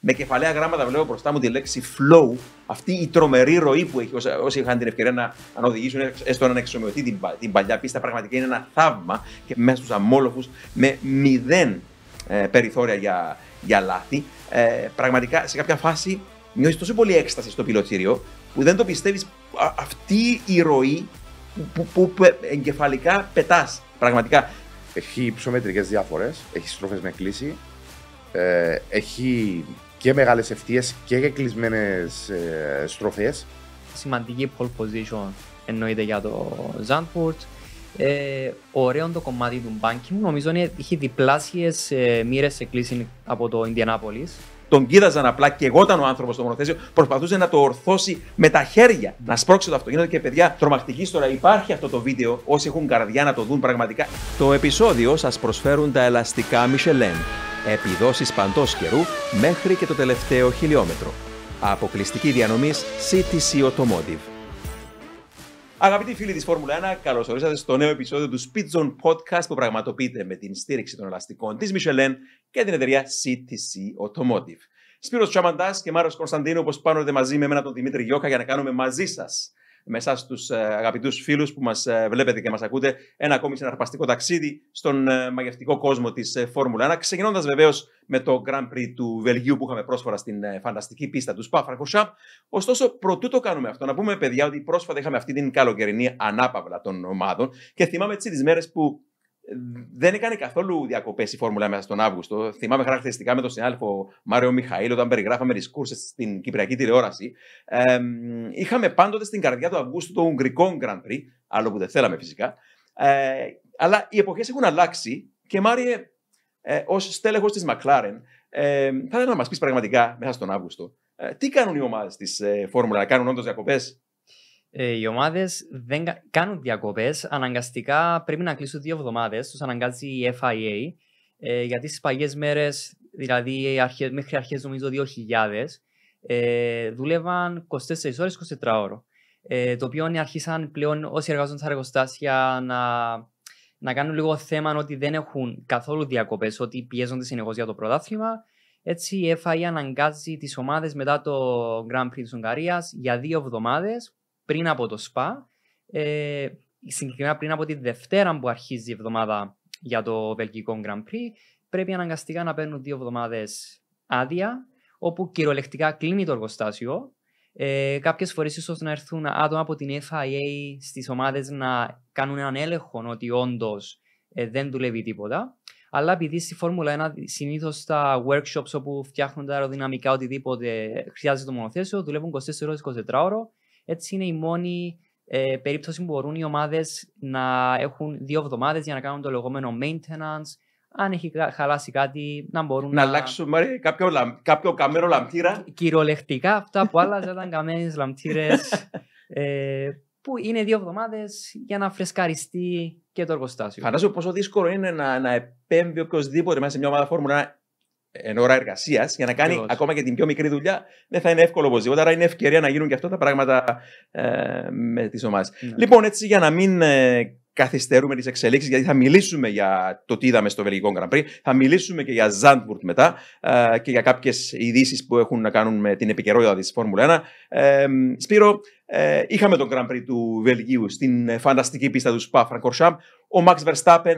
με κεφαλαία γράμματα βλέπω μπροστά μου τη λέξη flow, αυτή η τρομερή ροή που έχει όσοι είχαν την ευκαιρία να, να οδηγήσουν έστω να εξομοιωθεί την, την παλιά πίστα. Πραγματικά είναι ένα θαύμα και μέσα στους αμόλοφους με μηδέν ε, περιθώρια για, για λάθη. Ε, πραγματικά σε κάποια φάση νιώθεις τόσο πολύ έκσταση στο πιλωτήριο που δεν το πιστεύεις αυτή η ροή που, που, που εγκεφαλικά πετάς. Πραγματικά. Έχει υψομετρικές διάφορε, έχει στροφές με κλίση, ε, έχει και μεγάλες ευθείες και κλεισμένε ε, στροφές. Σημαντική pole position εννοείται για το Zandvoort. Ε, ωραίο το κομμάτι του banking. Νομίζω ότι είχε διπλάσιες ε, μοίρες σε κλίση από το Indianapolis. Τον κοίταζαν απλά και εγώ ήταν ο άνθρωπος στο μονοθέσιο. Προσπαθούσε να το ορθώσει με τα χέρια. Να σπρώξει το αυτοκίνητο και παιδιά, τρομακτική τώρα Υπάρχει αυτό το βίντεο. Όσοι έχουν καρδιά να το δουν πραγματικά. Το επεισόδιο σας προσφέρουν τα ελαστικά Michelin επιδόσεις παντός καιρού μέχρι και το τελευταίο χιλιόμετρο. Αποκλειστική διανομής CTC Automotive. Αγαπητοί φίλοι της Φόρμουλα 1, καλώς ορίσατε στο νέο επεισόδιο του Speed Zone Podcast που πραγματοποιείται με την στήριξη των ελαστικών της Michelin και την εταιρεία CTC Automotive. Σπύρος Τσαμαντά και Μάρος Κωνσταντίνου, όπως πάνω μαζί με εμένα τον Δημήτρη Γιώκα για να κάνουμε μαζί σας με εσά του ε, αγαπητούς φίλους που μας ε, βλέπετε και μας ακούτε, ένα ακόμη συναρπαστικό ταξίδι στον ε, μαγευτικό κόσμο της Φόρμουλα 1. Ξεκινώντας βεβαίως με το Grand Prix του Βελγίου που είχαμε πρόσφατα στην φανταστική πίστα του Spa francorchamps Ωστόσο, προτού το κάνουμε αυτό, να πούμε παιδιά ότι πρόσφατα είχαμε αυτή την καλοκαιρινή ανάπαυλα των ομάδων και θυμάμαι τις μέρες που δεν έκανε καθόλου διακοπές η φόρμουλα μέσα στον Αύγουστο. Θυμάμαι χαρακτηριστικά με τον συνάδελφο Μάριο Μιχαήλ, όταν περιγράφαμε τι κούρσε στην Κυπριακή τηλεόραση. Ε, είχαμε πάντοτε στην καρδιά του Αυγούστου το Ουγγρικό Grand Prix, άλλο που δεν θέλαμε φυσικά. Ε, αλλά οι εποχές έχουν αλλάξει και Μάριε, ε, ως στέλεχος της Μακλάρεν, ε, θα ήθελα να μας πεις πραγματικά μέσα στον Αύγουστο, ε, τι κάνουν οι ομάδες της ε, φόρμουλα, κάνουν όντως διακοπές. Ε, οι ομάδες δεν κάνουν διακοπές. Αναγκαστικά πρέπει να κλείσουν δύο εβδομάδες. Τους αναγκάζει η FIA. Ε, γιατί στις παλιές μέρες, δηλαδή αρχε, μέχρι αρχές νομίζω 2000, ε, δούλευαν 24 ώρε, 24 ώρο. Ε, το οποίο αρχίσαν πλέον όσοι εργάζονται στα εργοστάσια να, να κάνουν λίγο θέμα ότι δεν έχουν καθόλου διακοπές, ότι πιέζονται συνεχώς για το πρωτάθλημα. Έτσι, η FIA αναγκάζει τις ομάδες μετά το Grand Prix της Ουγγαρίας για δύο εβδομάδες πριν από το ΣΠΑ, ε, συγκεκριμένα πριν από τη Δευτέρα που αρχίζει η εβδομάδα για το Βελγικό Grand Prix, πρέπει αναγκαστικά να παίρνουν δύο εβδομάδες άδεια, όπου κυριολεκτικά κλείνει το εργοστάσιο. Ε, Κάποιες φορές ίσως να έρθουν άτομα από την FIA στις ομάδες να κάνουν έναν έλεγχο ότι όντως ε, δεν δουλεύει τίποτα. Αλλά επειδή στη Φόρμουλα 1 συνήθω τα workshops όπου φτιάχνουν τα αεροδυναμικά οτιδήποτε χρειάζεται το μονοθέσιο, δουλεύουν 24 ώρες 24 ώρο έτσι είναι η μόνη ε, περίπτωση που μπορούν οι ομάδες να έχουν δύο εβδομάδες για να κάνουν το λεγόμενο maintenance. Αν έχει χαλάσει κάτι, να μπορούν να. Να αλλάξουν μάρει, κάποιο, λαμ, κάποιο καμένο λαμπτήρα. Κυριολεκτικά αυτά που άλλαζαν ήταν καμένες λαμπτήρες. Ε, που είναι δύο εβδομάδες για να φρεσκαριστεί και το εργοστάσιο. Φαντάζομαι πόσο δύσκολο είναι να, επέμβει οποιοδήποτε μέσα σε μια ομάδα φόρμουλα εν ώρα εργασίας για να κάνει ακόμα και την πιο μικρή δουλειά. Δεν θα είναι εύκολο οπωσδήποτε. Άρα είναι ευκαιρία να γίνουν και αυτά τα πράγματα ε, με τις ομάδες. Ναι. Λοιπόν, έτσι για να μην ε, καθυστερούμε τις εξελίξεις, γιατί θα μιλήσουμε για το τι είδαμε στο Βελγικό Grand Prix, θα μιλήσουμε και για Ζάντμπουργκ μετά ε, και για κάποιες ειδήσεις που έχουν να κάνουν με την επικαιρότητα της Φόρμουλα 1. Ε, Σπύρο, ε, είχαμε τον Grand Prix του Βελγίου στην ε, φανταστική πίστα του Σπα Κορσάμ, Ο Max Verstappen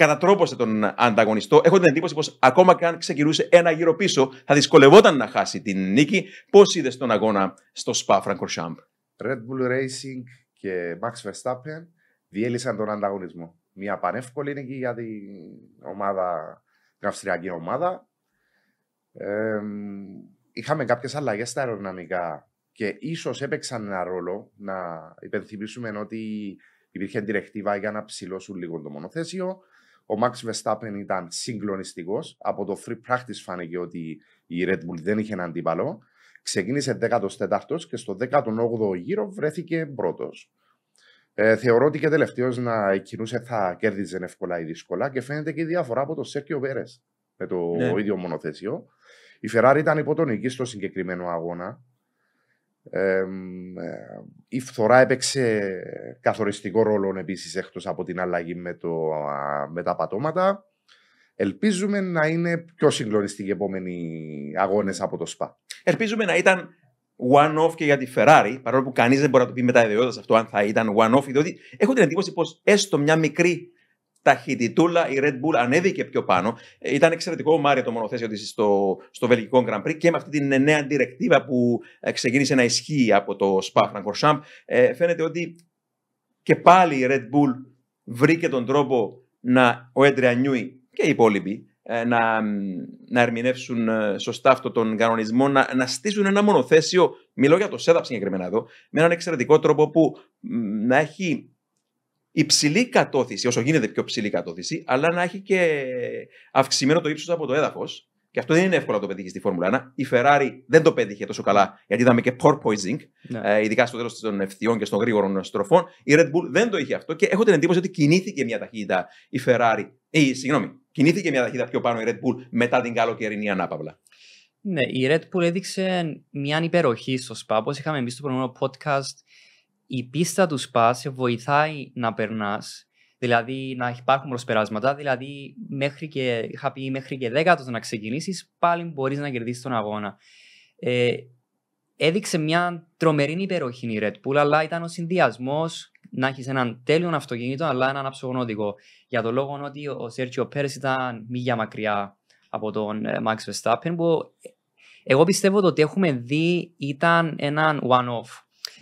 κατατρόπωσε τον ανταγωνιστό. Έχω την εντύπωση πως ακόμα και αν ξεκινούσε ένα γύρο πίσω, θα δυσκολευόταν να χάσει την νίκη. Πώς είδες τον αγώνα στο Spa Francorchamps. Red Bull Racing και Max Verstappen διέλυσαν τον ανταγωνισμό. Μια πανεύκολη νίκη για την ομάδα, την αυστριακή ομάδα. είχαμε κάποιες αλλαγές στα αεροδυναμικά και ίσως έπαιξαν ένα ρόλο να υπενθυμίσουμε ότι υπήρχε διρεκτίβα για να ψηλώσουν λίγο το μονοθέσιο. Ο Max Verstappen ήταν συγκλονιστικός. Από το free practice φάνηκε ότι η Red Bull δεν είχε έναν αντίπαλο. Ξεκίνησε 14ο και στο 18ο γύρο βρέθηκε πρώτος. Ε, θεωρώ ότι και τελευταίος να κινούσε θα κέρδιζε εύκολα ή δύσκολα και φαίνεται και η διαφορά από το Σέρκιο Βέρε με το ναι. ίδιο μονοθέσιο. Η Ferrari ήταν υποτονική στο συγκεκριμένο αγώνα. Ε, η φθορά έπαιξε καθοριστικό ρόλο επίσης εκτός από την αλλαγή με, το, με τα πατώματα. Ελπίζουμε να είναι πιο συγκλονιστικοί οι επόμενοι αγώνες από το ΣΠΑ. Ελπίζουμε να ήταν one-off και για τη Ferrari, παρόλο που κανείς δεν μπορεί να το πει μετά αυτό, αν θα ήταν one-off, διότι έχω την εντύπωση πως έστω μια μικρή ταχυτητούλα η Red Bull ανέβηκε πιο πάνω. Ε, ήταν εξαιρετικό ο Μάριο το μονοθέσιο της στο, στο Βελγικό Grand Prix και με αυτή την νέα αντιρεκτίβα που ε, ξεκίνησε να ισχύει από το Spa Francorchamps. Ε, φαίνεται ότι και πάλι η Red Bull βρήκε τον τρόπο να ο Έντρια Νιούι και οι υπόλοιποι ε, να, να ερμηνεύσουν σωστά αυτόν τον κανονισμό, να, να στήσουν ένα μονοθέσιο, μιλώ για το setup συγκεκριμένα εδώ, με έναν εξαιρετικό τρόπο που να έχει υψηλή κατώθηση, όσο γίνεται πιο ψηλή κατώθηση, αλλά να έχει και αυξημένο το ύψος από το έδαφος. Και αυτό δεν είναι εύκολο να το πετύχεις στη Φόρμουλα 1. Η Ferrari δεν το πέτυχε τόσο καλά, γιατί είδαμε και porpoising, ναι. ε, ειδικά στο τέλος των ευθειών και των γρήγορων στροφών. Η Red Bull δεν το είχε αυτό και έχω την εντύπωση ότι κινήθηκε μια ταχύτητα η Ferrari. Ή, συγγνώμη, κινήθηκε μια ταχύτητα πιο πάνω η Red Bull μετά την καλοκαιρινή ανάπαυλα. Ναι, η Red Bull έδειξε μια υπεροχή στο SPA. είχαμε εμείς στο προηγούμενο podcast, η πίστα του ΣΠΑ σε βοηθάει να περνάς, δηλαδή να υπάρχουν προσπεράσματα. Δηλαδή, μέχρι και, είχα πει μέχρι και δέκατος να ξεκινήσεις, πάλι μπορείς να κερδίσεις τον αγώνα. Ε, έδειξε μια τρομερή υπεροχή η Red Bull, αλλά ήταν ο συνδυασμός να έχεις έναν τέλειο αυτοκίνητο, αλλά έναν αψογόνο Για το λόγο ότι ο Σέρτσιο Πέρε ήταν μίγια μακριά από τον ε, Max Verstappen, που ε, εγώ πιστεύω ότι έχουμε δει ήταν έναν one-off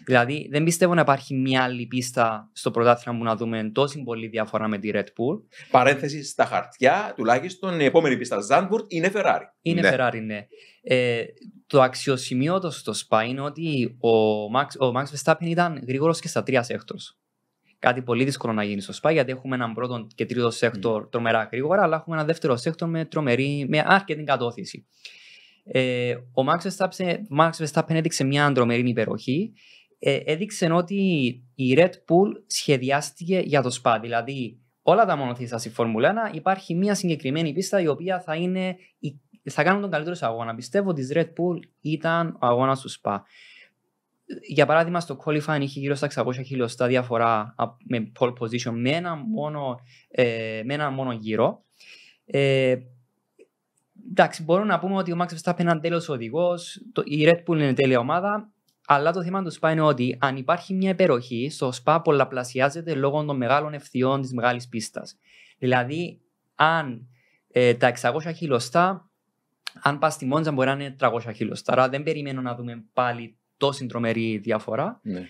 Δηλαδή, δεν πιστεύω να υπάρχει μια άλλη πίστα στο πρωτάθλημα που να δούμε τόση πολύ διαφορά με τη Red Bull. Παρένθεση στα χαρτιά, τουλάχιστον η επόμενη πίστα Zandvoort είναι Ferrari. Είναι ναι. Ferrari, ναι. Ε, το αξιοσημείωτο στο SPA είναι ότι ο Max, ο Max Verstappen ήταν γρήγορος και στα τρία σέκτορ. Κάτι πολύ δύσκολο να γίνει στο SPA, γιατί έχουμε έναν πρώτο και τρίτο σέκτορ mm. Ναι. τρομερά γρήγορα, αλλά έχουμε ένα δεύτερο σέκτορ με, τρομερή, με αρκετή κατώθηση. Ε, ο Max Verstappen, Max Verstappen έδειξε μια τρομερή υπεροχή ε, έδειξε ότι η Red Bull σχεδιάστηκε για το SPA. Δηλαδή, όλα τα μονοθήσα στη Φόρμουλα 1 υπάρχει μια συγκεκριμένη πίστα η οποία θα, είναι, θα κάνουν τον καλύτερο αγώνα. Πιστεύω ότι η Red Bull ήταν ο αγώνας του SPA. Για παράδειγμα, στο qualifying είχε γύρω στα 600 χιλιοστά διαφορά με pole position με ένα μόνο, ε, με ένα μόνο γύρο. Ε, εντάξει, μπορούμε να πούμε ότι ο Max Verstappen είναι ένα τέλειο οδηγό, η Red Bull είναι τέλεια ομάδα. Αλλά το θέμα του ΣΠΑ είναι ότι αν υπάρχει μια υπεροχή, στο ΣΠΑ πολλαπλασιάζεται λόγω των μεγάλων ευθειών της μεγάλης πίστας. Δηλαδή, αν ε, τα 600 χιλιοστά, αν πας στη Μόντζα, μπορεί να είναι 300 χιλιοστά. Άρα δεν περιμένω να δούμε πάλι τόση τρομερή διαφορά. Ναι.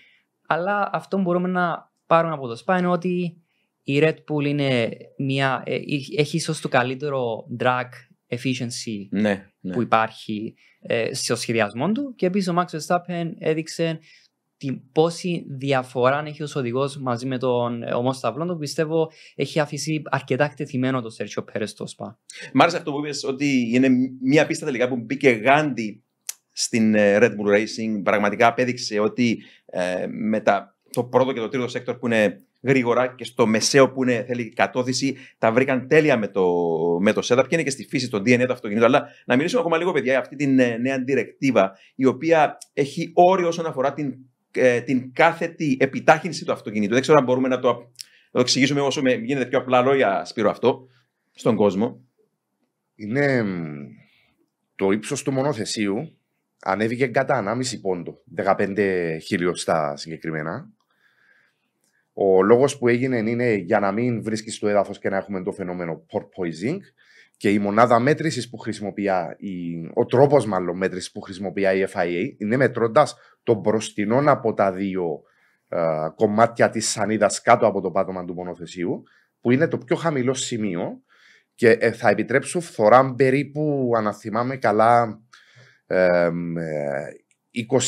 Αλλά αυτό που μπορούμε να πάρουμε από το ΣΠΑ είναι ότι η Red Bull είναι ε, ε, έχει ίσως το καλύτερο drag efficiency ναι, ναι. που υπάρχει ε, στο σχεδιασμό του και επίσης ο Max Verstappen έδειξε την πόση διαφορά έχει ο οδηγός μαζί με τον ε, σταυλό του. Πιστεύω έχει αφήσει αρκετά εκτεθειμένο το Σέρτσιο Πέρες στο ΣΠΑ. Μ' άρεσε αυτό που είπες ότι είναι μια πίστα τελικά που μπήκε γάντι στην ε, Red Bull Racing. Πραγματικά απέδειξε ότι ε, με το πρώτο και το τρίτο σέκτορ που είναι γρήγορα και στο μεσαίο που είναι, θέλει κατώθηση. Τα βρήκαν τέλεια με το, με το setup και είναι και στη φύση το DNA του αυτοκινήτου. Αλλά να μιλήσουμε ακόμα λίγο, παιδιά, για αυτή την ε, νέα διρεκτίβα, η οποία έχει όριο όσον αφορά την, ε, την κάθετη επιτάχυνση του αυτοκινήτου. Δεν ξέρω αν μπορούμε να το, να το εξηγήσουμε όσο με, γίνεται πιο απλά λόγια, Σπύρο, αυτό στον κόσμο. Είναι το ύψος του μονοθεσίου ανέβηκε κατά 1,5 πόντο, 15 χιλιοστά συγκεκριμένα. Ο λόγος που έγινε είναι για να μην βρίσκεις στο έδαφος και να έχουμε το φαινόμενο port poisoning Και η μονάδα μέτρησης που χρησιμοποιεί, ο τρόπος μάλλον μέτρησης που χρησιμοποιεί η FIA είναι μετρώντας το μπροστινό από τα δύο ε, κομμάτια της σανίδας κάτω από το πάτωμα του μονοθεσίου, που είναι το πιο χαμηλό σημείο και ε, θα επιτρέψουν φθορά περίπου, αν θυμάμαι καλά, ε,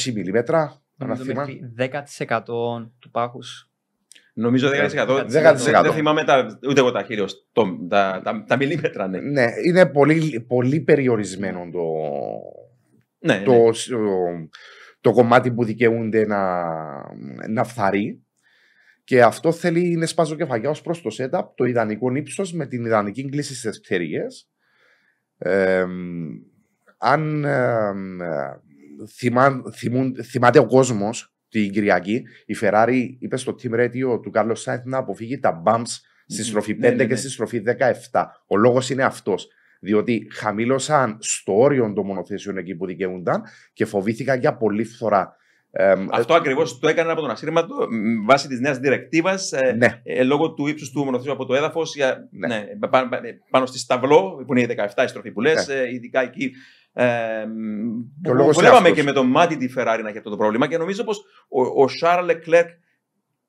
20 μιλιμέτρα. 10% του πάχους. Νομίζω 10%. 10%. Δεν θυμάμαι τα, ούτε εγώ τα χείριο. Τα, τα, τα μιλίμετρα, ναι. Ναι, είναι πολύ, πολύ περιορισμένο το, ναι, το, ναι. το, κομμάτι που δικαιούνται να, να φθαρεί. Και αυτό θέλει είναι σπάζο κεφαγιά ως προς το setup, το ιδανικό ύψος με την ιδανική κλίση στις ευκαιρίε. αν ε, θυμά, θυμάται ο κόσμος, την Κυριακή, η Ferrari είπε στο team radio του Κάρλο Σάιντ να αποφύγει τα bumps στη στροφή 5 ναι, ναι, και ναι. στη στροφή 17. Ο λόγος είναι αυτός. Διότι χαμήλωσαν στο όριο των μονοθέσεων εκεί που δικαιούνταν και φοβήθηκαν για πολύ φθορά. Ε, αυτό ακριβώς το έκανε από τον ασύρματο βάσει της νέας διρεκτίβα ε, ε, λόγω του ύψους του μονοθέσεων από το έδαφος. Ναι. Ναι, πάνω, πάνω στη σταυλό, που είναι η 17 η στροφή που λες, ε, ειδικά εκεί ε, βλέπαμε και με το Μάτι τη Φεράρι να έχει αυτό το πρόβλημα και νομίζω πως ο, ο Σάρλ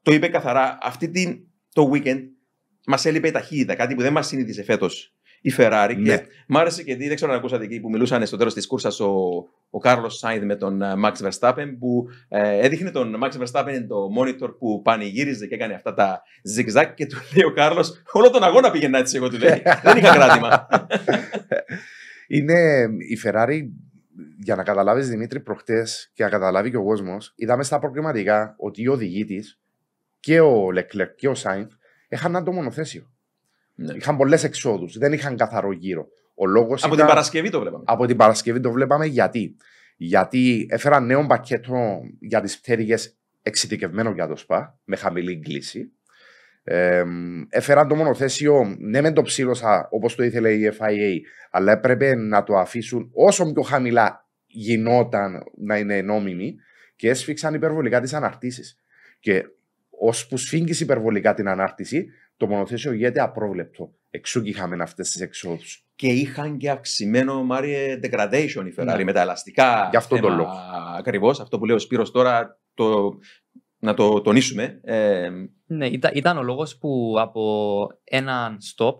το είπε καθαρά. Αυτή την, το weekend μας έλειπε η ταχύτητα, κάτι που δεν μας συνήθισε φέτος η Ferrari. Ναι. Και μ' άρεσε και δεν ξέρω αν ακούσατε εκεί που μιλούσαν στο τέλος της κούρσας ο, ο Κάρλος Σάιντ με τον ε, Max Verstappen, που ε, έδειχνε τον Max Verstappen το monitor που πανηγύριζε και έκανε αυτά τα zigzag και του λέει ο Κάρλος: Όλο τον αγώνα πήγαινε έτσι. Εγώ του λέει: Δεν είχα κράτημα. Είναι η Ferrari, για να καταλάβεις Δημήτρη προχτές και να καταλάβει και ο κόσμος, είδαμε στα προκριματικά ότι οι οδηγοί τη και ο Λεκλερ και ο Σάινθ είχαν το μονοθέσιο. Ναι. Είχαν πολλές εξόδους, δεν είχαν καθαρό γύρο. Ο από την Παρασκευή το βλέπαμε. Από την Παρασκευή το βλέπαμε γιατί. Γιατί έφεραν νέο πακέτο για τις πτέρυγες εξειδικευμένο για το ΣΠΑ με χαμηλή κλίση έφεραν το μονοθέσιο, ναι μεν το ψήλωσα όπως το ήθελε η FIA, αλλά έπρεπε να το αφήσουν όσο πιο χαμηλά γινόταν να είναι νόμιμοι και έσφιξαν υπερβολικά τις αναρτήσεις. Και ώσπου σφίγγεις υπερβολικά την ανάρτηση, το μονοθέσιο γίνεται απρόβλεπτο. Εξού και είχαμε αυτές τις εξόδους. Και είχαν και αυξημένο Μάριε degradation η Ferrari ναι. με τα ελαστικά. Γι' αυτόν τον λόγο. Ακριβώς αυτό που λέει ο Σπύρος τώρα, το, να το τονίσουμε. Ε, ναι, ήταν, ήταν ο λόγος που από έναν stop,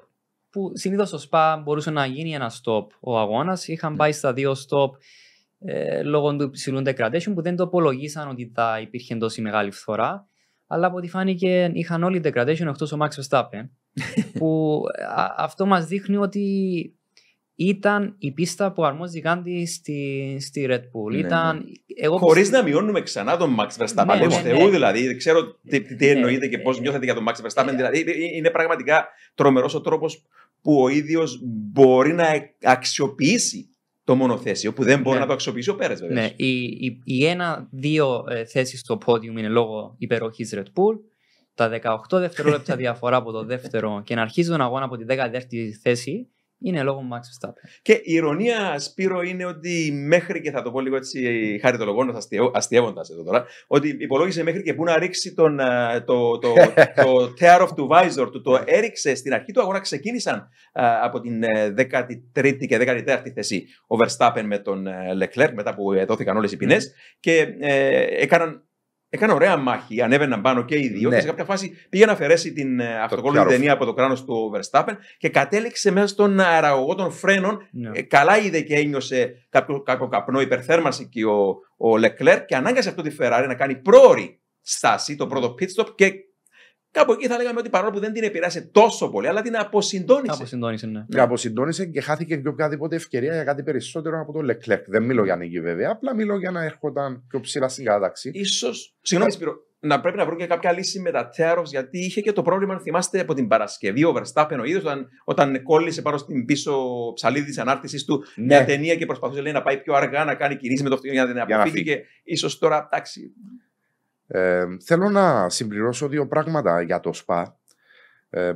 που συνήθω στο SPA μπορούσε να γίνει ένα stop ο αγώνας, είχαν ναι. πάει στα δύο stop ε, λόγω του υψηλού degradation που δεν το απολογήσαν ότι θα υπήρχε τόση μεγάλη φθορά. Αλλά από ό,τι φάνηκε είχαν όλοι degradation εκτός ο Max Verstappen. που ε, αυτό μας δείχνει ότι ήταν η πίστα που αρμόζει Γκάντι στη, στη Red Bull. Ναι, ναι. ήταν... ναι. Χωρί να μειώνουμε ξανά τον Max Verstappen. Ναι, ναι Θεού, ναι. δηλαδή, δεν ξέρω τι, τι εννοείται και πώς ε, νιώθετε για τον Max Verstappen. Ε, δηλαδή, ε, είναι πραγματικά τρομερός ο τρόπος που ο ίδιος μπορεί να αξιοποιήσει το μονοθέσιο που δεν μπορεί να το αξιοποιήσει ο Πέρες, βέβαια. Ναι, οι, οι, οι ένα-δύο ε, θέσεις στο πόδιουμ είναι λόγω υπεροχής Red Bull τα 18 δευτερόλεπτα διαφορά από το δεύτερο και να αρχίζει τον αγώνα από τη 14η θέση είναι λόγω Max Verstappen. Και η ηρωνία, Σπύρο, είναι ότι μέχρι και θα το πω λίγο έτσι χάρη λογόνο, αστείευοντα εδώ τώρα, ότι υπολόγισε μέχρι και πού να ρίξει τον, ε, το, το, το, tear of the visor του. Το έριξε στην αρχή του αγώνα, ξεκίνησαν ε, από την 13η ε, και 14η θέση ο Verstappen με τον Leclerc, μετά που δόθηκαν όλες οι mm. ποινέ και έκαναν Έκανε ωραία μάχη. Ανέβαιναν πάνω και οι δύο. Και ναι. σε κάποια φάση πήγε να αφαιρέσει την ε, αυτοκόλλητη ταινία από το κράνος του Verstappen και κατέληξε μέσα στον αεραγωγό των φρένων. Ναι. Ε, καλά είδε και ένιωσε κάποιο, κάποιο καπνό υπερθέρμανση και ο, ο Leclerc και ανάγκασε αυτό τη Ferrari να κάνει πρόορη στάση, το πρώτο pit stop και Κάπου εκεί θα λέγαμε ότι παρόλο που δεν την επηρέασε τόσο πολύ, αλλά την αποσυντώνησε. Αποσυντώνησε, ναι. ναι. Αποσυντώνησε και χάθηκε και οποιαδήποτε ευκαιρία για κάτι περισσότερο από το Λεκλέκ. Δεν μιλώ για νίκη, βέβαια. Απλά μιλώ για να έρχονταν πιο ψηλά στην κατάταξη. σω. Συγγνώμη, Σπύρο, να πρέπει να βρούμε και κάποια λύση με τα τέαρο, γιατί είχε και το πρόβλημα, αν θυμάστε, από την Παρασκευή ο Verstappen ο ίδιος, όταν, όταν κόλλησε πάνω στην πίσω ψαλίδη της ανάρτησης του ναι. μια ταινία και προσπαθούσε λέει, να πάει πιο αργά να κάνει κυρίσει με το αυτοκίνητο για να την αποφύγει. Και ίσως τώρα, εντάξει, θέλω να συμπληρώσω δύο πράγματα για το ΣΠΑ. Ε,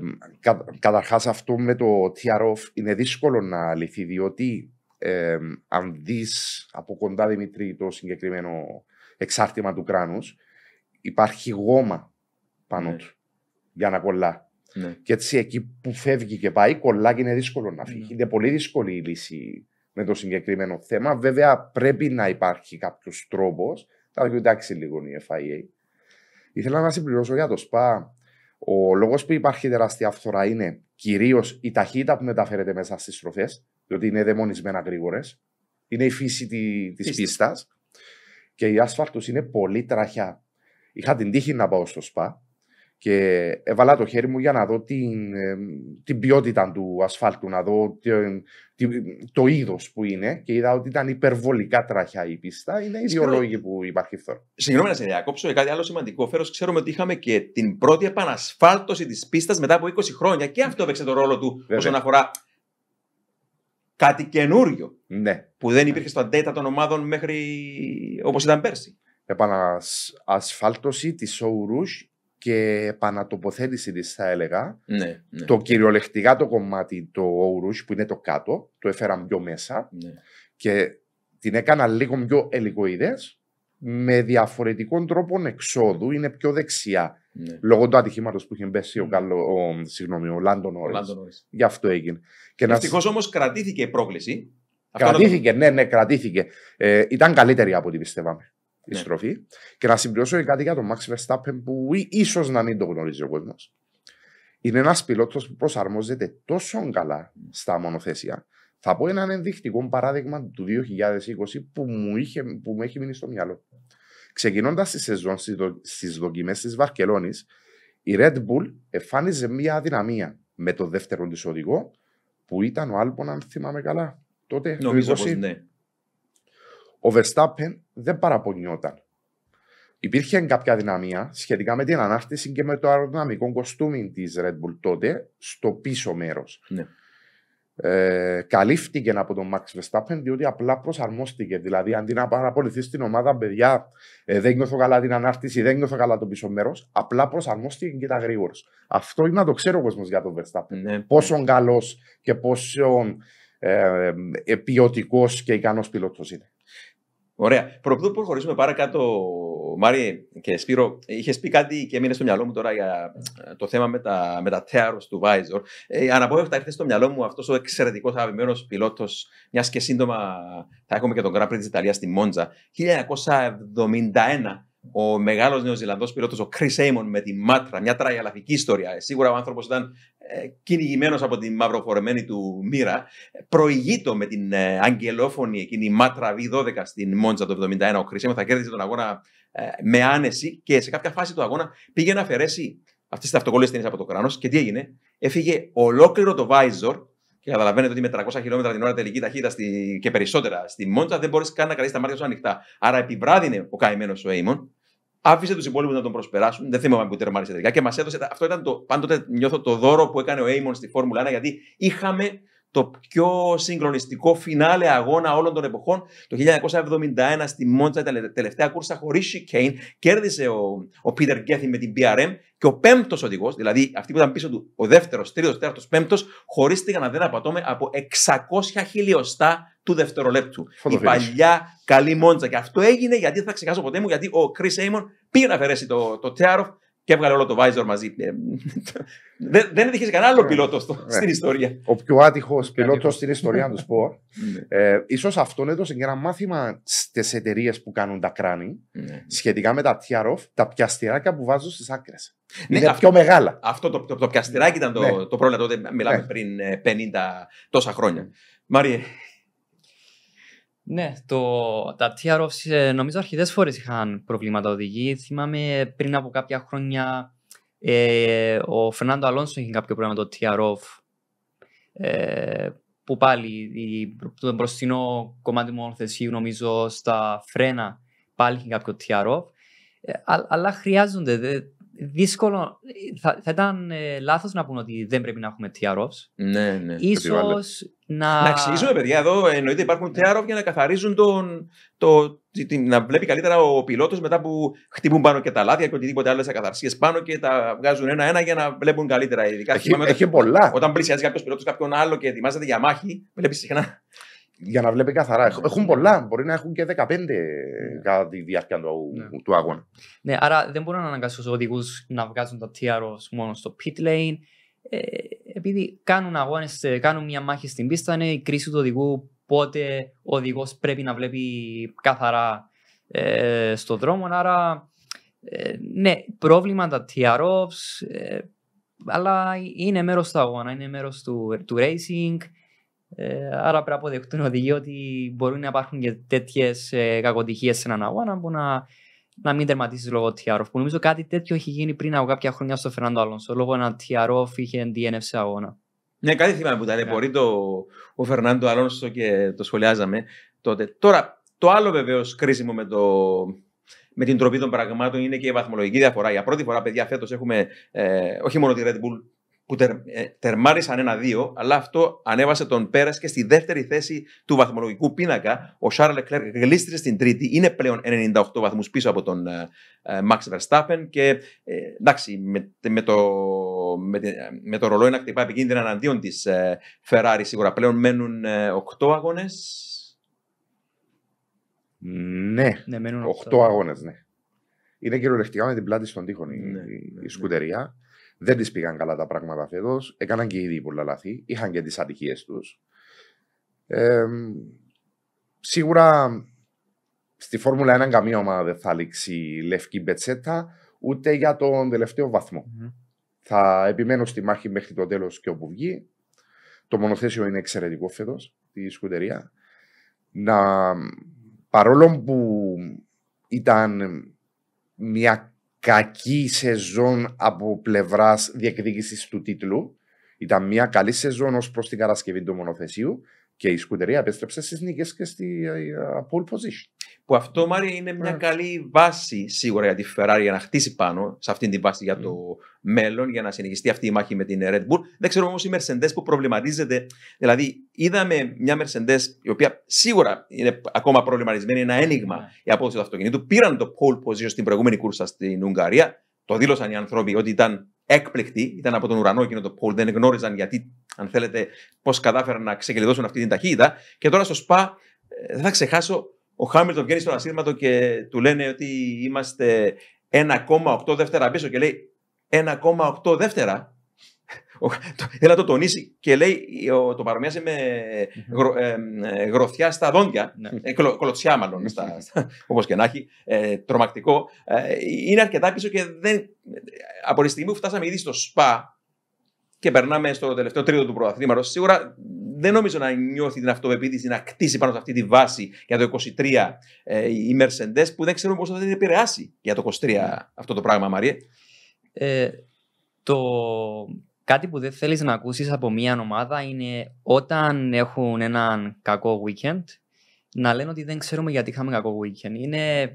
καταρχάς αυτό με το TROF είναι δύσκολο να λυθεί διότι ε, αν δεις από κοντά Δημήτρη το συγκεκριμένο εξάρτημα του κρανού υπάρχει γόμα πάνω ναι. του για να κολλά. Ναι. Και έτσι εκεί που φεύγει και πάει κολλά και είναι δύσκολο να φύγει. Ναι. Είναι πολύ δύσκολη η λύση με το συγκεκριμένο θέμα. Βέβαια πρέπει να υπάρχει κάποιος τρόπος τα κοιτάξει λίγο η FIA. Ήθελα να συμπληρώσω για το ΣΠΑ. Ο λόγος που υπάρχει τεράστια φθορά είναι κυρίως η ταχύτητα που μεταφέρεται μέσα στις στροφές, διότι είναι δαιμονισμένα γρήγορες. Είναι η φύση τη της πίστας. Και η άσφαλτος είναι πολύ τραχιά. Είχα την τύχη να πάω στο ΣΠΑ και έβαλα το χέρι μου για να δω την, την ποιότητα του ασφάλτου, να δω την, το είδος που είναι και είδα ότι ήταν υπερβολικά τραχιά η πίστα. Είναι οι δύο λόγοι που υπάρχει αυτό. Συγγνώμη να σε διακόψω, ε, κάτι άλλο σημαντικό. Φέρος, ξέρουμε ότι είχαμε και την πρώτη επανασφάλτωση της πίστας μετά από 20 χρόνια και αυτό έπαιξε τον ρόλο του Βέβαια. όσον αφορά κάτι καινούριο. Ναι. Που δεν υπήρχε στο αντέτα των ομάδων μέχρι όπως ήταν πέρσι επανασφάλτωση τη Σοουρούς και επανατοποθέτηση της, θα έλεγα. Ναι, ναι. Το κυριολεκτικά το κομμάτι το Ουρούς που είναι το κάτω, το έφεραν πιο μέσα ναι. και την έκανα λίγο πιο ελικοειδέ με διαφορετικών τρόπων εξόδου. Είναι πιο δεξιά. Λόγω του ατυχήματος που είχε μπέσει ο, καλό, ο, συγγνώμη, ο Λάντον Γι' αυτό έγινε. Ευτυχώ να... όμως κρατήθηκε η πρόκληση. Κρατήθηκε, ναι, ναι, κρατήθηκε. Ε, ήταν καλύτερη από ό,τι πιστεύαμε η ναι. στροφή. Και να συμπληρώσω κάτι για τον Max Verstappen που ίσως να μην το γνωρίζει ο κόσμος. Είναι ένας πιλότος που προσαρμόζεται τόσο καλά στα μονοθέσια. Θα πω έναν ενδεικτικό παράδειγμα του 2020 που μου, είχε, που μου έχει μείνει στο μυαλό. Ξεκινώντας τη σεζόν στις δοκιμές της Βαρκελόνης, η Red Bull εμφάνιζε μια αδυναμία με το δεύτερο της οδηγό που ήταν ο Άλμπον, αν θυμάμαι καλά. Τότε, Νομίζω πως ναι. Ο Verstappen δεν παραπονιόταν. Υπήρχε κάποια δυναμία σχετικά με την ανάρτηση και με το αεροδυναμικό κοστούμι της Red Bull τότε στο πίσω μέρος. Ναι. Ε, καλύφθηκε από τον Max Verstappen διότι απλά προσαρμόστηκε. Δηλαδή, αντί να παραπολυθεί στην ομάδα, παιδιά, ε, δεν νιώθω καλά την ανάρτηση, δεν νιώθω καλά το πίσω μέρος, απλά προσαρμόστηκε και τα γρήγορος. Αυτό είναι να το ξέρει ο κόσμος για τον Verstappen. Ναι. Πόσο καλός και πόσο ε, ε ποιοτικός και ικανός πιλότος είναι. Ωραία. Προπτού προχωρήσουμε παρακάτω, Μάρι και Σπύρο, είχες πει κάτι και έμεινε στο μυαλό μου τώρα για ε, το θέμα με τα, με θέαρο του Βάιζορ. Ε, αναπόφευκτα ήρθε στο μυαλό μου αυτός ο εξαιρετικός αγαπημένος πιλότος, μιας και σύντομα θα έχουμε και τον Grand της Ιταλίας στη Μόντζα. 1971 ο μεγάλος Ζηλανδός πιλότος, ο Κρι Έιμον, με τη Μάτρα, μια τραγιαλαφική ιστορία. Ε, σίγουρα ο άνθρωπος ήταν ε, κυνηγημένος από την μαυροφορεμένη του μοίρα, προηγείτο με την ε, αγγελόφωνη εκείνη μάτρα V12 στην Μόντζα το 1971. Ο Χρυσέμου θα κέρδισε τον αγώνα ε, με άνεση και σε κάποια φάση του αγώνα πήγε να αφαιρέσει αυτές τις αυτοκολλήσει ταινίες από το κράνος. Και τι έγινε, έφυγε ολόκληρο το Βάιζορ. Και καταλαβαίνετε ότι με 300 χιλιόμετρα την ώρα τελική ταχύτητα στη... και περισσότερα στη Μόντζα δεν μπορείς καν να κρατήσεις τα μάτια σου ανοιχτά. Άρα επιβράδυνε ο καημένος ο Έιμον άφησε τους υπόλοιπους να τον προσπεράσουν. Δεν θυμάμαι που τερμάρισε τελικά. Και μας έδωσε. Αυτό ήταν το, πάντοτε νιώθω το δώρο που έκανε ο Έιμον στη Φόρμουλα 1, γιατί είχαμε το πιο συγκλονιστικό φινάλε αγώνα όλων των εποχών. Το 1971 στη Μόντσα, η τελευταία κούρσα χωρίς σικέιν, κέρδισε ο, ο Peter Γκέθι με την BRM και ο πέμπτος οδηγός, δηλαδή αυτοί που ήταν πίσω του, ο δεύτερος, τρίτος, τέταρτος, πέμπτος, χωρίστηκαν, να δεν απατώμε, από 600 χιλιοστά του δευτερολέπτου. Η παλιά καλή Μόντσα. Και αυτό έγινε γιατί θα ξεχάσω ποτέ μου, γιατί ο Κρι Έιμον πήγε να αφαιρέσει το, το Τέαροφ και έβγαλε όλο το Βάιζορ μαζί. Ε, δεν, δεν κανένα άλλο ναι. πιλότος ναι. στην ιστορία. Ο πιο άτυχος πιλότο στην ιστορία τους πω. Ναι. ε, ίσως αυτόν έδωσε και ένα μάθημα στις εταιρείες που κάνουν τα κράνη σχετικά με τα τιάροφ, τα πιαστηράκια που βάζουν στις άκρες. Ναι, είναι πιο μεγάλα. Αυτό το, το, το πιαστηράκι ήταν το, πρόβλημα τότε. Μιλάμε πριν 50 ε, τόσα χρόνια. Μάριε, ναι, το, τα TROs ε, νομίζω αρχιτές φορές είχαν προβλήματα οδηγή. Θυμάμαι ε, πριν από κάποια χρόνια ε, ο Φερνάντο Αλόνσο είχε κάποιο πρόβλημα το tr ε, που πάλι η, το μπροστινό κομμάτι μονοθεσίου νομίζω στα φρένα πάλι είχε κάποιο κάποιο Ε, αλλά χρειάζονται, δύσκολο. Θα, θα ήταν ε, λάθος να πούμε ότι δεν πρέπει να έχουμε TROs. Ναι, ναι. Ίσως να... να αξίζουμε παιδιά, εδώ εννοείται υπάρχουν TROs για να καθαρίζουν τον. Το, την, να βλέπει καλύτερα ο πιλότος μετά που χτυπούν πάνω και τα λάδια και οτιδήποτε άλλες ακαθαρσίε πάνω και τα βγάζουν ένα-ένα για να βλέπουν καλύτερα. Ειδικά έχει, έχει όταν, πολλά. Όταν πλησιάζει κάποιος πιλότος κάποιον άλλο και ετοιμάζεται για μάχη, βλέπεις συχνά για να βλέπει καθαρά. Ναι. Έχουν πολλά. Μπορεί να έχουν και 15 ναι. κατά τη διάρκεια του, ναι. του αγώνα. Ναι, άρα δεν μπορώ να αναγκάσω τους οδηγούς να βγάζουν τα TROs μόνο στο pit lane. Ε, επειδή κάνουν αγώνες, ε, κάνουν μια μάχη στην πίστα, είναι η κρίση του οδηγού. Πότε ο οδηγός πρέπει να βλέπει καθαρά ε, στο δρόμο. Άρα, ε, ναι, πρόβλημα τα TROs, ε, αλλά είναι μέρος του αγώνα, είναι μέρος του, του racing. Ε, άρα πρέπει να αποδεχτούν οδηγοί ότι μπορούν να υπάρχουν και τέτοιες ε, κακοτυχίες σε έναν αγώνα που να, να μην τερματίσεις λόγω TRF. Που νομίζω κάτι τέτοιο έχει γίνει πριν από κάποια χρόνια στο Φερνάντο Αλόνσο. Λόγω ένα TRF είχε DNF σε αγώνα. Ναι, κάτι θυμάμαι που ταλαιπωρεί το, ο Φερνάντο Αλόνσο και το σχολιάζαμε τότε. Τώρα, το άλλο βεβαίως κρίσιμο με το, με την τροπή των πραγμάτων είναι και η βαθμολογική διαφορά. Για πρώτη φορά, παιδιά, φέτος έχουμε ε, όχι μόνο τη Red Bull που τερ, ε, τερμάρισαν ένα-δύο, αλλά αυτό ανέβασε τον Πέρε και στη δεύτερη θέση του βαθμολογικού πίνακα. Ο Σάρλ Εκλέρ γλίστρισε στην τρίτη, είναι πλέον 98 βαθμούς πίσω από τον Μαξ ε, ε Και ε, εντάξει, με, με, το, με, με το ρολόι να χτυπάει επικίνδυνα εναντίον της Φεράρη σίγουρα. Πλέον μένουν 8 ε, αγώνες. Ναι, ναι μένουν 8, 8 αγώνες, ναι. Είναι κυριολεκτικά με την πλάτη στον τοίχο ναι, η, ναι, η ναι. σκουτεριά. Δεν της πήγαν καλά τα πράγματα φέτο. Έκαναν και ήδη πολλά λαθή. Είχαν και τις ατυχίες τους. σίγουρα στη Φόρμουλα 1 καμία ομάδα δεν θα λήξει λευκή πετσέτα ούτε για τον τελευταίο Θα επιμένω στη μάχη μέχρι το τέλος και όπου βγει. Το μονοθέσιο είναι εξαιρετικό φέτος τη σκουτερία. Να, παρόλο που ήταν μια κακή σεζόν από πλευράς διεκδίκησης του τίτλου. Ήταν μια καλή σεζόν ως προς την κατασκευή του μονοθεσίου και η σκουτερία επέστρεψε στις νίκες και στη uh, pole position. Που αυτό, Μάρια, είναι μια καλή βάση σίγουρα για τη Ferrari για να χτίσει πάνω σε αυτήν την βάση για το mm. μέλλον, για να συνεχιστεί αυτή η μάχη με την Red Bull. Δεν ξέρω όμως η Mercedes που προβληματίζεται. Δηλαδή, είδαμε μια Mercedes η οποία σίγουρα είναι ακόμα προβληματισμένη, είναι ένα ένιγμα ναι. η απόδοση του αυτοκινήτου. Πήραν το pole position στην προηγούμενη κούρσα στην Ουγγαρία. Το δήλωσαν οι άνθρωποι ότι ήταν έκπληκτοι, ήταν από τον ουρανό εκείνο το pole, δεν γνώριζαν γιατί, αν θέλετε, πώς κατάφεραν να ξεκλειδώσουν αυτή την ταχύτητα. Και τώρα στο SPA, δεν θα ξεχάσω ο Χάμιλτον βγαίνει στο ασύρματο και του λένε ότι είμαστε 1,8 δεύτερα πίσω και λέει 1,8 δεύτερα. Έλα να το τονίσει και λέει, το παρομοιάζει με ε, γροθιά στα δόντια, ναι. ε, μάλλον, στα, όπως και να έχει, ε, τρομακτικό. Ε, είναι αρκετά πίσω και δεν, ε, από τη στιγμή που φτάσαμε ήδη στο ΣΠΑ, και περνάμε στο τελευταίο τρίτο του πρωταθλήματο. Σίγουρα δεν νομίζω να νιώθει την αυτοπεποίθηση να κτίσει πάνω σε αυτή τη βάση για το 23 ε, οι Mercedes που δεν ξέρουμε πώς θα την επηρεάσει για το 23 αυτό το πράγμα, Μαρία. Ε, το κάτι που δεν θέλεις να ακούσεις από μια ομάδα είναι όταν έχουν έναν κακό weekend να λένε ότι δεν ξέρουμε γιατί είχαμε κακό weekend. Είναι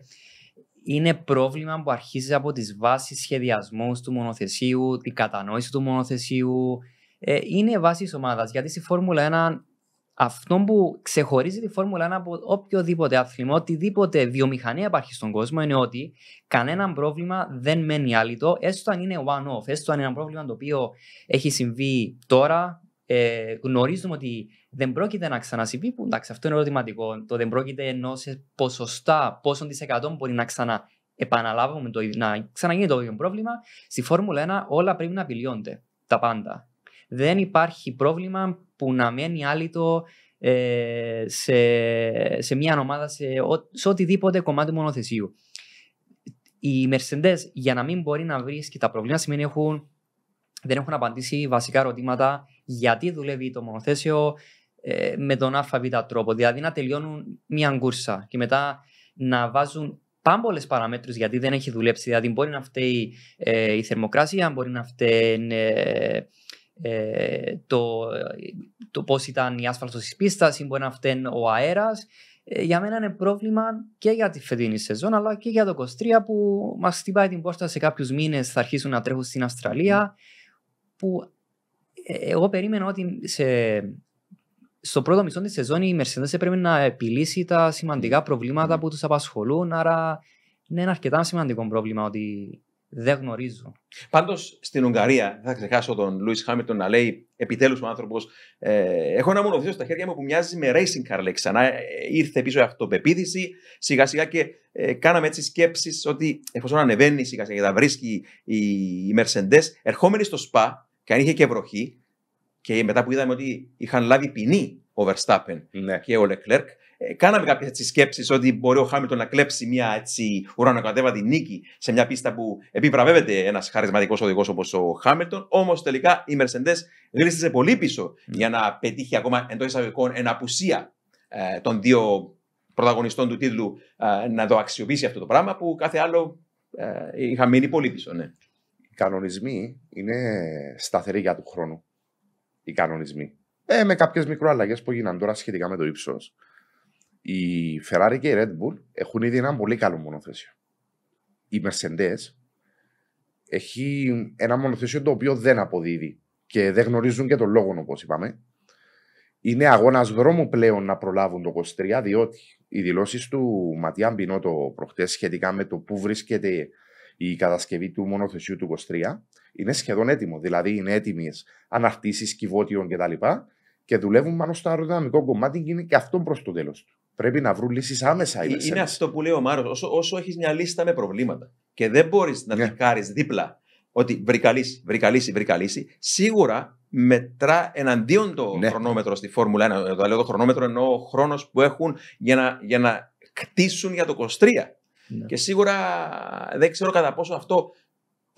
είναι πρόβλημα που αρχίζει από τις βάσεις σχεδιασμού του μονοθεσίου, την κατανόηση του μονοθεσίου. Ε, είναι βάση της ομάδας, γιατί στη Φόρμουλα 1 αυτό που ξεχωρίζει τη Φόρμουλα 1 από οποιοδήποτε άθλημα, οτιδήποτε βιομηχανία υπάρχει στον κόσμο, είναι ότι κανένα πρόβλημα δεν μένει άλυτο, έστω αν είναι one-off, έστω αν είναι ένα πρόβλημα το οποίο έχει συμβεί τώρα. Ε, γνωρίζουμε ότι δεν πρόκειται να ξανασυμβεί. Που εντάξει, αυτό είναι ερωτηματικό. Το δεν πρόκειται ενώ σε ποσοστά, πόσων τη εκατό μπορεί να ξαναεπαναλάβουμε επαναλάβουμε το, να ξαναγίνει το ίδιο πρόβλημα. Στη Φόρμουλα 1 όλα πρέπει να απειλιώνται. Τα πάντα. Δεν υπάρχει πρόβλημα που να μένει άλυτο ε, σε, σε μια ομάδα, σε, σε οτιδήποτε κομμάτι μονοθεσίου. Οι μερσεντέ για να μην μπορεί να βρίσκει τα προβλήματα σημαίνει ότι δεν έχουν απαντήσει βασικά ερωτήματα γιατί δουλεύει το μονοθέσιο, ε, με τον αφαβήτα τρόπο. Δηλαδή να τελειώνουν μία κούρσα και μετά να βάζουν πάμπολες παραμέτρους γιατί δεν έχει δουλέψει. Δηλαδή μπορεί να φταίει ε, η θερμοκρασία, μπορεί να φταίει ε, ε, το, το πώς ήταν η άσφαλτος της πίστας, ή μπορεί να φταίει ο αέρας. Ε, για μένα είναι πρόβλημα και για τη φετινή σεζόν, αλλά και για το 23 που μας χτυπάει την πόρτα σε κάποιους μήνες θα αρχίσουν να τρέχουν στην Αυστραλία. Που ε, εγώ περίμενα ότι σε στο πρώτο μισό της σεζόν η Mercedes έπρεπε να επιλύσει τα σημαντικά προβλήματα που τους απασχολούν. Άρα είναι ένα αρκετά σημαντικό πρόβλημα ότι δεν γνωρίζω. Πάντως στην Ουγγαρία, θα ξεχάσω τον Λούι Χάμιλτον να λέει επιτέλους ο άνθρωπος. Ε, έχω ένα μονοδείο στα χέρια μου που μοιάζει με racing car, λέει ξανά. Ε, ήρθε πίσω η αυτοπεποίθηση, σιγά σιγά και ε, κάναμε έτσι σκέψεις ότι εφόσον ανεβαίνει σιγά σιγά και τα βρίσκει η, η Mercedes, ερχόμενη στο σπα, και αν είχε και βροχή, και μετά που είδαμε ότι είχαν λάβει ποινή ο Verstappen ναι. και ο Leclerc, ε, κάναμε κάποιες σκέψεις ότι μπορεί ο Χάμιλτον να κλέψει μια έτσι ουρανοκατέβατη νίκη σε μια πίστα που επιβραβεύεται ένας χαρισματικός οδηγός όπως ο Χάμιλτον. Όμως τελικά η Mercedes γλίστησε πολύ πίσω ναι. για να πετύχει ακόμα εντός εισαγωγικών εν απουσία ε, των δύο πρωταγωνιστών του τίτλου ε, να το αξιοποιήσει αυτό το πράγμα που κάθε άλλο ε, είχα μείνει πολύ πίσω. Ναι. Οι κανονισμοί είναι σταθεροί για του χρόνου οι κανονισμοί. Ε, με κάποιες μικροαλλαγές που έγιναν τώρα σχετικά με το ύψος, η Ferrari και η Red Bull έχουν ήδη ένα πολύ καλό μονοθέσιο. Η Mercedes έχει ένα μονοθέσιο το οποίο δεν αποδίδει και δεν γνωρίζουν και τον λόγο, όπως είπαμε. Είναι αγώνας δρόμου πλέον να προλάβουν το 23, διότι οι δηλώσεις του Ματία Μπινότο προχτές σχετικά με το πού βρίσκεται η κατασκευή του μονοθεσιού του 23 είναι σχεδόν έτοιμο. Δηλαδή είναι έτοιμες αναρτήσεις κυβότιων κτλ. Και δουλεύουν μόνο στο αεροδυναμικό κομμάτι και είναι και αυτό προς το τέλος Πρέπει να βρουν λύσεις άμεσα. Ε, είναι, είναι αυτό που λέει ο Μάρος. Όσο, όσο έχεις μια λίστα με προβλήματα και δεν μπορείς να yeah. Ναι. δίπλα ότι βρήκα λύση, βρήκα σίγουρα μετρά εναντίον το ναι. χρονόμετρο στη Φόρμουλα 1. Το λέω το χρονόμετρο εννοώ ο χρόνος που έχουν για να, για να κτίσουν για το 23. Ναι. Και σίγουρα δεν ξέρω κατά πόσο αυτό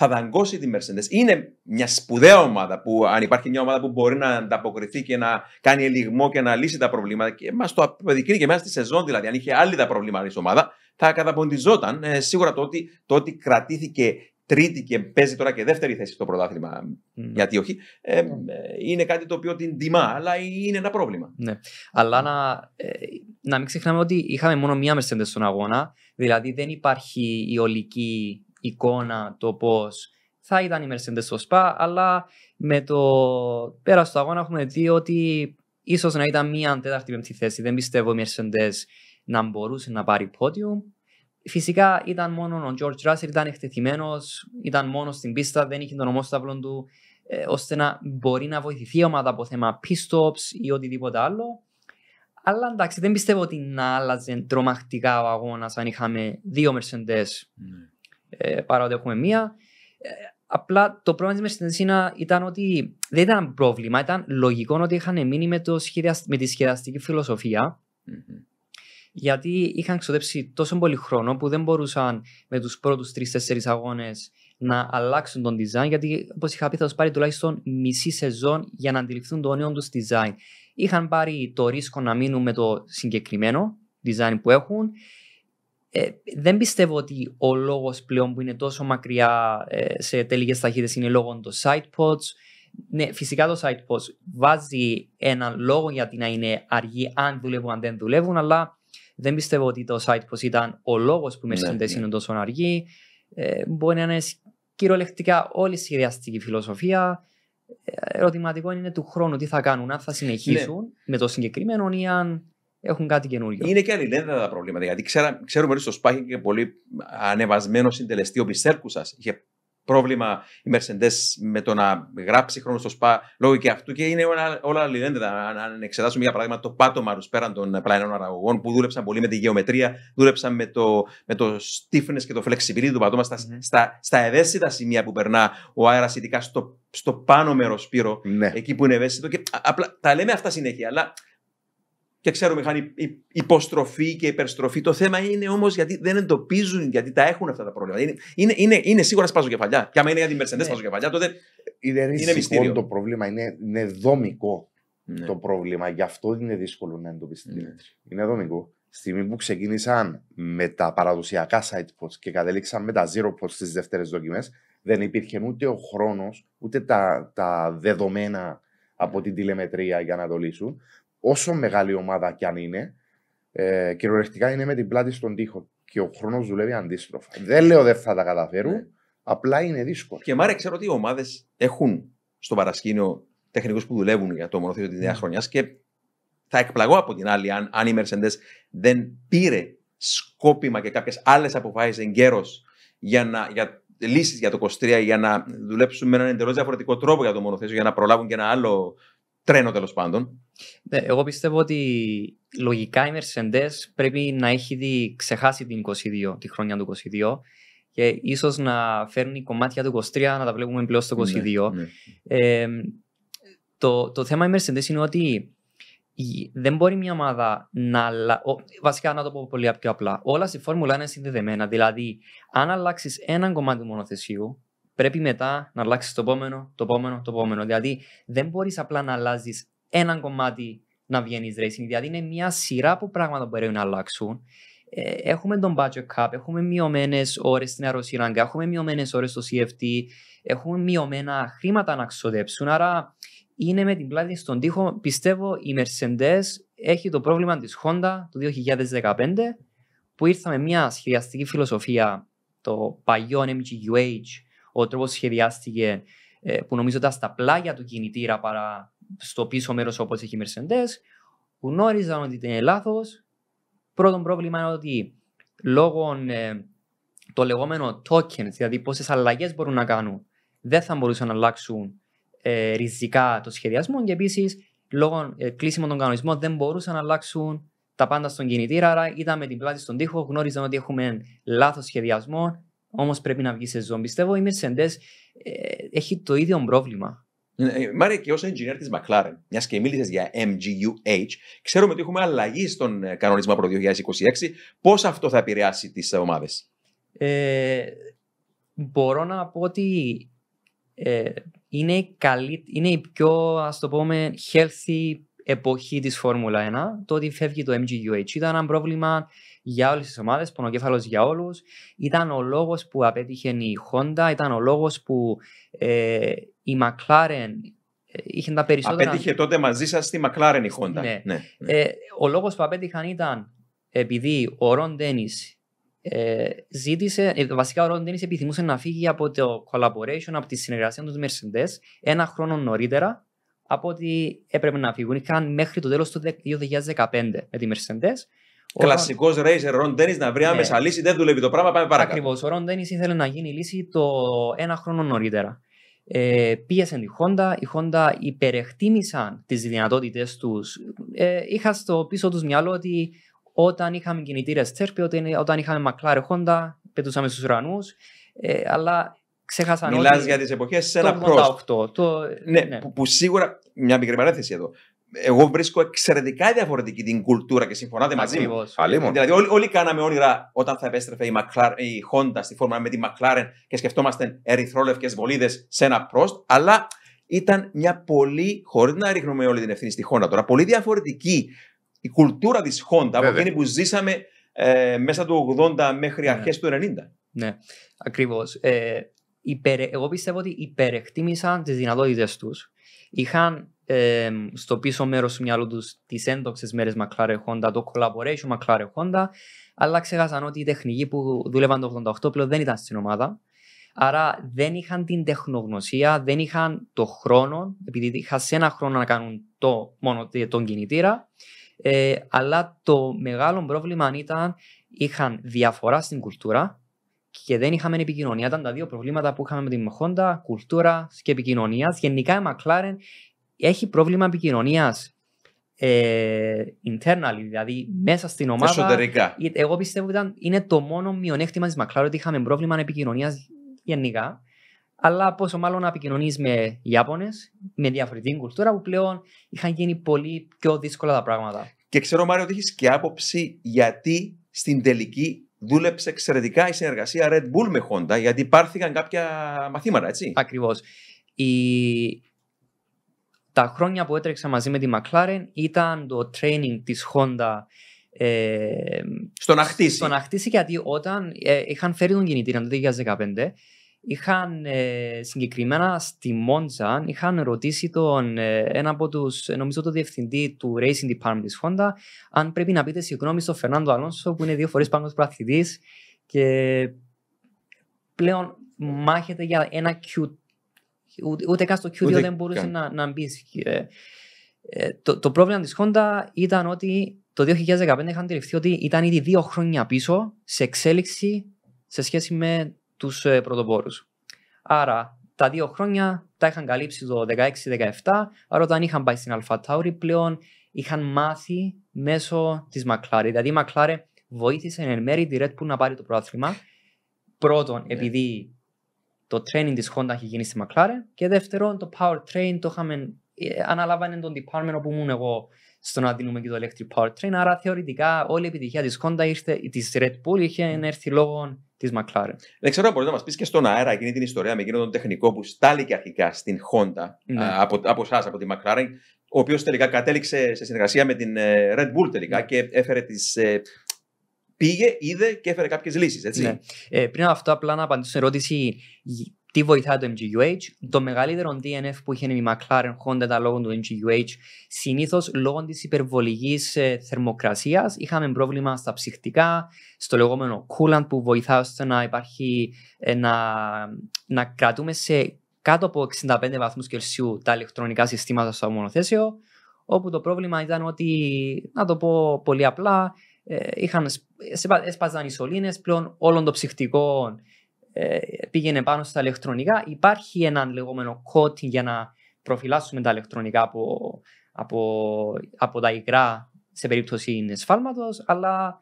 θα δαγκώσει τη Mercedes. Είναι μια σπουδαία ομάδα που, αν υπάρχει μια ομάδα που μπορεί να ανταποκριθεί και να κάνει ελιγμό και να λύσει τα προβλήματα, και μας το αποδεικνύει και μέσα στη σεζόν δηλαδή, αν είχε άλλη τα προβλήματα η ομάδα, θα καταποντιζόταν. Ε, σίγουρα το ότι, το ότι κρατήθηκε τρίτη και παίζει τώρα και δεύτερη θέση στο πρωτάθλημα, ναι. γιατί όχι, ε, ναι. ε, είναι κάτι το οποίο την τιμά, αλλά είναι ένα πρόβλημα. Ναι. Αλλά να, να μην ξεχνάμε ότι είχαμε μόνο μία Mercedes στον αγώνα, δηλαδή δεν υπάρχει η ολική εικόνα το πώς θα ήταν η Mercedes στο Spa, αλλά με το πέρας του αγώνα έχουμε δει ότι ίσως να ήταν μία τέταρτη πέμπτη θέση. Δεν πιστεύω η Mercedes να μπορούσε να πάρει πόντιο. Φυσικά ήταν μόνο ο George Russell, ήταν εκτεθειμένος, ήταν μόνος στην πίστα, δεν είχε τον ομόσταυλο του, ε, ώστε να μπορεί να βοηθηθεί η ομάδα από θέμα pit ή οτιδήποτε άλλο. Αλλά εντάξει, δεν πιστεύω ότι να άλλαζε τρομακτικά ο αγώνας αν είχαμε δύο Mercedes ναι. Ε, ότι έχουμε μία. Ε, απλά το πρόβλημα της Μερσεντεσίνα ήταν ότι δεν ήταν πρόβλημα. Ήταν λογικό ότι είχαν μείνει με, με τη σχεδιαστική Γιατί είχαν ξοδέψει τόσο πολύ χρόνο που δεν μπορούσαν με τους πρώτους τρει-τέσσερι αγώνες να αλλάξουν τον design. Γιατί, όπως είχα πει, θα τους πάρει τουλάχιστον μισή σεζόν για να αντιληφθούν το νέο τους design. Είχαν πάρει το ρίσκο να μείνουν με το συγκεκριμένο design που έχουν. Ε, δεν πιστεύω ότι ο λόγος πλέον που είναι τόσο μακριά ε, σε τελικές ταχύτητες είναι λόγω των sidepods. Ναι, φυσικά το sidepods βάζει έναν λόγο γιατί να είναι αργοί αν δουλεύουν, αν δεν δουλεύουν, αλλά δεν πιστεύω ότι το sidepods ήταν ο λόγος που οι Mercedes ναι, ναι. είναι τόσο αργοί. Ε, μπορεί να είναι κυριολεκτικά όλη η σχεδιαστική φιλοσοφία. Ερωτηματικό είναι του χρόνου τι θα κάνουν, αν θα συνεχίσουν ναι. με το συγκεκριμένο ή αν έχουν κάτι καινούριο. Είναι και αλληλένδετα τα προβλήματα. Γιατί ξέρα, ξέρουμε ότι στο Σπάχη και πολύ ανεβασμένο συντελεστή ο σα. είχε πρόβλημα οι Μερσεντέ με το να γράψει χρόνο στο ΣΠΑ λόγω και αυτού και είναι όλα, όλα αλληλένδετα. Αν, αν εξετάσουμε για παράδειγμα το πάτωμα τους πέραν των πλαϊνών αραγωγών που δούλεψαν πολύ με τη γεωμετρία, δούλεψαν με το, με το stiffness και το flexibility του πατώματος στα, mm στα, στα ευαίσθητα σημεία που περνά ο αέρας, ειδικά στο, στο πάνω μέρο ναι. εκεί που είναι ευαίσθητο. Και, απλά, τα λέμε αυτά συνέχεια, αλλά και ξέρουμε είχαν υποστροφή και υπερστροφή. Το θέμα είναι όμως γιατί δεν εντοπίζουν, γιατί τα έχουν αυτά τα προβλήματα. Είναι, είναι, είναι, είναι σίγουρα σπάζω κεφαλιά. Και άμα είναι γιατί την ναι. σπάζω κεφαλιά, τότε. Είναι, είναι μυστήριο. το πρόβλημα, είναι, είναι δομικό ναι. το πρόβλημα. Γι' αυτό είναι δύσκολο να εντοπιστεί. Ναι. Είναι δομικό. Στιγμή που ξεκίνησαν με τα παραδοσιακά site posts και κατέληξαν με τα zero posts στις δεύτερες δοκιμές, δεν υπήρχε ούτε ο χρόνος, ούτε τα, τα δεδομένα από την τηλεμετρία για να το λύσουν όσο μεγάλη ομάδα κι αν είναι, ε, κυριολεκτικά είναι με την πλάτη στον τοίχο. Και ο χρόνος δουλεύει αντίστροφα. Δεν λέω δεν θα τα καταφέρουν, ναι. απλά είναι δύσκολο. Και μάρε, ξέρω ότι οι ομάδες έχουν στο παρασκήνιο τεχνικούς που δουλεύουν για το μονοθέσιο της νέας ναι. χρονιάς και θα εκπλαγώ από την άλλη αν, αν η Μερσεντέ δεν πήρε σκόπιμα και κάποιες άλλες αποφάσεις εγκαίρως για, για λύσεις για το 23 για να δουλέψουν με έναν εντελώς διαφορετικό τρόπο για το μονοθέσιο, για να προλάβουν και ένα άλλο τρένο τέλος πάντων. Ναι, εγώ πιστεύω ότι λογικά η Mercedes πρέπει να έχει δει, ξεχάσει την 22, τη χρονιά του 22 και ίσως να φέρνει κομμάτια του 23 να τα βλέπουμε πλέον στο 22. Ναι, ναι. το, το θέμα η Mercedes είναι ότι δεν μπορεί μια ομάδα να αλλάξει. Βασικά, να το πω πολύ απλά. Όλα στη Φόρμουλα είναι συνδεδεμένα. Δηλαδή, αν αλλάξεις έναν κομμάτι του μονοθεσίου, πρέπει μετά να αλλάξεις το επόμενο, το επόμενο, το επόμενο. Δηλαδή δεν μπορείς απλά να αλλάζεις ένα κομμάτι να βγαίνεις racing. Δηλαδή είναι μια σειρά από πράγματα που πρέπει να αλλάξουν. Ε, έχουμε τον budget cap, έχουμε μειωμένες ώρες στην αεροσύραγγα, έχουμε μειωμένες ώρες στο CFT, έχουμε μειωμένα χρήματα να ξοδέψουν. Άρα είναι με την πλάτη στον τοίχο. Πιστεύω η Mercedes έχει το πρόβλημα της Honda το 2015 που ήρθαμε μια σχεδιαστική φιλοσοφία το παλιό MGUH ο τρόπος σχεδιάστηκε ε, που στα πλάγια του κινητήρα παρά στο πίσω μέρος όπως έχει οι Mercedes, γνώριζαν ότι ήταν λάθος. Πρώτον πρόβλημα είναι ότι λόγω ε, το λεγόμενο tokens, δηλαδή πόσες αλλαγές μπορούν να κάνουν, δεν θα μπορούσαν να αλλάξουν ε, ριζικά το σχεδιασμό και επίσης λόγω ε, κλείσιμων των κανονισμών δεν μπορούσαν να αλλάξουν τα πάντα στον κινητήρα. Άρα ήταν με την πλάτη στον τοίχο, γνώριζαν ότι έχουμε λάθος σχεδιασμό, Όμως πρέπει να βγει σε ζώνη. Πιστεύω η Μερσεντέ έχει το ίδιο πρόβλημα. Ε, ε, Μάρια και ως engineer της McLaren, μιας και μίλησες για MGUH, ξέρουμε ότι έχουμε αλλαγή στον ε, κανονισμό από το 2026. Πώς αυτό θα επηρεάσει τις ομάδε, Μπορώ να πω ότι είναι, η πιο ας το healthy εποχή της Φόρμουλα 1, το ότι φεύγει το MGUH. Ήταν ένα πρόβλημα για όλες τις ομάδες, πονοκέφαλος για όλους. Ήταν ο λόγος που απέτυχε η Honda, ήταν ο λόγος που ε, η McLaren ε, είχε τα περισσότερα. Απέτυχε τότε μαζί σας στη McLaren η Honda. Ναι. Ναι. Ε, ο λόγος που απέτυχαν ήταν επειδή ο Ρον Ντένι ε, ζήτησε, ε, βασικά ο Ρον Ντένι επιθυμούσε να φύγει από το collaboration, από τη συνεργασία του Mercedes ένα χρόνο νωρίτερα από ότι έπρεπε να φύγουν. Είχαν μέχρι το τέλος του 2015 με τη Mercedes. Κλασικό ο... Racer Ron Dennis να βρει ναι. άμεσα λύση, δεν δουλεύει το πράγμα, πάμε παρακάτω. Ακριβώς. Ο Ron Dennis ήθελε να γίνει λύση το ένα χρόνο νωρίτερα. Ε, πίεσαν τη Honda, η Honda υπερεκτίμησαν τις δυνατότητες τους. Ε, είχα στο πίσω τους μυαλό ότι όταν είχαμε κινητήρες τσέρπι, όταν είχαμε McLaren Honda, πετούσαμε στους ουρανούς. Ε, αλλά ξέχασα. Μιλά για τις εποχές σε ένα πρόσωπο. Το... Ναι, ναι. Που, που, σίγουρα. Μια μικρή παρένθεση εδώ. Εγώ βρίσκω εξαιρετικά διαφορετική την κουλτούρα και συμφωνάτε μαζί μου. Δηλαδή, όλοι, όλοι κάναμε όνειρα όταν θα επέστρεφε η, Χόντα η Honda στη φόρμα με τη McLaren και σκεφτόμαστε ερυθρόλευκες βολίδες σε ένα πρόστ. Αλλά ήταν μια πολύ, χωρίς να ρίχνουμε όλη την ευθύνη στη Honda τώρα, πολύ διαφορετική η κουλτούρα της Honda από εκείνη που ζήσαμε ε, μέσα του 80 μέχρι ναι. αρχές του 90. Ναι, ακριβώς. Ε, εγώ πιστεύω ότι υπερεκτίμησαν τις δυνατότητες τους. Είχαν στο πίσω μέρος του μυαλού τους τις έντοξες μέρες McLaren Χόντα, το collaboration McLaren Χόντα, αλλά ξέχασαν ότι οι τεχνικοί που δούλευαν το 88 πλέον δεν ήταν στην ομάδα. Άρα δεν είχαν την τεχνογνωσία, δεν είχαν το χρόνο, επειδή είχαν σε ένα χρόνο να κάνουν το, μόνο τον κινητήρα. Ε, αλλά το μεγάλο πρόβλημα ήταν είχαν διαφορά στην κουλτούρα, και δεν είχαμε επικοινωνία. Ήταν τα δύο προβλήματα που είχαμε με την Honda, κουλτούρα και επικοινωνίας. Γενικά η Μακλάρεν έχει πρόβλημα επικοινωνίας ε, internally, δηλαδή μέσα στην ομάδα. Εσωτερικά. Ε, εγώ πιστεύω ότι είναι το μόνο μειονέκτημα της Μακλάρεν ότι είχαμε πρόβλημα επικοινωνίας γενικά. Αλλά πόσο μάλλον να επικοινωνείς με Ιάπωνες, με διαφορετική κουλτούρα που πλέον είχαν γίνει πολύ πιο δύσκολα τα πράγματα. Και ξέρω, Μάριο, ότι έχεις και άποψη γιατί στην τελική δούλεψε εξαιρετικά η συνεργασία Red Bull με Honda, γιατί πάρθηκαν κάποια μαθήματα, έτσι. Ακριβώς. Η... Τα χρόνια που έτρεξα μαζί με τη McLaren ήταν το training της Honda ε, στο να χτίσει. Στο να χτίσει γιατί όταν ε, είχαν φέρει τον κινητήρα το 2015 είχαν ε, συγκεκριμένα στη Μόντζα είχαν ρωτήσει τον, ε, ένα από τους, ε, νομίζω το διευθυντή του Racing Department της Honda αν πρέπει να πείτε συγγνώμη στον Φερνάντο Αλόνσο που είναι δύο φορές πάνω και πλέον μάχεται για ένα Q ούτε, ούτε καν στο Q2 ούτε δεν μπορούσε να, να μπει ε, το, το πρόβλημα της Honda ήταν ότι το 2015 είχαν αντιληφθεί ότι ήταν ήδη δύο χρόνια πίσω σε εξέλιξη σε σχέση με τους ε, πρωτοπόρους. Άρα τα δύο χρόνια τα είχαν καλύψει το 16-17, άρα όταν είχαν πάει στην Αλφατάουρη πλέον είχαν μάθει μέσω της Μακλάρη. Δηλαδή η Μακλάρη βοήθησε εν μέρη τη Red Bull να πάρει το πρόθυμα. Πρώτον, ναι. επειδή το training της Honda είχε γίνει στη Μακλάρη και δεύτερον, το powertrain το είχαμε ε, αναλάβανε τον department όπου ήμουν εγώ στο να δίνουμε και το electric train. Άρα θεωρητικά όλη η επιτυχία της Honda ήρθε, της Red Bull είχε ναι. έρθει λόγω τη McLaren. Δεν ξέρω αν μπορείς να μας πεις και στον αέρα εκείνη την ιστορία με εκείνον τον τεχνικό που και αρχικά στην Honda ναι. από, από εσάς, από τη McLaren, ο οποίος τελικά κατέληξε σε συνεργασία με την ε, Red Bull τελικά ναι. και έφερε τις. Ε, πήγε, είδε και έφερε κάποιες λύσεις. Ναι. Ε, πριν από αυτό, απλά να απαντήσω σε ερώτηση τι βοηθάει το MGUH. Το μεγαλύτερο DNF που είχε η McLaren Honda τα λόγω του MGUH, συνήθως λόγω της υπερβολικής ε, θερμοκρασίας, είχαμε πρόβλημα στα ψυχτικά, στο λεγόμενο coolant που βοηθά ώστε να υπάρχει, ε, να, να κρατούμε σε κάτω από 65 βαθμούς Κελσίου τα ηλεκτρονικά συστήματα στο μονοθέσιο. Όπου το πρόβλημα ήταν ότι, να το πω πολύ απλά, ε, έσπαζαν οι σωλήνε πλέον όλων των ψυχτικών ε, πήγαινε πάνω στα ηλεκτρονικά. Υπάρχει έναν λεγόμενο κότι για να προφυλάσσουμε τα ηλεκτρονικά από, από, από τα υγρά σε περίπτωση σφάλματο, αλλά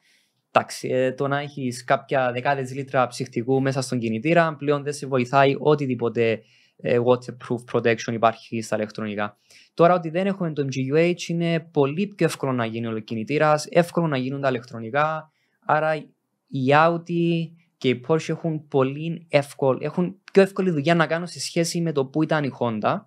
εντάξει, ε, το να έχεις κάποια δεκάδες λίτρα ψυχτικού μέσα στον κινητήρα πλέον δεν σε βοηθάει οτιδήποτε ε, waterproof protection υπάρχει στα ηλεκτρονικά. Τώρα ότι δεν έχουμε τον GUH είναι πολύ πιο εύκολο να γίνει ο κινητήρα, εύκολο να γίνουν τα ηλεκτρονικά, άρα η Audi και οι Porsche έχουν πολύ εύκολη, έχουν πιο εύκολη δουλειά να κάνουν σε σχέση με το που ήταν η Honda.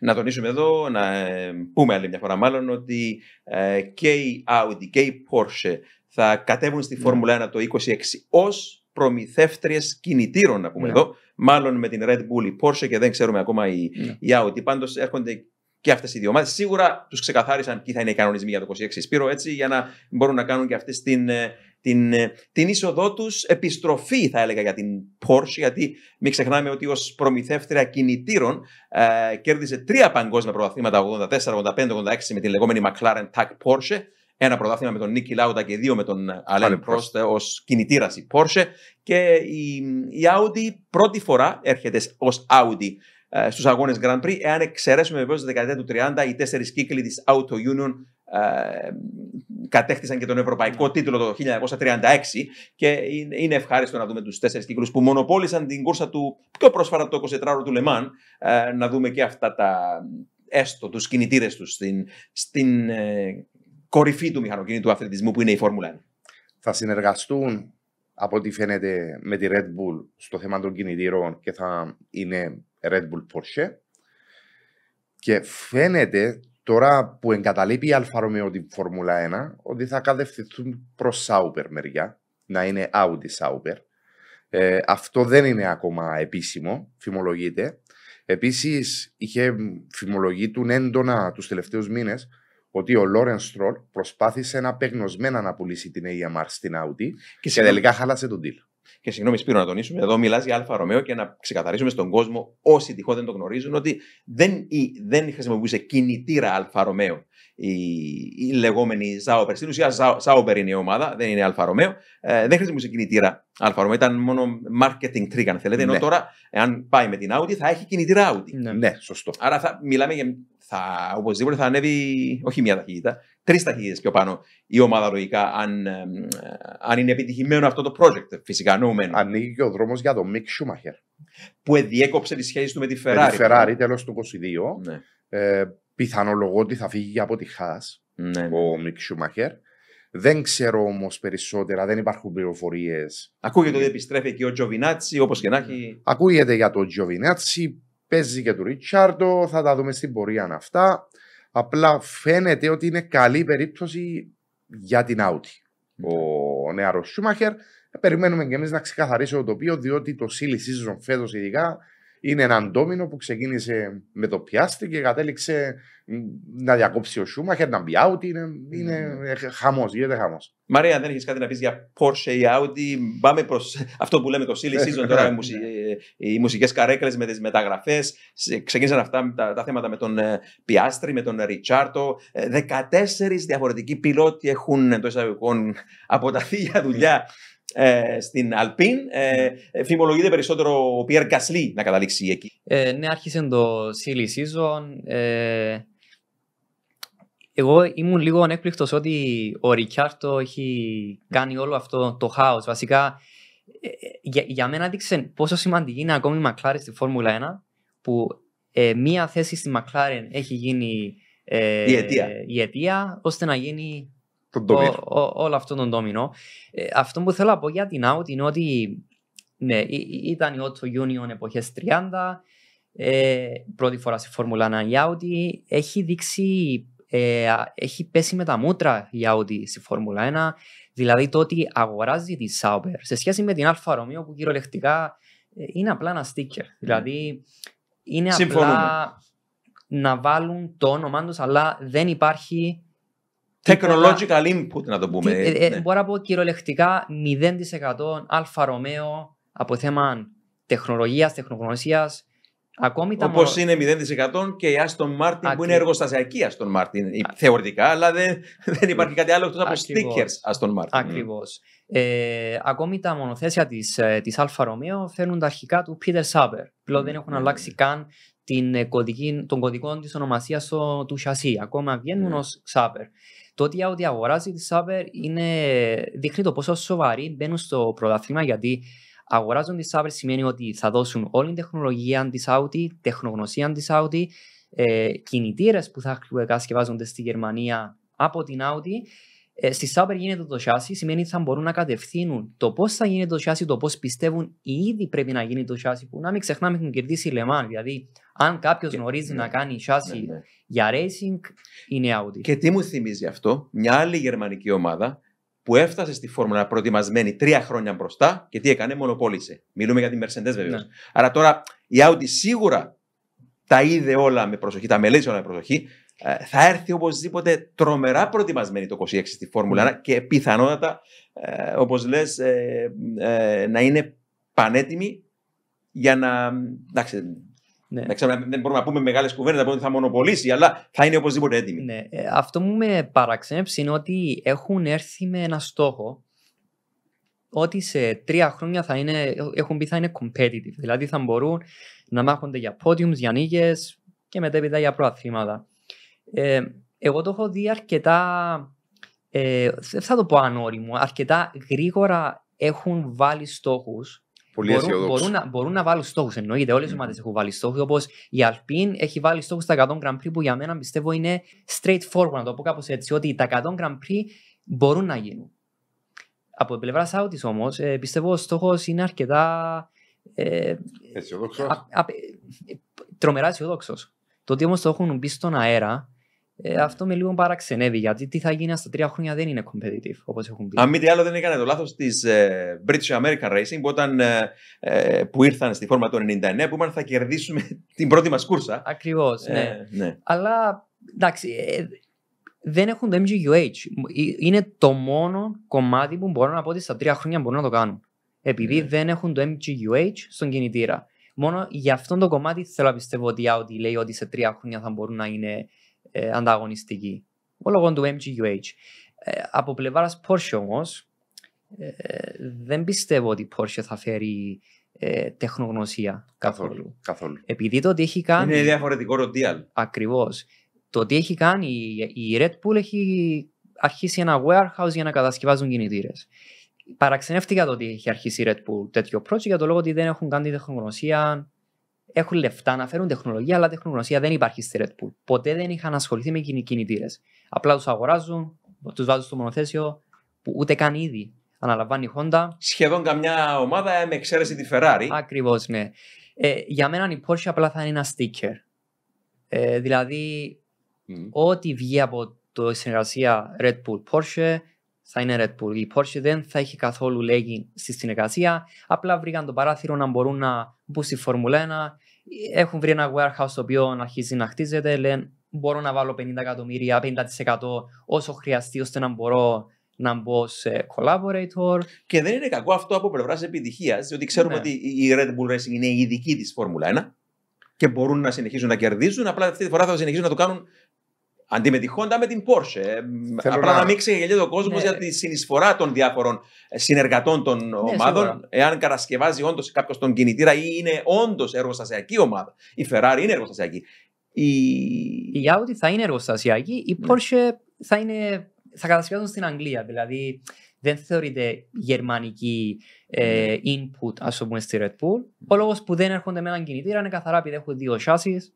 Να τονίσουμε εδώ, να ε, πούμε άλλη μια φορά μάλλον, ότι ε, και η Audi και η Porsche θα κατέβουν στη ναι. Φόρμουλα 1 το 26 ως προμηθεύτριες κινητήρων, να πούμε ναι. εδώ. Μάλλον με την Red Bull η Porsche και δεν ξέρουμε ακόμα η, ναι. η Audi. Πάντως έρχονται και αυτές οι δύο ομάδες. Σίγουρα τους ξεκαθάρισαν ποιοι θα είναι οι κανονισμοί για το 26 Σπύρο, έτσι, για να μπορούν να κάνουν και αυτές την ε, την, ε, την είσοδό τους επιστροφή, θα έλεγα, για την Porsche, γιατί μην ξεχνάμε ότι ως προμηθεύτρια κινητήρων ε, κέρδισε τρία παγκόσμια πρωταθλήματα 84, 85, 86 με την λεγόμενη McLaren Tag Porsche. Ένα πρωτάθλημα με τον Νίκη Λάουτα και δύο με τον Αλέν Πρόστε ως κινητήρας η Porsche. Και η, η Audi πρώτη φορά έρχεται ως Audi ε, στους αγώνες Grand Prix. Εάν εξαιρέσουμε βεβαίως τη δεκαετία του 30, οι τέσσερις κύκλοι της Auto Union ε, κατέκτησαν και τον ευρωπαϊκό ναι. τίτλο το 1936 και είναι ευχάριστο να δούμε τους τέσσερις κύκλους που μονοπόλησαν την κούρσα του πιο πρόσφατα το 24 ο του Λεμάν να δούμε και αυτά τα έστω τους κινητήρες τους στην, στην ε, κορυφή του μηχανοκίνητου αθλητισμού που είναι η Φόρμουλα 1. Θα συνεργαστούν από ό,τι φαίνεται με τη Red Bull στο θέμα των κινητήρων και θα είναι Red Bull Porsche και φαίνεται Τώρα που εγκαταλείπει η Αλφαρομέο την Φόρμουλα 1, ότι θα κατευθυνθούν προς Σάουπερ μεριά, να είναι Audi Σάουπερ. Ε, αυτό δεν είναι ακόμα επίσημο, φημολογείται. Επίσης, είχε φημολογεί έντονα τους τελευταίους μήνες ότι ο Λόρεν Στρόλ προσπάθησε να απεγνωσμένα να πουλήσει την AMR στην Audi και, και τελικά χάλασε τον deal. Και συγγνώμη, Σπύρο, να τονίσουμε. Εδώ μιλάς για Αλφα Ρωμαίο και να ξεκαθαρίσουμε στον κόσμο, όσοι τυχόν δεν το γνωρίζουν, ότι δεν, δεν χρησιμοποιούσε κινητήρα Αλφα Ρωμαίο η, η λεγόμενη Ζάουπερ. Στην ουσία, Ζάουπερ είναι η ομάδα, δεν είναι Αλφα Ρωμαίο. Ε, δεν χρησιμοποιούσε κινητήρα Αλφα Ρωμαίο, ήταν μόνο marketing trick, αν θέλετε. Ναι. Ενώ τώρα, εάν πάει με την Audi, θα έχει κινητήρα Audi. Ναι, ναι σωστό. Άρα θα μιλάμε για θα, οπωσδήποτε θα ανέβει όχι μία ταχύτητα, τρεις ταχύτητες πιο πάνω η ομάδα λογικά, αν, αν είναι επιτυχημένο αυτό το project. Φυσικά, νοούμενο. Ανοίγει και ο δρόμος για τον Μικ Σούμαχέρ. Που διέκοψε τη σχέση του με τη Ferrari. Με τη Ferrari τέλος του 2022. Ναι. Ε, πιθανολογώ ότι θα φύγει από τη Χά ναι, ο Μικ Σούμαχερ. Δεν ξέρω όμως περισσότερα, δεν υπάρχουν πληροφορίες. Ακούγεται ότι επιστρέφει και ο Τζοβινάτσι, όπως και να έχει. Ακούγεται για τον Τζοβινάτσι παίζει και του Ρίτσαρντο, θα τα δούμε στην πορεία αυτά. Απλά φαίνεται ότι είναι καλή περίπτωση για την Audi. Ναι. Ο νεαρός Σούμαχερ. Περιμένουμε και εμείς να ξεκαθαρίσει το τοπίο, διότι το silly season φέτος ειδικά είναι ένα ντόμινο που ξεκίνησε με το πιάστη και κατέληξε να διακόψει ο Σούμαχερ, να μπει Audi. Είναι, είναι ναι, ναι. χαμός, γίνεται χαμός. Μαρία, αν δεν έχεις κάτι να πεις για Porsche ή Audi, πάμε προς αυτό που λέμε το silly season τώρα. οι, οι μουσικές καρέκλες με τις μεταγραφές. Ξεκίνησαν αυτά τα, τα θέματα με τον Πιάστρη, ε, με τον ε, Ριτσάρτο. 14 διαφορετικοί πιλότοι έχουν εντός εισαγωγικών αποταθεί για δουλειά ε, στην Αλπίν. Ε, φημολογείται περισσότερο ο Πιέρ Κασλή να καταλήξει εκεί. Ε, ναι, άρχισε το silly season. Ε, εγώ ήμουν λίγο ανέκπληκτος ότι ο Ρικιάρτο έχει κάνει όλο αυτό το χάος. Βασικά, ε, για, μένα δείξε πόσο σημαντική είναι ακόμη η Μακλάρη στη Φόρμουλα 1 που μία θέση στη Μακλάρεν έχει γίνει ε, η η αιτία ώστε να γίνει όλο αυτό τον ντόμινο. Ε, αυτό που θέλω να πω για την Out είναι ότι ναι, ήταν η Auto Union εποχές 30. Ε, πρώτη φορά στη Φόρμουλα 1 η Audi έχει δείξει ε, έχει πέσει με τα μούτρα η Audi στη Φόρμουλα 1 δηλαδή το ότι αγοράζει τη Sauber σε σχέση με την Αλφα Ρωμίο που κυριολεκτικά είναι απλά ένα sticker ναι. δηλαδή είναι απλά να βάλουν το όνομά τους, αλλά δεν υπάρχει Technological input, να το πούμε. Ε, ε, ναι. Μπορώ να πω κυριολεκτικά 0% Αλφα Ρωμαίο από θέμα τεχνολογίας, τεχνογνωσίας. Όπω είναι 0% και η Άστον Μάρτιν που είναι εργοστασιακή Άστον Μάρτιν. Θεωρητικά, αλλά δεν, δεν υπάρχει κάτι άλλο εκτός από stickers Άστον Μάρτιν. Ακριβώ. ακόμη τα μονοθέσια της της ε, Αλφα Ρωμαίο φέρνουν τα αρχικά του Πίτερ Σάμπερ. Πλέον δεν mm, έχουν ναι, αλλάξει ναι. καν τον κωδικό της ονομασίας του Σασί. Ακόμα βγαίνουν ω Σάμπερ. Το ότι η Audi αγοράζει της είναι δείχνει το πόσο σοβαροί μπαίνουν στο πρωτάθλημα γιατί αγοράζουν της σάβερ σημαίνει ότι θα δώσουν όλη την τεχνολογία της Audi, τεχνογνωσία της Audi, ε, κινητήρες που θα κατασκευάζονται στη Γερμανία από την Audi ε, στη Σάπερ γίνεται το chassis, σημαίνει ότι θα μπορούν να κατευθύνουν το πώς θα γίνεται το chassis, το πώς πιστεύουν ήδη πρέπει να γίνει το chassis, που να μην ξεχνάμε την κερδίσει η Λεμάν. Δηλαδή, αν κάποιος γνωρίζει ναι, να κάνει chassis ναι, ναι. για racing, είναι Audi. Και τι μου θυμίζει αυτό, μια άλλη γερμανική ομάδα που έφτασε στη Φόρμουλα προετοιμασμένη τρία χρόνια μπροστά και τι έκανε, μονοπόλησε. Μιλούμε για τη Mercedes βεβαίως. Ναι. Άρα τώρα η Audi σίγουρα τα είδε όλα με προσοχή, τα μελέτησε όλα με προσοχή, ε, θα έρθει οπωσδήποτε τρομερά προετοιμασμένη το 26 στη Φόρμουλα 1 ναι. και πιθανότατα, όπω ε, όπως ε, να είναι πανέτοιμη για να... ναι. δεν μπορούμε να πούμε μεγάλες κουβέντε, να πούμε ότι θα μονοπολίσει, αλλά θα είναι οπωσδήποτε έτοιμη. Ναι. Αυτό που με παραξένεψε είναι ότι έχουν έρθει με ένα στόχο ότι σε τρία χρόνια θα είναι, έχουν πει θα είναι competitive. Δηλαδή θα μπορούν να μάχονται για podiums, για νίκες και μετέπειτα για προαθλήματα. Ε, εγώ το έχω δει αρκετά, δεν θα το πω ανώριμο, αρκετά γρήγορα έχουν βάλει στόχους. Πολύ μπορούν, μπορούν, να, να βάλουν στόχους. Εννοείται, όλες οι ναι. ομάδες έχουν βάλει στόχους. Όπως η Αλπίν έχει βάλει στόχους στα 100 Grand Prix που για μένα πιστεύω είναι straightforward, να το πω κάπως έτσι, ότι τα 100 Grand Prix μπορούν να γίνουν. Από την πλευρά τη όμως, ε, πιστεύω ο στόχος είναι αρκετά ε, τρομερά αισιοδόξος. Το ότι όμως το έχουν μπει στον αέρα, ε, ναι. αυτό με λίγο παραξενεύει γιατί τι θα γίνει στα τρία χρόνια δεν είναι competitive όπως έχουν πει. Αν μη τι άλλο, δεν έκανε το λάθος της ε, British American Racing που, όταν, ε, ε που ήρθαν στη φόρμα το 99 που είπαν θα κερδίσουμε την πρώτη μας κούρσα. Ακριβώς. Ε, ναι. ναι. Αλλά εντάξει, δεν έχουν το MGUH. Είναι το μόνο κομμάτι που μπορώ να πω ότι στα τρία χρόνια μπορούν να το κάνουν επειδή ναι. δεν έχουν το MGUH στον κινητήρα. Μόνο για αυτόν το κομμάτι θέλω να πιστεύω ότι η Audi λέει ότι σε τρία χρόνια θα μπορούν να είναι ε, ανταγωνιστικοί. Ο λόγω του MGUH. Ε, από πλευράς Porsche όμως, ε, δεν πιστεύω ότι η Porsche θα φέρει τεχνογνωσία καθόλου. καθόλου. Επειδή το ότι έχει κάνει. Είναι διαφορετικό ροντιαλ. Ακριβώς. Το ότι έχει κάνει η Red Bull έχει αρχίσει ένα warehouse για να κατασκευάζουν κινητήρες παραξενεύτηκα το ότι έχει αρχίσει η Red Bull τέτοιο project για το λόγο ότι δεν έχουν κάνει τεχνογνωσία. Έχουν λεφτά να φέρουν τεχνολογία, αλλά τεχνογνωσία δεν υπάρχει στη Red Bull. Ποτέ δεν είχαν ασχοληθεί με κινητήρες. Απλά τους αγοράζουν, τους βάζουν στο μονοθέσιο που ούτε καν ήδη αναλαμβάνει η Honda. Σχεδόν καμιά ομάδα με εξαίρεση τη Ferrari. Ακριβώς, ναι. Ε, για μένα η Porsche απλά θα είναι ένα sticker. Ε, δηλαδή, mm. ό,τι βγει από το συνεργασία Red Bull Porsche θα είναι Red Bull. Η Porsche δεν θα έχει καθόλου λέγη στη συνεργασία. Απλά βρήκαν το παράθυρο να μπορούν να μπουν στη Φόρμουλα 1. Έχουν βρει ένα warehouse το οποίο αρχίζει να χτίζεται. Λένε μπορώ να βάλω 50 εκατομμύρια, 50% όσο χρειαστεί ώστε να μπορώ να μπω σε collaborator. Και δεν είναι κακό αυτό από πλευράς επιτυχίας, διότι ξέρουμε ναι. ότι η Red Bull Racing είναι η ειδική της Φόρμουλα 1 και μπορούν να συνεχίσουν να κερδίζουν. Απλά αυτή τη φορά θα συνεχίζουν να το κάνουν Αντί με την Porsche. Ε, Θέλω Απλά να, να μην ξεγελιέται ο κόσμο ναι. για τη συνεισφορά των διάφορων ε, συνεργατών των ναι, ομάδων. Σίγουρα. Εάν κατασκευάζει όντως κάποιος τον κινητήρα ή είναι όντως εργοστασιακή ομάδα. Η Ferrari είναι εργοστασιακή. Η... η Audi θα είναι εργοστασιακή. Η ναι. Porsche θα, είναι... θα κατασκευάζουν στην Αγγλία. Δηλαδή δεν θεωρείται γερμανική ε, ναι. input, ας πούμε, στη Red Bull. Ο λόγος που δεν έρχονται με έναν κινητήρα είναι καθαρά επειδή έχουν δύο σάσεις.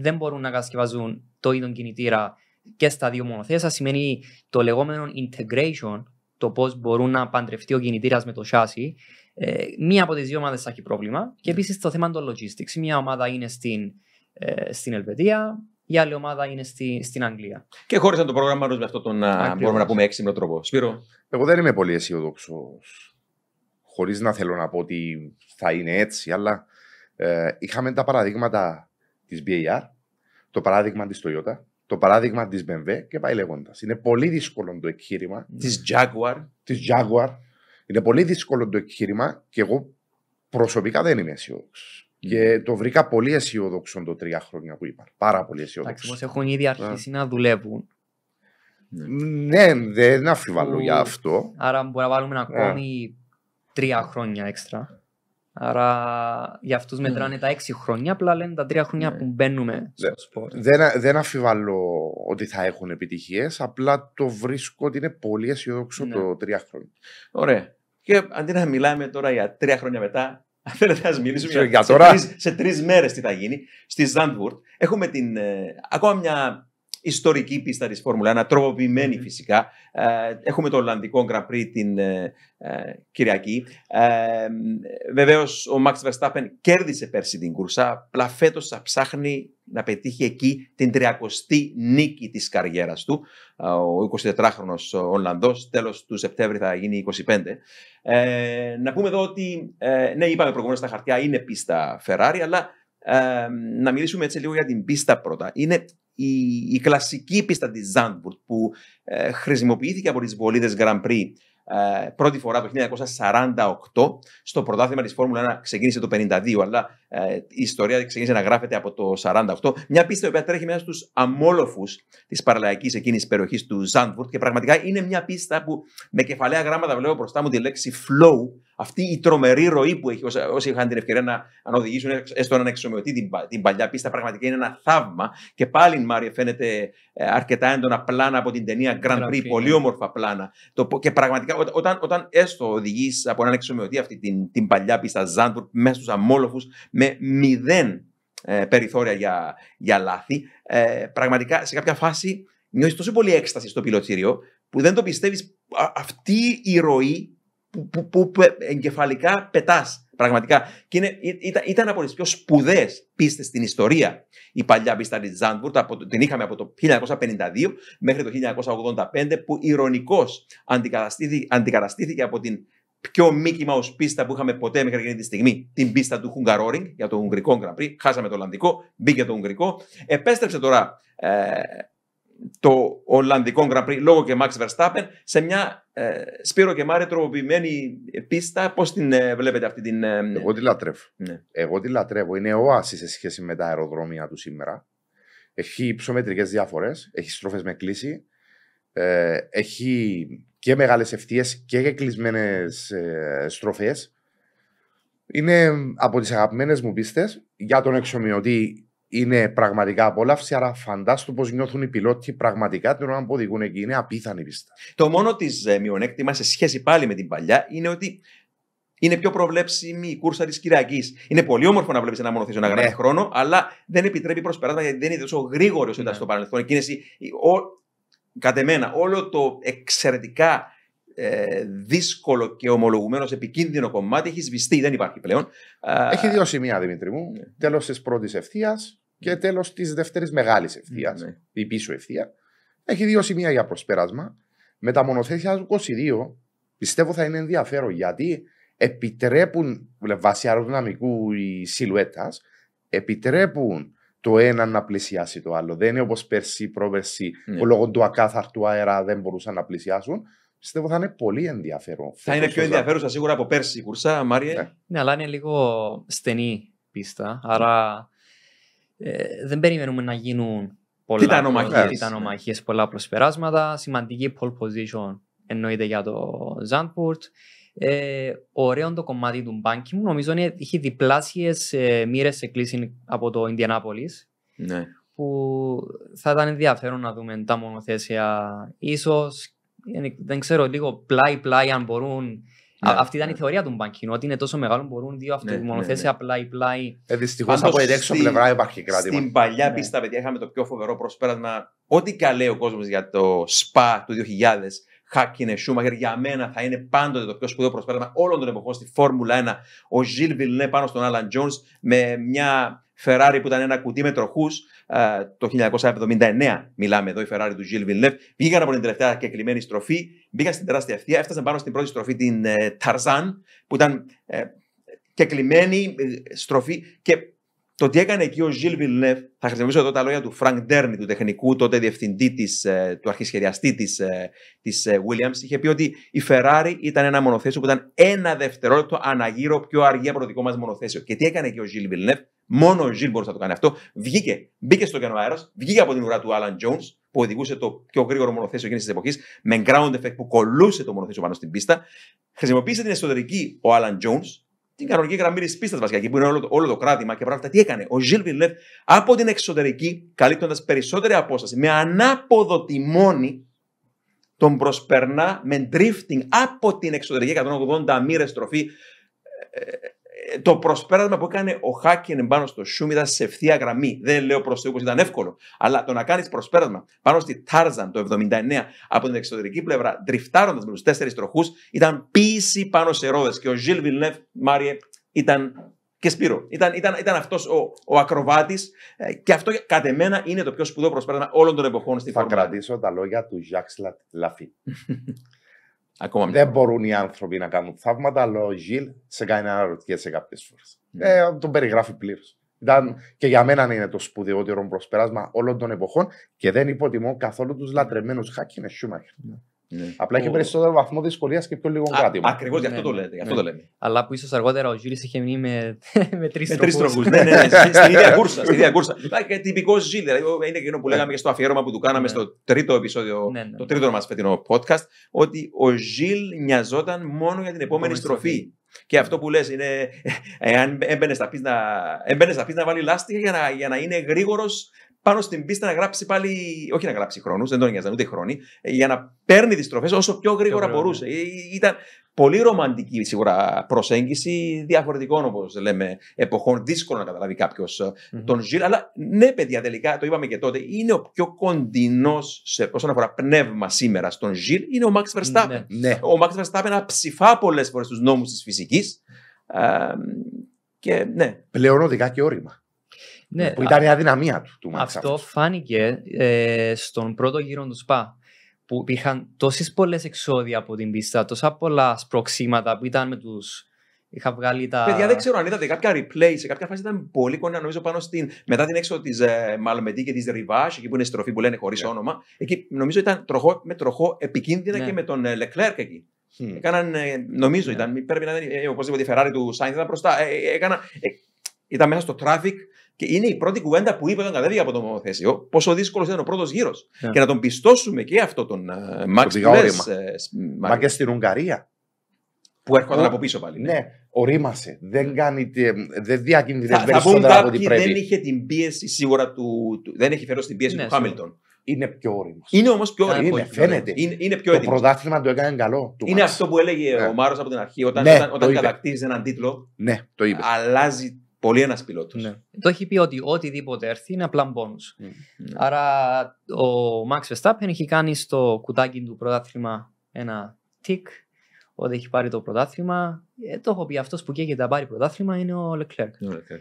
Δεν μπορούν να κατασκευάζουν το ίδιο κινητήρα και στα δύο μονοθέσα. Σημαίνει το λεγόμενο integration, το πώς μπορούν να παντρευτεί ο κινητήρας με το σάσι. Ε, μία από τις δύο ομάδες θα έχει πρόβλημα. Και ναι. επίσης το θέμα των logistics. Μία ομάδα είναι στην, ε, στην Ελβετία, η άλλη ομάδα είναι στη, στην Αγγλία. Και χώρισαν το πρόγραμμα με αυτόν τον μπορούμε να πούμε έξυπνο τρόπο. Σπύρο. Εγώ δεν είμαι πολύ αισιοδόξο. Χωρίς να θέλω να πω ότι θα είναι έτσι, αλλά ε, είχαμε τα παραδείγματα της BAR το παράδειγμα της Toyota, το παράδειγμα της BMW και πάει λέγοντας. Είναι πολύ δύσκολο το εγχείρημα. Mm. Της Jaguar. Της Jaguar. Είναι πολύ δύσκολο το εγχείρημα και εγώ προσωπικά δεν είμαι αισιόδοξος. Mm. Και το βρήκα πολύ αισιόδοξο το τρία χρόνια που είπα. Πάρα πολύ αισιόδοξος. Όμως έχουν ήδη αρχίσει να δουλεύουν. Ναι, ναι δεν αφιβάλλω για αυτό. Άρα μπορούμε να βάλουμε ακόμη τρία χρόνια έξτρα. Άρα για αυτούς ναι. μετράνε τα έξι χρόνια, απλά λένε τα τρία χρόνια ναι. που μπαίνουμε στο σπορ. Δεν, δεν αφιβάλλω ότι θα έχουν επιτυχίες, απλά το βρίσκω ότι είναι πολύ αισιόδοξο ναι. το τρία χρόνια. Ωραία. Και αντί να μιλάμε τώρα για τρία χρόνια μετά, αν θέλετε να μιλήσουμε για, τώρα... σε τρεις μέρες τι θα γίνει στη Ζάντβουρτ. Έχουμε την, ε, ακόμα μια ιστορική πίστα της Φόρμουλα 1, τροποποιημένη φυσικά. Ε, έχουμε το Ολλανδικό Grand Prix την ε, ε, Κυριακή. Βεβαίως ο Max Verstappen κέρδισε πέρσι την κούρσα, απλά φέτος θα ψάχνει να πετύχει εκεί την 30η νίκη της καριέρας του. Ο 24χρονος Ολλανδός, τέλος του Σεπτέμβρη θα γίνει 25. να πούμε εδώ ότι, ναι είπαμε προηγουμένως τα χαρτιά είναι πίστα Ferrari, αλλά να μιλήσουμε έτσι λίγο για την πίστα πρώτα. Είναι η, κλασική πίστα της Ζάντμπουρτ που ε, χρησιμοποιήθηκε από τις βολίδες Grand Prix ε, πρώτη φορά το 1948 στο πρωτάθλημα της Φόρμουλα 1 ξεκίνησε το 1952 αλλά ε, η ιστορία ξεκίνησε να γράφεται από το 1948. μια πίστα που οποία τρέχει μέσα στους αμόλοφους της παραλαϊκής εκείνης περιοχής του Ζάντμπουρτ και πραγματικά είναι μια πίστα που με κεφαλαία γράμματα βλέπω μπροστά μου τη λέξη flow αυτή η τρομερή ροή που έχει, όσοι είχαν την ευκαιρία να, οδηγήσουν έστω έναν εξομοιωτή την, την παλιά πίστα, πραγματικά είναι ένα θαύμα. Και πάλι, Μάριο, φαίνεται ε, αρκετά έντονα πλάνα από την ταινία Grand Prix, πολύ ναι. όμορφα πλάνα. Το, και πραγματικά, όταν, όταν έστω οδηγείς από έναν εξομοιωτή αυτή την, την παλιά πίστα Ζάντουρ μέσα στους αμόλοφους με μηδέν ε, περιθώρια για, για λάθη, ε, πραγματικά σε κάποια φάση νιώθεις τόσο πολύ έκσταση στο πιλωτήριο που δεν το πιστεύεις. Αυτή η ροή που, που, εγκεφαλικά πετάς. Πραγματικά. είναι, ήταν, ήταν από τις πιο σπουδαίες πίστες στην ιστορία η παλιά πίστα της Ζάντβουρτ. Την είχαμε από το 1952 μέχρι το 1985, που ηρωνικώ αντικαταστήθηκε, αντικαταστήθηκε από την πιο μήκη μα πίστα που είχαμε ποτέ μέχρι εκείνη τη στιγμή, την πίστα του Χουγκαρόρινγκ για το Ουγγρικό Grand Χάσαμε το Ολλανδικό, μπήκε το Ουγγρικό. Επέστρεψε τώρα ε, το Ολλανδικό Grand Prix λόγω και Max Verstappen σε μια ε, Σπύρο και Μάρε τροποποιημένη πίστα. Πώς την ε, βλέπετε αυτή την. Ε, Εγώ τη λατρεύω. Ναι. Εγώ τη λατρεύω. Είναι όαση σε σχέση με τα αεροδρόμια του σήμερα. Έχει υψομετρικέ διαφορές. Έχει στροφές με κλίση. Ε, έχει και μεγάλες ευθείες και κλεισμένε ε, στροφές. Είναι από τις αγαπημένες μου πίστες για τον εξομοιωτή είναι πραγματικά απόλαυση. Άρα, φαντάστο πώς νιώθουν οι πιλότοι πραγματικά την ώρα που οδηγούν εκεί. Είναι απίθανη πίστα. Το μόνο της ε, μειονέκτημα σε σχέση πάλι με την παλιά είναι ότι είναι πιο προβλέψιμη η κούρσα της Κυριακής. Είναι πολύ όμορφο να βλέπεις ένα μονοθέσιο να ναι. γράφει χρόνο, αλλά δεν επιτρέπει προσπεράσματα γιατί δεν είναι τόσο γρήγορος ναι. στο παρελθόν. Εκείνες, οι, κατ' εμένα, όλο το εξαιρετικά ε, δύσκολο και ομολογουμένω επικίνδυνο κομμάτι έχει σβηστεί, δεν υπάρχει πλέον. Έχει δύο σημεία, Δημήτρη μου. Ναι. Τέλος της πρώτης ευθείας και ναι. τέλος της δεύτερης μεγάλης ναι, ευθείας, ναι. η πίσω ευθεία. Έχει δύο σημεία για προσπέρασμα. Με τα μονοθέσια του 22 πιστεύω θα είναι ενδιαφέρον γιατί επιτρέπουν βάσει αεροδυναμικού η σιλουέτας, επιτρέπουν το ένα να πλησιάσει το άλλο. Δεν είναι όπως πέρσι ή πρόπερσι, ναι. λόγω του ακάθαρτου αέρα δεν μπορούσαν να πλησιάσουν πιστεύω θα είναι πολύ ενδιαφέρον. Θα είναι πιο ενδιαφέρουσα σίγουρα από πέρσι η κουρσά, Μάριε. Ναι. ναι, αλλά είναι λίγο στενή πίστα. Άρα ε, δεν περιμένουμε να γίνουν πολλά τιτανομαχίε, πολλά προσπεράσματα. Σημαντική pole position εννοείται για το Ζάντπουρτ. Ε, ωραίο το κομμάτι του μπάνκι μου. Νομίζω ότι είχε διπλάσιες ε, μοίρες σε κλίση από το Ιντιανάπολη. Ναι. Που θα ήταν ενδιαφέρον να δούμε τα μονοθέσια ίσως δεν ξέρω, λίγο πλάι-πλάι αν μπορούν. Ναι, αυτή ήταν η ναι. θεωρία του Μπανκίνου, ότι είναι τόσο μεγάλο που μπορούν δύο αυτοδημονοθέσει ναι. ναι απλά-πλάι. Ε, Δυστυχώς από την έξω πλευρά υπάρχει κράτημα. Στην παλιά πίστα, παιδιά, είχαμε το πιο φοβερό προσπέρασμα. Ό,τι καλέ ο κόσμος για το ΣΠΑ του 2000, Χάκινε, Σούμαχερ, για μένα θα είναι πάντοτε το πιο σπουδαίο προσπέρασμα όλων των εποχών στη Φόρμουλα 1. Ο Ζιλ Βιλνέ πάνω στον Άλαν Τζόν με μια Φεράρι που ήταν ένα κουτί με τροχούς ε, το 1979. Μιλάμε εδώ, η Φεράρι του Γιλ Βιλνεύ, Βγήκαν από την τελευταία κεκλημένη στροφή, μπήκαν στην τεράστια ευθεία, έφτασαν πάνω στην πρώτη στροφή την Ταρζάν, ε, που ήταν ε, και στροφή και το τι έκανε εκεί ο Γιλ Βιλνεύ, θα χρησιμοποιήσω εδώ τα λόγια του Φρανκ Ντέρνη, του τεχνικού, τότε διευθυντή της, του αρχισχεδιαστή τη της Williams, είχε πει ότι η Φεράρι ήταν ένα μονοθέσιο που ήταν ένα δευτερόλεπτο αναγύρω πιο αργία από το δικό μας μονοθέσιο. Και τι έκανε εκεί ο Γιλ Βιλνεύ, Μόνο ο Γιλ μπορούσε να το κάνει αυτό. Βγήκε, μπήκε στο κενό αέρας, βγήκε από την ουρά του Άλαν Τζόουν που οδηγούσε το πιο γρήγορο μονοθέσιο εκείνης της εποχής με ground effect που κολούσε το μονοθέσιο πάνω στην πίστα. Χρησιμοποίησε την εσωτερική ο Άλαν Τζόουν, την κανονική γραμμή της πίστας βασικά, εκεί που είναι όλο το, όλο το κράτημα και πράγματα. Τι έκανε. Ο Γιλ Βιλνεύ από την εξωτερική, καλύπτοντας περισσότερη απόσταση με ανάποδο τιμόνι, τον προσπερνά με drifting από την εξωτερική 180 μοίρε στροφή ε, το προσπέρασμα που έκανε ο Χάκιν πάνω στο Σούμ ήταν σε ευθεία γραμμή. Δεν λέω προς Θεού ήταν εύκολο. Αλλά το να κάνεις προσπέρασμα πάνω στη Τάρζαν το 79 από την εξωτερική πλευρά, τριφτάροντας με τους τέσσερις τροχούς, ήταν πίση πάνω σε ρόδες. Και ο Ζιλ Βιλνεύ, Μάριε, ήταν και Σπύρο. Ήταν, ήταν, ήταν αυτός ο, ο ακροβάτης ε, και αυτό κατ' εμένα είναι το πιο σπουδαίο προσπέρασμα όλων των εποχών στη Φόρμα. Θα κρατήσω τα λόγια του Ζακ Λαφί. δεν μπορούν οι άνθρωποι να κάνουν θαύματα, αλλά ο Γιλ σε κάνει να αναρωτιέσαι κάποιες φορές. Mm. Ναι. Ε, τον περιγράφει πλήρως. Ήταν και για μένα είναι το σπουδαιότερο προσπέρασμα όλων των εποχών και δεν υποτιμώ καθόλου τους λατρεμένους χάκινες Σούμαχερ. Ναι. Απλά έχει περισσότερο βαθμό δυσκολίας και πιο λίγο κράτημα. Ακριβώς γι' αυτό ναι, το ναι. λέτε. Αυτό ναι. το λέμε. Αλλά που ίσως αργότερα ο Γιούρι είχε μείνει με, με τρεις τρόπου. ναι, ναι, ναι, στην ίδια κούρσα. Στην ίδια κούρσα. τυπικό Ζήλ. Δηλαδή, είναι εκείνο που λέγαμε και στο αφιέρωμα που του κάναμε στο τρίτο επεισόδιο, το τρίτο μας φετινό podcast, ότι ο Ζήλ νοιαζόταν μόνο για την επόμενη στροφή. Και αυτό που λες είναι, εάν έμπαινε να πει να, βάλει λάστιχα για να, για να είναι γρήγορος πάνω στην πίστα να γράψει πάλι. Όχι να γράψει χρόνους, δεν τον νοιάζαν ούτε χρόνοι, ε, για να παίρνει τι τροφέ όσο πιο γρήγορα μπορούσε. Ναι. Ε, ήταν πολύ ρομαντική σίγουρα προσέγγιση διαφορετικών, όπως λέμε, εποχών. Δύσκολο να καταλάβει ε, τον Ζιλ. Αλλά ναι, παιδιά, τελικά το είπαμε και τότε, είναι ο πιο κοντινός όσον αφορά πνεύμα σήμερα στον Ζιλ είναι ο Max Verstappen. Ναι, ναι. Ο Max Verstappen αψηφά πολλές φορές τους νόμους της φυσικής. Και ναι. Πλέον οδηγά και όρημα. Ναι, που ήταν α... η αδυναμία του, του αυτό, Αυτό φάνηκε ε, στον πρώτο γύρο του ΣΠΑ που υπήρχαν τόσες πολλές εξόδια από την πίστα, τόσα πολλά σπροξήματα που ήταν με τους. Είχα βγάλει τα. Παιδιά, δεν ξέρω αν είδατε κάποια replay. Σε κάποια φάση ήταν πολύ κοντά, νομίζω, πάνω στην. Μετά την έξοδο της ε, και της Ριβά, εκεί που είναι στροφή που λένε χωρίς yeah. Ναι. όνομα. Εκεί νομίζω ήταν τροχό, με τροχό επικίνδυνα yeah. Ναι. και με τον Λεκλέρκ εκεί. Έκαναν, ε, νομίζω yeah. Ναι. ήταν, πρέπει να ήταν, ε, οπωσδήποτε η Ferrari του Σάινθ ήταν μπροστά. Ε, ε έκανα, ε, ήταν μέσα στο traffic, και είναι η πρώτη κουβέντα που είπε όταν κατέβηκε από το μονοθέσιο πόσο δύσκολος ήταν ο πρώτος γύρος. Yeah. Ναι. Και να τον πιστώσουμε και αυτό τον ε, Μαξ ε, Μα και στην Ουγγαρία. Που έρχονταν από πίσω πάλι. Ναι, ναι ορίμασε. Δεν, κάνει, δεν διακινδυνεύει περισσότερο από ό,τι πρέπει. Δεν είχε την πίεση σίγουρα του. του δεν έχει φέρει την πίεση ναι, του Χάμιλτον. Είναι πιο όριμος. Είναι όμως πιο όριμος. Είναι, φαίνεται. Είναι, είναι πιο έτοιμος. το πρωτάθλημα το έκανε καλό. Του είναι Μαξ. αυτό που έλεγε ναι. ο Μάρος από την αρχή. Όταν, ναι, έναν τίτλο, ναι, το είπε. αλλάζει Πολύ ένας πιλότος. Ναι. Το έχει πει ότι οτιδήποτε έρθει είναι απλά μπόνους. Ναι, ναι. Άρα ο Max Verstappen έχει κάνει στο κουτάκι του πρωτάθλημα ένα τικ. Ότι έχει πάρει το πρωτάθλημα. Ε, το έχω πει αυτός που καίγεται να πάρει πρωτάθλημα είναι ο Leclerc.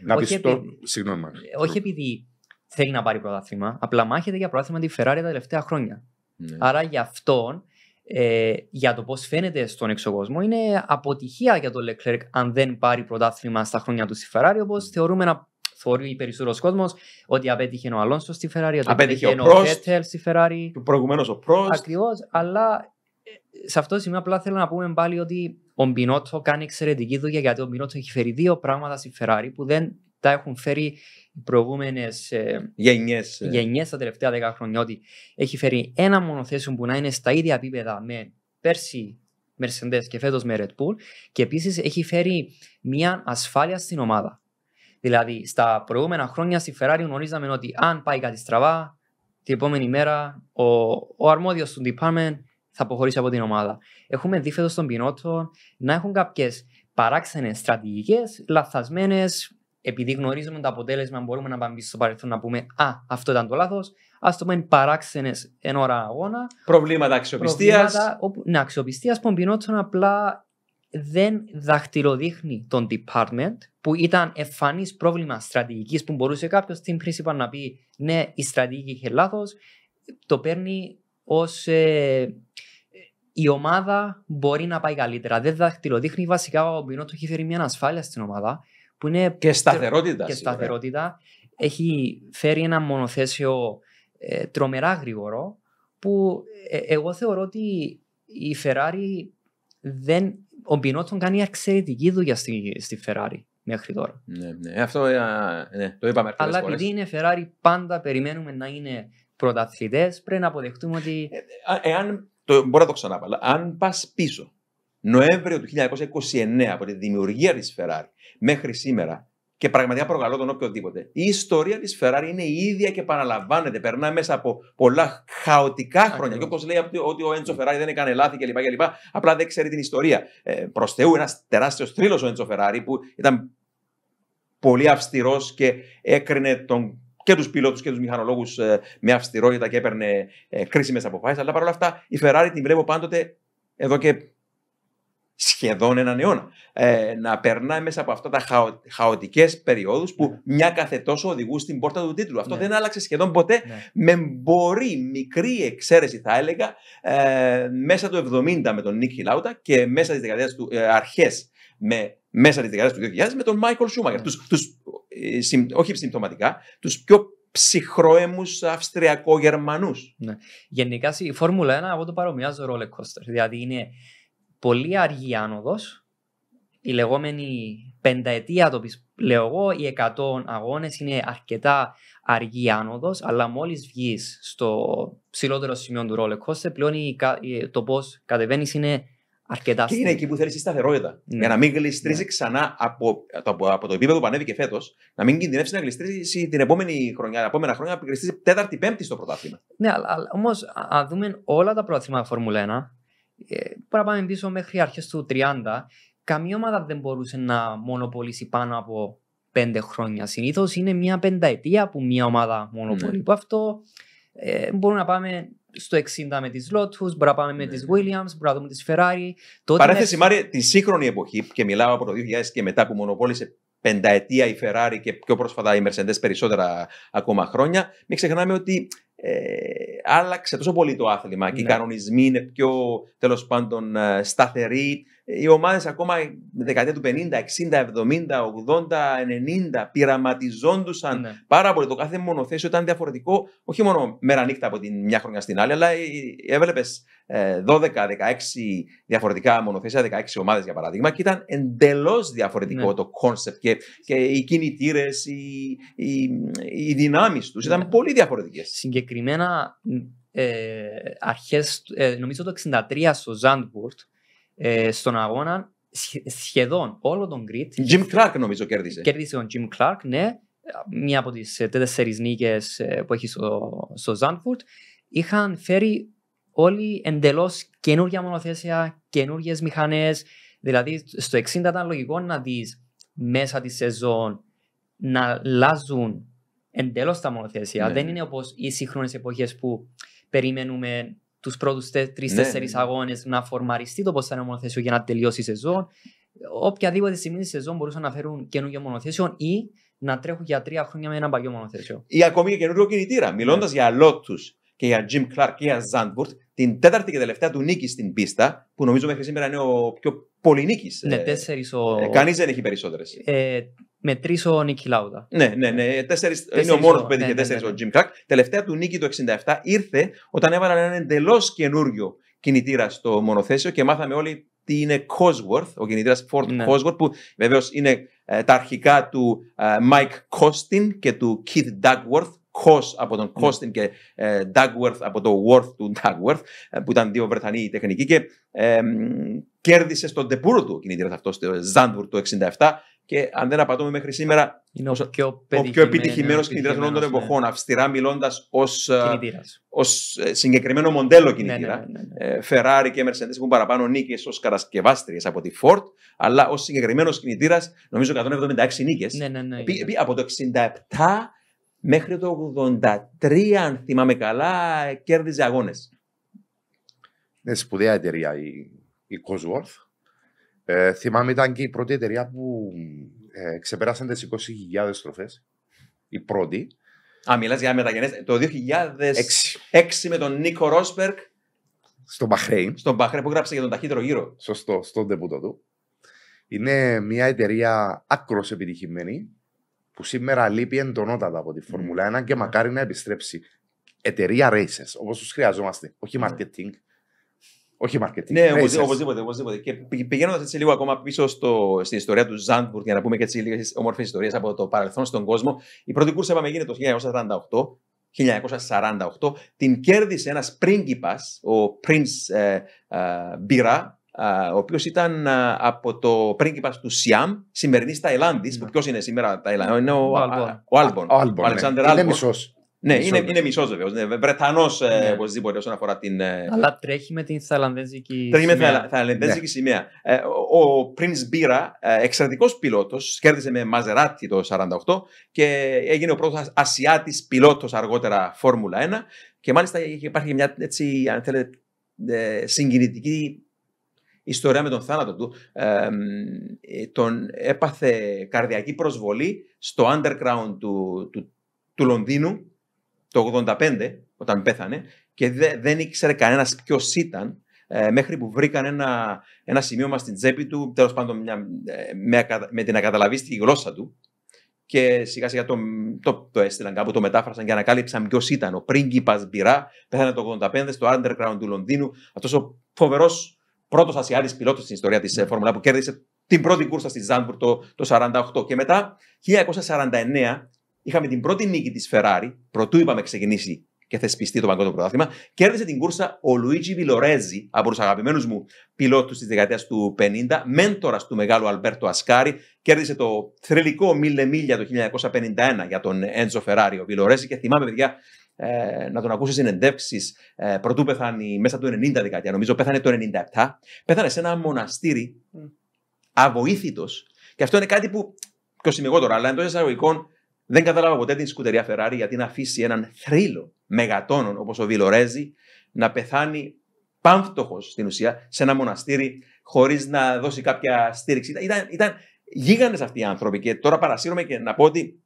Να ναι. πει το. Συγγνώμη. Όχι επειδή θέλει να πάρει πρωτάθλημα, απλά μάχεται για πρωτάθλημα τη Ferrari τα τελευταία χρόνια. Ναι. Άρα για αυτόν ε, για το πώς φαίνεται στον εξωγόσμο είναι αποτυχία για τον Leclerc αν δεν πάρει πρωτάθλημα στα χρόνια του στη Ferrari, όπως θεωρούμε να θεωρεί περισσότερος κόσμος ότι απέτυχε ο Αλόνσο στη Ferrari, ότι απέτυχε, ο, ο στη Ferrari. Του προηγουμένως ο Πρόστ. Ακριβώς, αλλά ε, σε αυτό το σημείο απλά θέλω να πούμε πάλι ότι ο Μπινότο κάνει εξαιρετική δουλειά γιατί ο Μπινότο έχει φέρει δύο πράγματα στη Ferrari που δεν τα έχουν φέρει οι προηγούμενες ε, γενιές ε. τα τελευταία δέκα χρόνια. Ότι έχει φέρει ένα μονοθέσιο που να είναι στα ίδια επίπεδα με πέρσι Mercedes και φέτος με Red Bull. Και επίσης έχει φέρει μια ασφάλεια στην ομάδα. Δηλαδή, στα προηγούμενα χρόνια στη Ferrari γνωρίζαμε ότι αν πάει κάτι στραβά, την επόμενη μέρα ο, ο αρμόδιος του department θα αποχωρήσει από την ομάδα. Έχουμε δει φέτος τον Πινότο να έχουν κάποιες παράξενες στρατηγικές, λαθασμένες, επειδή γνωρίζουμε το αποτέλεσμα, μπορούμε να πάμε στο παρελθόν να πούμε Α, αυτό ήταν το λάθος. Ας το πούμε παράξενες εν ώρα αγώνα. Προβλήματα αξιοπιστίας. Ναι, αξιοπιστίας. Πομπινότσον απλά δεν δαχτυλοδείχνει τον department που ήταν εμφανής πρόβλημα στρατηγικής που μπορούσε κάποιος στην principal να πει Ναι, η στρατηγική είχε λάθος. Το παίρνει ως. Ε, η ομάδα μπορεί να πάει καλύτερα. Δεν δαχτυλοδείχνει βασικά ο Μπινότο έχει φέρει μια ασφάλεια στην ομάδα και σταθερότητας. Και Έχει φέρει ένα μονοθέσιο ε, τρομερά γρήγορο που ε, εγώ θεωρώ ότι η Ferrari δεν. Ο Μπινότον κάνει εξαιρετική δουλειά στη, στη Ferrari μέχρι τώρα. Ναι, ναι. Αυτό ε, ναι, το είπαμε Αλλά επειδή είναι Ferrari, πάντα περιμένουμε να είναι πρωταθλητές. Πρέπει να αποδεχτούμε ότι. Το, μπορώ να το ξαναπαλώ. Αν πας πίσω Νοέμβριο του 1929, από τη δημιουργία της Ferrari μέχρι σήμερα, και πραγματικά προκαλώ τον οποιοδήποτε. Η ιστορία της Ferrari είναι η ίδια και επαναλαμβάνεται. Περνά μέσα από πολλά χαοτικά χρόνια. Ακριβώς. Και όπως λέει ότι ο Έντσο Φεράρι δεν έκανε λάθη κλπ. κλπ απλά δεν ξέρει την ιστορία. Ε, Προς Θεού, ένας τεράστιος θρύλος ο Έντσο Φεράρι που ήταν πολύ αυστηρός και έκρινε τον και τους πιλότους και τους μηχανολόγους ε, με αυστηρότητα και έπαιρνε ε, κρίσιμες αποφάσεις. Αλλά παρόλα αυτά η Ferrari την βλέπω πάντοτε εδώ και σχεδόν έναν αιώνα. Ε, να περνάει μέσα από αυτά τα χαο, χαοτικές περιόδους που ναι. μια κάθε τόσο οδηγούν στην πόρτα του τίτλου. Αυτό ναι. δεν άλλαξε σχεδόν ποτέ. Ναι. Με μπορεί μικρή εξαίρεση, θα έλεγα, ε, μέσα του 70 με τον Νίκη Λάουτα και μέσα της δεκαετίας του ε, αρχές με μέσα της δεκαετίας του 2000 με τον Μάικλ Σούμαγκερ. Ναι. Τους, ε, όχι συμπτωματικά, τους πιο ψυχρόεμους αυστριακο Γερμανού. Γενικά η Φόρμουλα 1 εγώ το παρομοιάζω roller Δηλαδή είναι πολύ αργή άνοδος. η λεγόμενη πενταετία το λέω εγώ, οι 100 αγώνες είναι αρκετά αργή άνοδος, αλλά μόλις βγεις στο ψηλότερο σημείο του roller coaster, πλέον το πώς κατεβαίνεις είναι αρκετά Και είναι εκεί που θέλεις η σταθερότητα. Ναι. Για να μην γλιστρίζει ναι. ξανά από, από, από, το επίπεδο που ανέβηκε φέτος, να μην κινδυνεύσεις να γλιστρίζει την επόμενη χρονιά, την επόμενη χρονιά να γλιστριζει τεταρτη τέταρτη-πέμπτη στο πρωτάθλημα. Ναι, αλλά όμω, αν δούμε όλα τα πρωτάθλημα Φόρμουλα μπορούμε ε, να πάμε πίσω μέχρι αρχές του 30. Καμία ομάδα δεν μπορούσε να μονοπολίσει πάνω από πέντε χρόνια. Συνήθως είναι μια πενταετία που μια ομάδα μονοπολεί. Mm. Αυτό ε, μπορούμε να πάμε στο 60 με τις Lotus, μπορούμε να πάμε με ναι. τις Williams, μπορούμε να δούμε τις Ferrari. Παρέθεση, Μάρια, τη σύγχρονη εποχή, και μιλάω από το 2000 και μετά που μονοπόλησε πενταετία η Ferrari και πιο πρόσφατα η Mercedes περισσότερα ακόμα χρόνια, μην ξεχνάμε ότι ε, άλλαξε τόσο πολύ το άθλημα και οι ναι. κανονισμοί είναι πιο τέλος πάντων ε, σταθεροί. Οι ομάδες ακόμα δεκαετία του 50, 60, 70, 80, 90 πειραματιζόντουσαν ναι. πάρα πολύ. Το κάθε μονοθέσιο ήταν διαφορετικό, όχι μόνο μέρα νύχτα από την μια χρονιά στην άλλη, αλλά ε, ε, έβλεπες 12-16 ε, διαφορετικά μονοθέσια, 16 ομάδες για παράδειγμα, και ήταν εντελώς διαφορετικό ναι. το κόνσεπτ και, και οι κινητήρες, οι, οι, οι δυνάμεις τους ήταν ναι. πολύ διαφορετικές. Συγκεκριμένα, ε, ε, νομίζω το 1963 στο Ζάντμπουρτ, ε, στον αγώνα, σχεδόν όλο τον Grid. Jim Clark νομίζω κέρδισε. Κέρδισε τον Jim Clark, ναι. Μία από τις τέσσερις νίκες που έχει στο, στο Είχαν φέρει όλοι εντελώς καινούργια μονοθέσια, καινούργιες μηχανές. Δηλαδή, στο 60 ήταν λογικό να δεις μέσα τη σεζόν να αλλάζουν εντελώς τα μονοθέσια. Ναι, Δεν ναι. είναι όπως οι σύγχρονες εποχές που περιμένουμε τους πρώτους τρει-τέσσερι ναι, αγώνες να φορμαριστεί το πώς θα είναι ο μονοθέσιο για να τελειώσει η σεζόν. Οποιαδήποτε στιγμή τη σεζόν μπορούσαν να φέρουν καινούργιο μονοθέσιο ή να τρέχουν για τρία χρόνια με ένα παλιό μονοθέσιο. Ή ακόμη και καινούργιο κινητήρα. Μιλώντας για Lotus και για Jim Clark και για Zandvoort, την τέταρτη και τελευταία του νίκη στην πίστα, που νομίζω μέχρι σήμερα είναι ο πιο νίκη. Ναι, ε, τέσσερις. Ο... Ε, Κανείς δεν έχει περισσότερες. Ε, με τρεις ο Νίκη Λάουδα. Ναι, ναι, ναι. Τέσσερις, είναι ο μόνο που πέτυχε ναι, ναι τέσσερις ναι, ο ναι. Jim Crack. Τελευταία του νίκη το 67 ήρθε όταν έβαλαν ένα εντελώς καινούριο κινητήρα στο μονοθέσιο και μάθαμε όλοι τι είναι Cosworth, ο κινητήρας Ford ναι. Cosworth, που βεβαίως είναι ε, τα αρχικά του ε, Mike Costin και του Keith Dagworth, από τον Costin ναι. και ε, από το Worth του Dagworth, ε, που ήταν δύο Βρετανοί τεχνικοί και ε, κέρδισε στον τεπούρου του κινητήρας αυτός, στο Ζάντβουρ του 67 και αν δεν απατώμε μέχρι σήμερα, είναι ο πιο επιτυχημένος ναι, κινητήρας όλων των εποχών, ναι. αυστηρά μιλώντας ως ε, ε, συγκεκριμένο μοντέλο κινητήρα. Ναι, ναι, ναι Ferrari και Mercedes έχουν παραπάνω νίκες ως κατασκευάστριες από τη Ford, αλλά ως συγκεκριμένος κινητήρας, νομίζω 176 νίκε. Από το 67 Μέχρι το 83, αν θυμάμαι καλά, κέρδιζε αγώνες. Είναι σπουδαία εταιρεία η, η Cosworth. Ε, θυμάμαι ήταν και η πρώτη εταιρεία που ε, ξεπεράσαν τις 20.000 στροφές. Η πρώτη. Α, μιλάς για μεταγενές. Το 2006 με τον Νίκο Ρόσπερκ. Στον Μπαχρέιν. Στον Μπαχρέιν που γράψε για τον ταχύτερο γύρο. Σωστό, στον τεμπούτο του. Είναι μια εταιρεία άκρος επιτυχημένη που σήμερα λείπει εντονότατα από τη Φόρμουλα 1 και μακάρι να επιστρέψει. Εταιρεία races, όπως τους χρειαζόμαστε, όχι ναι. marketing. Όχι marketing. Ναι, οπωσδήποτε, οπωσδήποτε. Και πηγαίνοντας έτσι λίγο ακόμα πίσω στο, στην ιστορία του Ζάντμπουργκ, για να πούμε και έτσι λίγες όμορφες ιστορίες από το παρελθόν στον κόσμο, η πρώτη κούρσα είπαμε γίνεται το 1948. 1948, την κέρδισε ένας πρίγκιπας, ο Prince Μπίρα, ε, ε, ο οποίος ήταν από το πρίγκιπας του Σιάμ, σημερινής Ταϊλάνδης. Ναι. Ποιο ποιος είναι σήμερα Ταϊλάνδη, είναι ο, ο ο ναι. Αλεξάνδρ Είναι μισός. Ναι, ναι, είναι, είναι μισός βεβαίως. Ναι, Βρετανός ε, ναι. οπωσδήποτε όσον αφορά την. Ε, Αλλά τρέχει με την Θαλανδέζικη σημαία. Τρέχει με την Θαλανδέζικη σημαία. Ε, ο Πριν Μπίρα, εξαιρετικός πιλότος, κέρδισε με Μαζεράτη το 1948 και έγινε ο πρώτος Ασιάτης πιλότος αργότερα Φόρμουλα 1. Και μάλιστα υπάρχει μια έτσι, αν θέλετε, συγκινητική ιστορία με τον θάνατο του, ε, τον έπαθε καρδιακή προσβολή στο underground του, του, του Λονδίνου το 85 όταν πέθανε και δεν ήξερε κανένας ποιος ήταν ε, μέχρι που βρήκαν ένα, ένα σημείωμα στην τσέπη του, τέλος πάντων ε, με, με την ακαταλαβίστη γλώσσα του και σιγά σιγά το, το, το έστειλαν κάπου, το μετάφρασαν και ανακάλυψαν ποιος ήταν. Ο πρίγκιπας Μπυρά, πέθανε το 1985 στο underground του Λονδίνου, αυτός ο φοβερός πρώτος Ασιάτη πιλότος στην ιστορία της ε, ναι. Φόρμουλα που κέρδισε την πρώτη κούρσα στη Ζάντμπουργκ το, το 48. Και μετά, 1949, είχαμε την πρώτη νίκη της Ferrari, πρωτού είπαμε ξεκινήσει και θεσπιστεί το παγκόσμιο πρωτάθλημα. Κέρδισε την κούρσα ο Λουίτζι Βιλορέζι, από τους αγαπημένους μου πιλότους της δεκαετίας του 50, μέντορας του μεγάλου Αλμπέρτο Ασκάρη. Κέρδισε το θρελικό Μίλε Μίλια το 1951 για τον Έντζο Φεράρι ο Βιλορέζι και θυμάμαι, παιδιά, ε, να τον ακούσεις συνεντεύξεις ε, πρωτού πεθάνει μέσα του 90 δεκαετία. Νομίζω πέθανε το 97. Πέθανε σε ένα μοναστήρι αβοήθητος. Και αυτό είναι κάτι που. Και σημειωτό τώρα, αλλά εντός εισαγωγικών δεν κατάλαβα ποτέ την σκουτερία Ferrari γιατί να αφήσει έναν θρύλο μεγατόνων όπως ο Βιλορέζη να πεθάνει πάμφτωχος στην ουσία σε ένα μοναστήρι χωρίς να δώσει κάποια στήριξη. Ήταν, ήταν γίγαντες αυτοί οι άνθρωποι. Και τώρα παρασύρομαι και να πω ότι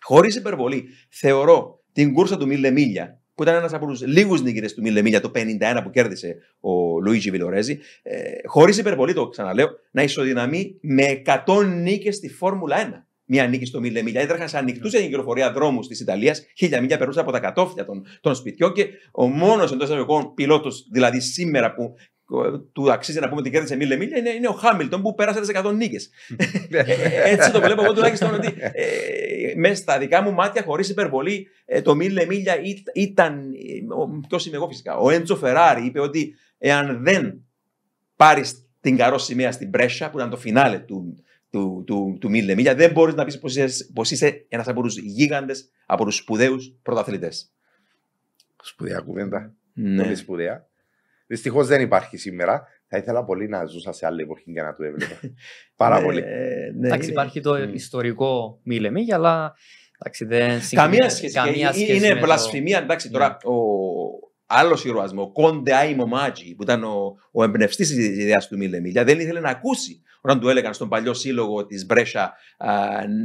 χωρί υπερβολή θεωρώ την κούρσα του Μίλε Μίλια, που ήταν ένας από τους λίγους νικητές του Μίλε Μίλια το 1951 που κέρδισε ο Λουίτζι Βιλορέζη, ε, χωρίς υπερβολή, το ξαναλέω, να ισοδυναμεί με 100 νίκες στη Φόρμουλα 1. Μια νίκη στο Μίλε Μίλια. Έτρεχαν σε ανοιχτούς την ναι. κυκλοφορία δρόμους της Ιταλίας, χίλια μίλια περνούσαν από τα κατόφλια των, των σπιτιών και ο μόνος εντός εισαγωγικών πιλότος, δηλαδή σήμερα που του αξίζει να πούμε ότι κέρδισε μίλια μίλια είναι, είναι ο Χάμιλτον που πέρασε τις 100 νίκε. Έτσι το βλέπω εγώ τουλάχιστον ότι ε, μέσα στα δικά μου μάτια, χωρίς υπερβολή, ε, το μίλια μίλια ήταν. Ποιος είμαι εγώ φυσικά. Ο Έντσο Φεράρι είπε ότι εάν δεν πάρεις την καρό σημαία στην Πρέσσα, που ήταν το φινάλε του, του, του, του Μίλια, δεν μπορείς να πεις πως είσαι, είσαι ένας από τους γίγαντες, από τους σπουδαίους πρωταθλητές. Σπουδαία κουβέντα. Ναι. Πολύ σπουδαία. Δυστυχώς δεν υπάρχει σήμερα. Θα ήθελα πολύ να ζούσα σε άλλη εποχή για να το έβλεπα. Πάρα ναι, πολύ. Ναι, εντάξει, υπάρχει το ιστορικό μη αλλά εντάξει, δεν Καμία σχέση. Είναι βλασφημία. Εντάξει, τώρα ναι. ο άλλος ήρωας ο Κόντε Άιμο Μάτζι, που ήταν ο, εμπνευστής της ιδέας του Μίλε Μίλια, δεν ήθελε να ακούσει όταν του έλεγαν στον παλιό σύλλογο της Μπρέσα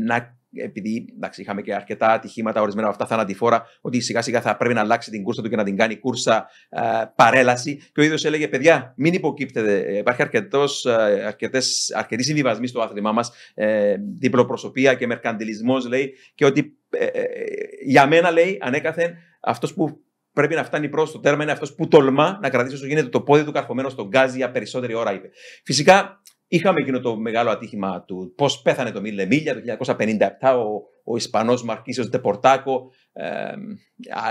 να επειδή εντάξει, είχαμε και αρκετά ατυχήματα, ορισμένα από αυτά θα αντιφόρα ότι σιγά σιγά θα πρέπει να αλλάξει την κούρσα του και να την κάνει κούρσα ε, παρέλαση. Και ο ίδιος έλεγε: Παιδιά, μην υποκύπτετε. Υπάρχει αρκετός, ε, αρκετές, αρκετή συμβιβασμή στο άθλημά μας, ε, διπλοπροσωπεία και μερκαντιλισμός, λέει. Και ότι ε, ε, για μένα, λέει, ανέκαθεν αυτός που πρέπει να φτάνει προ το τέρμα είναι αυτός που τολμά να κρατήσει όσο γίνεται το πόδι του καρφωμένο στον γκάζι για περισσότερη ώρα, είπε. Φυσικά Είχαμε εκείνο το μεγάλο ατύχημα του πώς πέθανε το Μίλλε Μίλια το 1957 ο, ο Ισπανός Μαρκίσιος Ντεπορτάκο.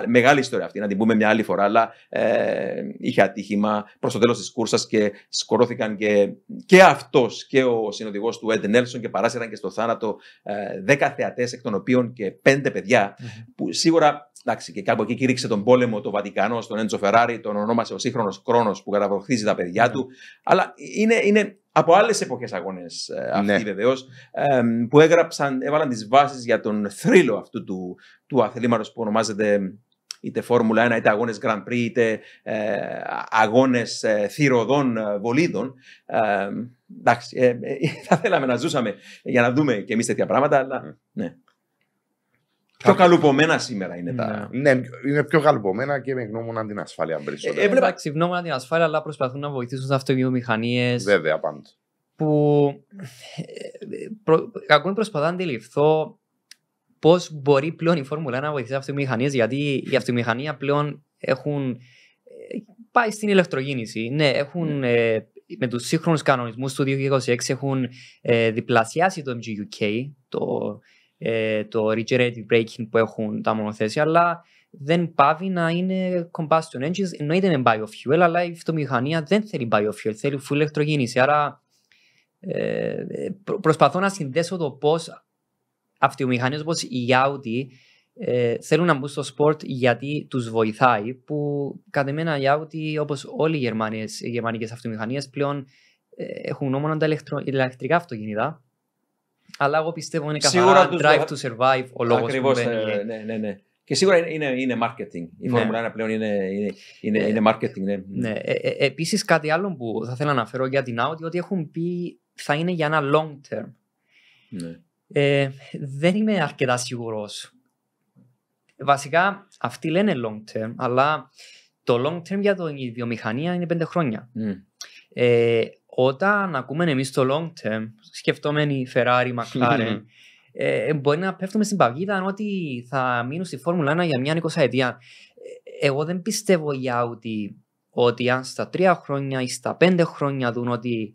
μεγάλη ιστορία αυτή, να την πούμε μια άλλη φορά. Αλλά ε, είχε ατύχημα προς το τέλος της κούρσας και σκορώθηκαν και, και αυτός και ο συνοδηγός του Ed Νέλσον και παράσυραν και στο θάνατο ε, 10 θεατές, εκ των οποίων και πέντε παιδια που σίγουρα Εντάξει, και κάπου εκεί κήρυξε τον πόλεμο το Βατικανό, στον Έντσο Φεράρι, τον ονόμασε ο σύγχρονος χρόνο που καταβροχθίζει τα παιδιά του. Αλλά είναι, είναι από άλλες εποχές αγώνες ε, ναι. αυτοί βεβαίως, που έγραψαν, έβαλαν τις βάσεις για τον θρύλο αυτού του, του αθλήματος που ονομάζεται είτε Φόρμουλα 1, είτε αγώνες Grand Prix, είτε ε, αγώνες ε, θηροδών βολίδων. εντάξει, θα θέλαμε να ζούσαμε για να δούμε και εμείς τέτοια πράγματα, αλλά ναι. Πιο καλουπομένα σήμερα είναι τα. Ναι, ναι είναι πιο καλουπομένα και με γνώμονα την ασφάλεια περισσότερο. Ε, έβλεπα ξυπνώμονα την ασφάλεια, αλλά προσπαθούν να βοηθήσουν τι αυτοκινητομηχανίες. Βέβαια, πάντω. Που ε, κακούν προσπαθώ να αντιληφθώ πώς μπορεί πλέον η Φόρμουλα να βοηθήσει αυτομηχανίε, γιατί η αυτομηχανία πλέον έχουν ε, πάει στην ηλεκτρογίνηση. Ναι, έχουν ναι. με τους σύγχρονους κανονισμούς του 2026 έχουν διπλασιάσει το MGUK, το ε, το regenerative braking που έχουν τα μονοθέσια, αλλά δεν πάβει να είναι combustion engines. Εννοείται με biofuel, αλλά η φυτομηχανία δεν θέλει biofuel, θέλει full ηλεκτρογίνηση Άρα ε, προσπαθώ να συνδέσω το πώς αυτιομηχανίε όπως η Audi ε, θέλουν να μπουν στο σπορτ γιατί τους βοηθάει. Που κατά μένα η Audi, όπως όλοι οι, οι γερμανικές αυτομηχανίες, πλέον ε, έχουν νόμο τα ηλεκτρο, ηλεκτρικά αυτοκίνητα. Αλλά εγώ πιστεύω είναι καθαρά drive to survive ο λόγος που ε, μπαίνει. Ναι, ναι, ναι. Και σίγουρα είναι, είναι marketing. Η ναι. Formula 1 πλέον είναι, είναι, είναι ε, marketing. Ναι. ναι. Ε, Επίσης, κάτι άλλο που θα θέλω να αναφέρω για την Audi, ότι έχουν πει θα είναι για ένα long term. Ναι. δεν είμαι αρκετά σίγουρος. Βασικά, αυτοί λένε long term, αλλά το long term για την βιομηχανία είναι πέντε χρόνια. Όταν ακούμε εμείς το long term, σκεφτόμενοι Ferrari, McLaren, ε, ε, μπορεί να πέφτουμε στην παγίδα ότι θα μείνουν στη Φόρμουλα 1 για μια 20 ετία. Ε, εγώ δεν πιστεύω για ότι, αν στα τρία χρόνια ή στα πέντε χρόνια δουν ότι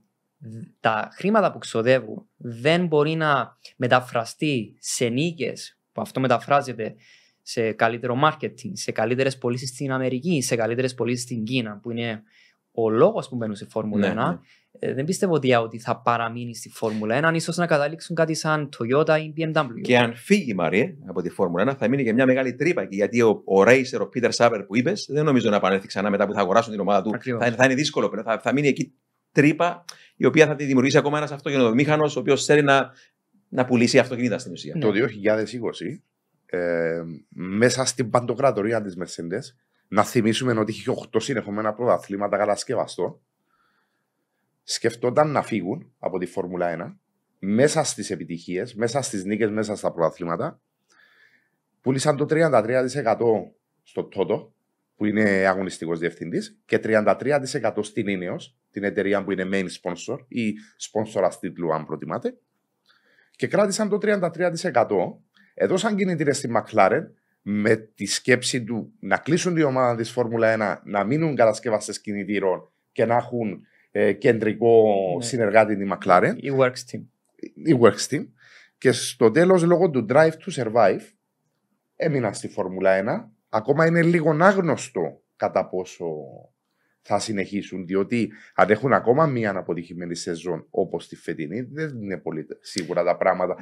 τα χρήματα που ξοδεύουν δεν μπορεί να μεταφραστεί σε νίκες που αυτό μεταφράζεται σε καλύτερο marketing, σε καλύτερες πωλήσεις στην Αμερική, σε καλύτερες πωλήσεις στην Κίνα, που είναι ο λόγος που μπαίνουν στη Φόρμουλα 1. Ναι, ε, δεν πιστεύω ότι Audi θα παραμείνει στη Φόρμουλα 1, αν ίσως να καταλήξουν κάτι σαν Toyota ή BMW. Και αν φύγει η Μαρία από τη Φόρμουλα 1, θα μείνει και μια μεγάλη τρύπα. Γιατί ο, ο Racer, ο Peter Saber που είπες, δεν νομίζω να επανέλθει ξανά μετά που θα αγοράσουν την ομάδα του. Θα, θα, είναι δύσκολο. Θα, θα μείνει εκεί τρύπα η οποία θα τη δημιουργήσει ακόμα ένας αυτοκινητομήχανος, ο οποίος θέλει να, να πουλήσει αυτοκίνητα στην ουσία. Ναι. Το 2020, ε, μέσα στην παντοκρατορία της Mercedes, να θυμίσουμε ότι είχε 8 συνεχόμενα πρωταθλήματα κατασκευαστών σκεφτόταν να φύγουν από τη Φόρμουλα 1 μέσα στις επιτυχίες, μέσα στις νίκες, μέσα στα προαθλήματα. Πούλησαν το 33% στο Τότο, που είναι αγωνιστικός διευθυντής, και 33% στην Ίνεο, την εταιρεία που είναι main sponsor ή sponsor τίτλου, αν προτιμάτε. Και κράτησαν το 33%. εδώ σαν κινητήρες στη McLaren με τη σκέψη του να κλείσουν τη ομάδα της Φόρμουλα 1, να μείνουν κατασκευαστές κινητήρων και να έχουν ε, κεντρικό ναι. συνεργάτη τη McLaren. Η Works Team. Η Works Team. Και στο τέλος λόγω του Drive to Survive έμεινα στη Φόρμουλα 1. Ακόμα είναι λίγο άγνωστο κατά πόσο θα συνεχίσουν, διότι αν έχουν ακόμα μία αποτυχημένη σεζόν όπως τη φετινή, δεν είναι πολύ σίγουρα τα πράγματα.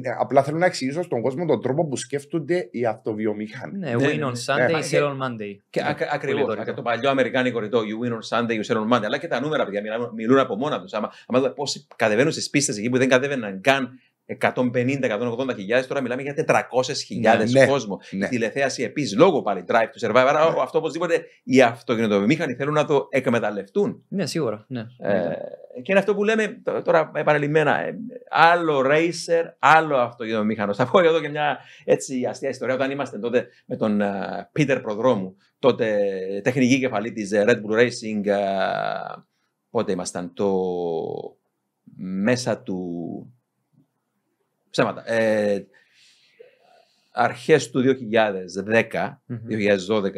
Ναι. απλά θέλω να εξηγήσω στον κόσμο τον τρόπο που σκέφτονται οι αυτοβιομηχανοί. Ναι, ναι win on ναι. Sunday, sell on Monday. Και Ακριβώ. Το παλιό αμερικάνικο ρητό, you win on Sunday, you sell on Monday. Αλλά και τα νούμερα, παιδιά, μιλούν από μόνα τους. Άμα, πώ κατεβαίνουν στις πίστες εκεί που δεν κατέβαιναν καν 150-180 χιλιάδες, τώρα μιλάμε για 400 ναι, χιλιάδες ναι, κόσμο. Ναι. Η τηλεθέαση επίσης, λόγω πάλι drive του survivor, ναι. αυτό οπωσδήποτε οι αυτοκινητοβιομήχανοι θέλουν να το εκμεταλλευτούν. Ναι, σίγουρα. Ναι. Ε, και είναι αυτό που λέμε τώρα επαναλημμένα. Ε, άλλο racer, άλλο αυτοκινητοβιομήχανος. Θα πω εδώ και μια έτσι αστεία ιστορία. Όταν είμαστε τότε με τον Πίτερ Προδρόμου, τότε τεχνική κεφαλή της ε, Red Bull Racing. Uh, πότε ήμασταν, το μέσα του ψέματα. Ε, αρχές του 2010, 2012,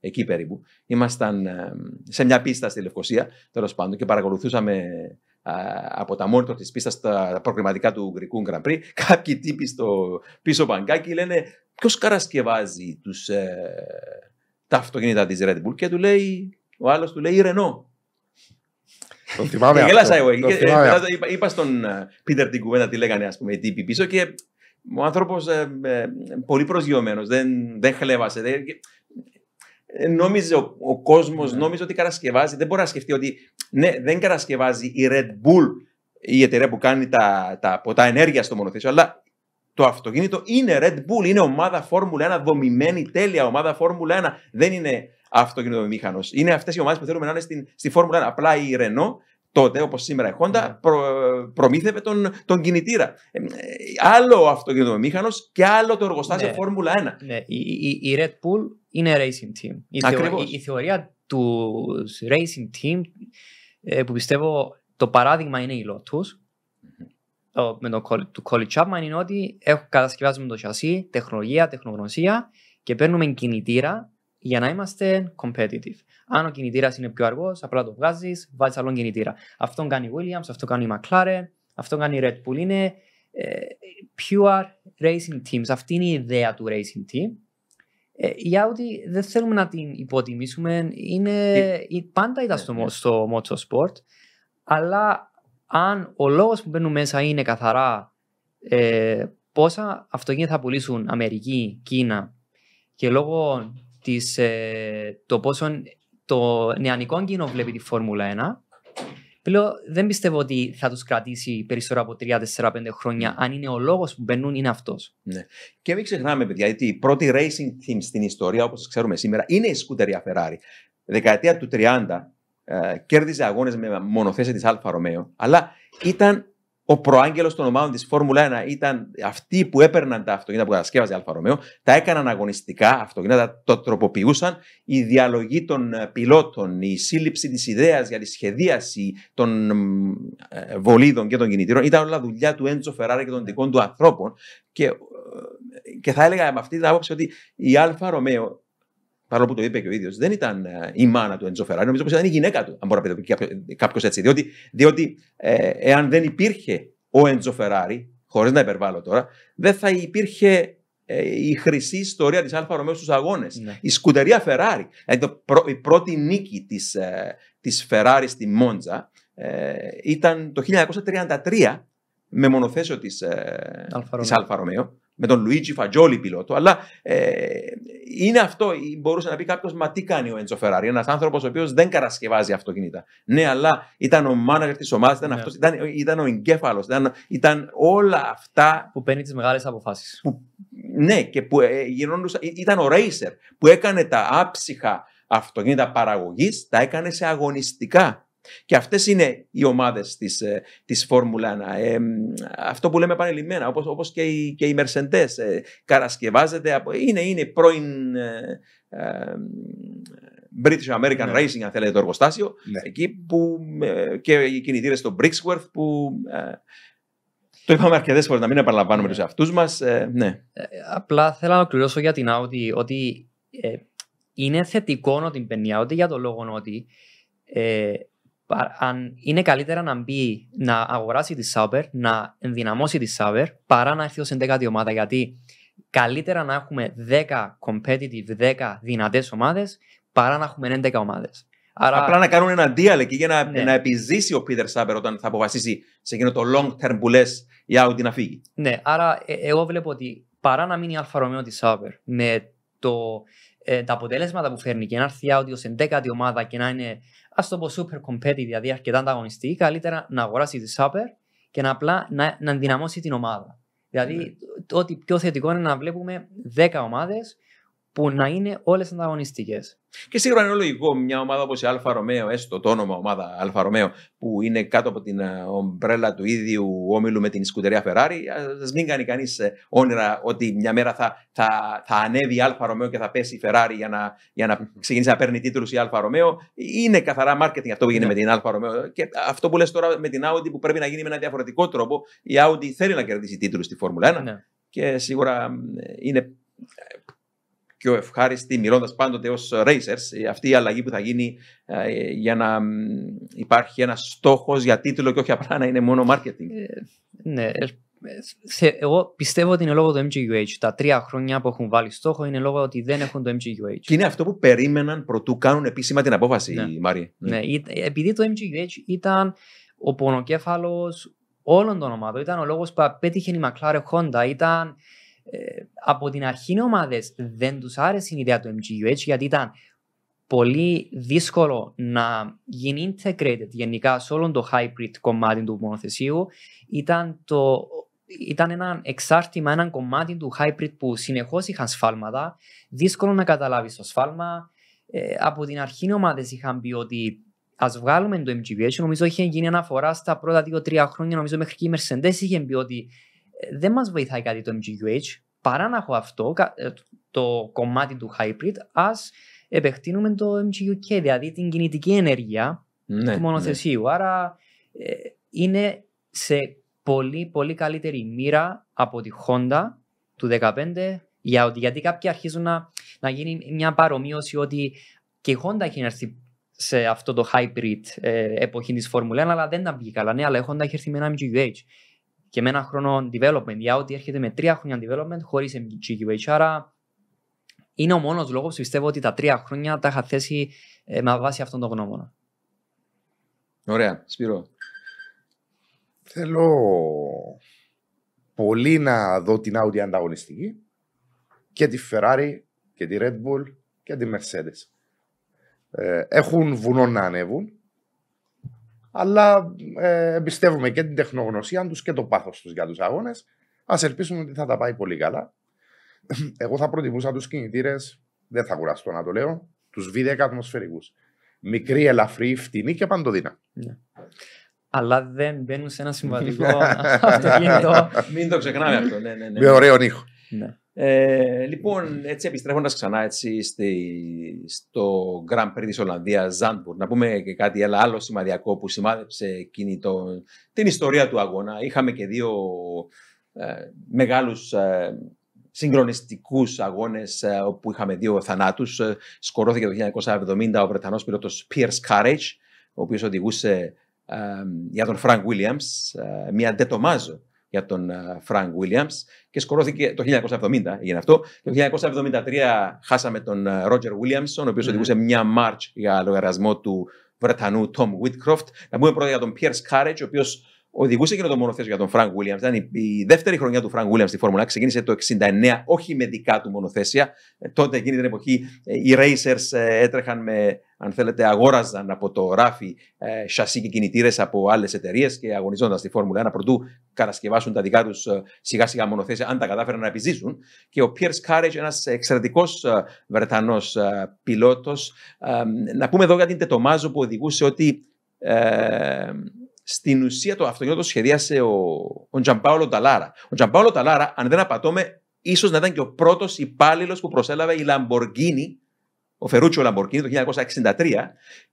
εκεί περίπου, ήμασταν ε, σε μια πίστα στη Λευκοσία, τέλος πάντων, και παρακολουθούσαμε από τα μόνιτορ της πίστας τα προκριματικά του Γκρικού Grand Prix. Κάποιοι τύποι στο πίσω μπαγκάκι λένε ποιος καρασκευάζει τους, ε, τα αυτοκίνητα της Red Bull και του λέει, ο άλλος του λέει το θυμάμαι εγώ. Ε, ε, είπα στον ε, Πίτερ την κουβέντα τι λέγανε ας πούμε, οι τύποι πίσω και ο άνθρωπος πολύ προσγειωμένος, δεν, χλέβασε. νόμιζε ο, ο κόσμος, yeah. Ναι. νόμιζε ότι κατασκευάζει. Δεν μπορεί να σκεφτεί ότι ναι, δεν κατασκευάζει η Red Bull, η εταιρεία που κάνει τα, τα ποτά ενέργειας στο μονοθέσιο, αλλά το αυτοκίνητο είναι Red Bull, είναι ομάδα Φόρμουλα 1, δομημένη τέλεια ομάδα Φόρμουλα 1. Δεν είναι μηχανό. Είναι αυτές οι ομάδες που θέλουμε να είναι στην, στη Φόρμουλα 1. Απλά η ρενο τότε, όπως σήμερα η Χόντα, προ, προμήθευε τον, τον κινητήρα. Ε, άλλο ο αυτοκινητοβιομήχανο και άλλο το εργοστάσιο yeah. Ναι. Φόρμουλα 1. Ναι, η, η, η, Red Bull είναι racing team. Η, Θεω, η, η θεωρία τους racing team ε, που πιστεύω το παράδειγμα είναι η Lotus. Με το, του Colin Chapman είναι ότι έχω, κατασκευάζουμε το σασί, τεχνολογία, τεχνογνωσία και παίρνουμε κινητήρα για να είμαστε competitive. Αν ο κινητήρας είναι πιο αργός, απλά το βγάζει, βάζει άλλον κινητήρα. Αυτό κάνει η Williams, αυτό κάνει η McLaren, αυτό κάνει η Red Bull. Είναι ε, pure racing teams. Αυτή είναι η ιδέα του racing team. η ε, Audi δεν θέλουμε να την υποτιμήσουμε. Είναι, Πάντα ήταν ναι, στο, ναι. στο motorsport. Αλλά αν ο λόγος που μπαίνουν μέσα είναι καθαρά ε, πόσα αυτοκίνητα θα πουλήσουν Αμερική, Κίνα και λόγω της, ε, το πόσο το νεανικό κοινό βλέπει τη Φόρμουλα 1, πλέον δεν πιστεύω ότι θα τους κρατήσει περισσότερο από 3-4-5 χρόνια, ναι. αν είναι ο λόγος που μπαίνουν είναι αυτός. Ναι. Και μην ξεχνάμε, παιδιά, γιατί η πρώτη racing team στην ιστορία, όπως ξέρουμε σήμερα, είναι η σκουτερία Ferrari. Δεκαετία του 30 ε, κέρδιζε αγώνες με μονοθέσει της Αλφα Ρωμαίο, αλλά ήταν ο προάγγελος των ομάδων της Φόρμουλα 1 ήταν αυτοί που έπαιρναν τα αυτοκίνητα που κατασκεύαζε Αλφα Ρωμαίο, τα έκαναν αγωνιστικά αυτοκίνητα, το τροποποιούσαν. Η διαλογή των ε, πιλότων, η σύλληψη της ιδέας για τη σχεδίαση των ε, βολίδων και των κινητήρων ήταν όλα δουλειά του Έντζο Φεράρα και των ναι. δικών του ανθρώπων. Και, ε, και θα έλεγα με αυτή την άποψη ότι η Αλφα Ρωμαίο παρόλο που το είπε και ο ίδιος, δεν ήταν ε, η μάνα του Εντζο Φεράρι, νομίζω πως ήταν η γυναίκα του, αν μπορεί να πει κάποιο έτσι. Διότι, διότι ε, εάν δεν υπήρχε ο Εντζο Φεράρι, χωρίς να υπερβάλλω τώρα, δεν θα υπήρχε ε, η χρυσή ιστορία της Αλφα Ρωμαίου στους αγώνες. Ναι. Η σκουτερία Φεράρι. Δηλαδή η πρώτη νίκη της της Φεράρι στη Μόντζα ε, ήταν το 1933 με μονοθέσιο της Αλφα Ρωμαίου με τον Λουίτζι Φατζόλη πιλότο. Αλλά ε, είναι αυτό. Μπορούσε να πει κάποιος, μα τι κάνει ο Έντζο Φεράρι. Ένας άνθρωπος ο οποίος δεν κατασκευάζει αυτοκίνητα. Ναι, αλλά ήταν ο μάνατζερ της ομάδας, ήταν, ναι. αυτός, ήταν, ο εγκέφαλος. Ήταν, όλα αυτά. Που παίρνει τις μεγάλες αποφάσεις. Ναι, και που ε, ήταν ο Ρέισερ που έκανε τα άψυχα αυτοκίνητα παραγωγής, τα έκανε σε αγωνιστικά και αυτές είναι οι ομάδες της ε, Φόρμουλα 1. Ε, αυτό που λέμε επανειλημμένα, όπως όπως και οι, και οι ε, καρασκευάζεται από. είναι, είναι πρώην. Ε, ε British American ναι. Racing, αν θέλετε, το εργοστάσιο. Ναι. Εκεί που ε, και οι κινητήρες στο Brixworth που. Το είπαμε αρκετές φορές να μην επαναλαμβάνουμε ναι. τους εαυτούς μας. ναι. απλά θέλω να ολοκληρώσω για την Audi ότι είναι θετικό να την παίρνει η Audi για το λόγο ότι ε, αν είναι καλύτερα να μπει να αγοράσει τη Σάουπερ, να ενδυναμώσει τη Σάουπερ, παρά να έρθει ως 11η ομάδα. Γιατί καλύτερα να έχουμε 10 competitive, 10 δυνατές ομάδες, παρά να έχουμε 11 ομάδες. Άρα... Απλά να κάνουν ένα εκεί για να, ναι. να επιζήσει ο Πίτερ Σάμπερ όταν θα αποφασίσει σε εκείνο το long term που λες η Audi να φύγει. Ναι, άρα ε, εγώ βλέπω ότι παρά να μείνει η Αλφα Ρωμαίο τη Σάουπερ με το, ε, τα αποτελέσματα που φέρνει και να έρθει η Audi ως 11η ομάδα και να είναι ας το πω super competitive, δηλαδή αρκετά ανταγωνιστική, καλύτερα να αγοράσει τη Σάπερ και να απλά να, να ενδυναμώσει την ομάδα. Δηλαδή, ναι. το, ότι πιο θετικό είναι να βλέπουμε 10 ομάδες που να είναι όλες ανταγωνιστικές. Και σίγουρα είναι λογικό μια ομάδα όπως η Αλφα Ρωμαίο, έστω το όνομα ομάδα Αλφα Ρωμαίο, που είναι κάτω από την ε, ομπρέλα του ίδιου όμιλου με την σκουτερία Ferrari, α μην κάνει κανείς ε, όνειρα ότι μια μέρα θα, θα, θα ανέβει η Αλφα Ρωμαίο και θα πέσει η Φεράρι για να, για να ξεκινήσει να παίρνει τίτλους η Αλφα Ρωμαίο. Είναι καθαρά marketing αυτό που γίνεται ναι. με την Αλφα Ρωμαίο. Και αυτό που λες τώρα με την Audi που πρέπει να γίνει με ένα διαφορετικό τρόπο. Η Audi θέλει να κερδίσει τίτλους στη Φόρμουλα 1. Ναι. Και σίγουρα είναι πιο ευχάριστη, μιλώντα πάντοτε ως racers, ε, αυτή η αλλαγή που θα γίνει ε, για να υπάρχει ένας στόχος για τίτλο και όχι απλά να είναι μόνο marketing. Ε, ναι. Εγώ πιστεύω ότι είναι λόγω του MGUH. Τα τρία χρόνια που έχουν βάλει στόχο είναι λόγω ότι δεν έχουν το MGUH. Και είναι αυτό που περίμεναν προτού κάνουν επίσημα την απόφαση, ναι. Μάρια. Ναι. ναι. επειδή το MGUH ήταν ο πονοκέφαλος όλων των ομάδων, ήταν ο λόγος που απέτυχε η McLaren Honda, ήταν ε, από την αρχή οι ομάδες δεν τους άρεσε η ιδέα του MGUH γιατί ήταν πολύ δύσκολο να γίνει integrated γενικά σε όλο το hybrid κομμάτι του μονοθεσίου. Ήταν, το, ήταν ένα εξάρτημα, ένα κομμάτι του hybrid που συνεχώς είχαν σφάλματα. Δύσκολο να καταλάβεις το σφάλμα. Ε, από την αρχή οι ομάδες είχαν πει ότι ας βγάλουμε το MGVH. Νομίζω είχε γίνει αναφορά στα πρώτα δύο-τρία χρόνια. Νομίζω μέχρι και η Mercedes είχαν πει ότι δεν μας βοηθάει κάτι το MGUH παρά να έχω αυτό ε, το κομμάτι του hybrid ας επεκτείνουμε το MGUK δηλαδή την κινητική ενέργεια ναι, του μονοθεσίου. Ναι. Άρα ε, είναι σε πολύ πολύ καλύτερη μοίρα από τη Honda του 2015 γιατί κάποιοι αρχίζουν να, γίνει μια παρομοίωση ότι και η Honda έχει έρθει σε αυτό το hybrid ε, εποχή της Φόρμουλα αλλά δεν τα βγήκε καλά. Ναι, αλλά η Honda έχει έρθει με ένα MGUH και με ένα χρόνο development. Η Audi έρχεται με τρία χρόνια development χωρίς MGQH. Άρα είναι ο μόνος λόγος που πιστεύω ότι τα τρία χρόνια τα είχα θέσει ε, με βάση αυτόν τον γνώμονα. Ωραία. Σπύρο. Θέλω πολύ να δω την Audi ανταγωνιστική και τη Ferrari και τη Red Bull και τη Mercedes. Ε, έχουν βουνό να ανέβουν αλλά ε, εμπιστεύουμε και την τεχνογνωσία τους και το πάθος τους για τους αγώνες. Ας ελπίσουμε ότι θα τα πάει πολύ καλά. Εγώ θα προτιμούσα τους κινητήρες, δεν θα κουραστώ να το λέω, τους V10 ατμοσφαιρικούς. Μικρή, ελαφρύ, φτηνή και παντοδύναμοι. Ναι. Αλλά δεν μπαίνουν σε ένα συμβατικό αυτοκίνητο. Μην το ξεχνάμε αυτό. Ναι, ναι, Με ωραίο ήχο. Ε, λοιπόν, έτσι επιστρέφοντας ξανά έτσι, στη, στο Grand Prix της Ολλανδίας, Ζάντμπουργκ, να πούμε και κάτι άλλο σημαδιακό που σημάδεψε εκείνη την ιστορία του αγώνα. Είχαμε και δύο ε, μεγάλους ε, συγκρονιστικού αγώνες, ε, όπου είχαμε δύο θανάτους. Ε, σκορώθηκε το 1970 ο Βρετανός πιλότος Piers Courage ο οποίος οδηγούσε για τον Φρανκ Williams, μια ντετομάζο για τον Φρανκ ε, Βίλιαμ. και σκορώθηκε το 1970, έγινε αυτό. Και το 1973 χάσαμε τον Ρότζερ Williamson, ο οποίος mm. Ναι. οδηγούσε μια μάρτ για λογαριασμό του Βρετανού Tom Whitcroft. Να πούμε πρώτα για τον Pierce Carriage, ο οποίος οδηγούσε και το μονοθέσιο για τον Frank Williams. Ήταν η, δεύτερη χρονιά του Frank Williams στη Φόρμουλα. Ξεκίνησε το 1969 όχι με δικά του μονοθέσια. Ε, τότε εκείνη την εποχή ε, οι Racers έτρεχαν με αν θέλετε, αγόραζαν από το ράφι ε, σασί και κινητήρες από άλλες εταιρείες και αγωνίζοντα στη Φόρμουλα 1 προτού κατασκευάσουν τα δικά τους ε, σιγά σιγά μονοθέσια, αν τα κατάφεραν να επιζήσουν. Και ο Pierce Κάρετ, ένας εξαιρετικός ε, Βρετανός ε, πιλότος, να πούμε εδώ για την Τετομάζο που οδηγούσε ότι ε, στην ουσία το αυτοκίνητο το σχεδίασε ο, ο Τζαμπάολο Ταλάρα. Ο Τζαμπάολο Ταλάρα, αν δεν απατώμε, ίσως να ήταν και ο πρώτος υπάλληλος που προσέλαβε η Λαμποργκίνη ο Φερούτσιο Λαμπορκίνη το 1963.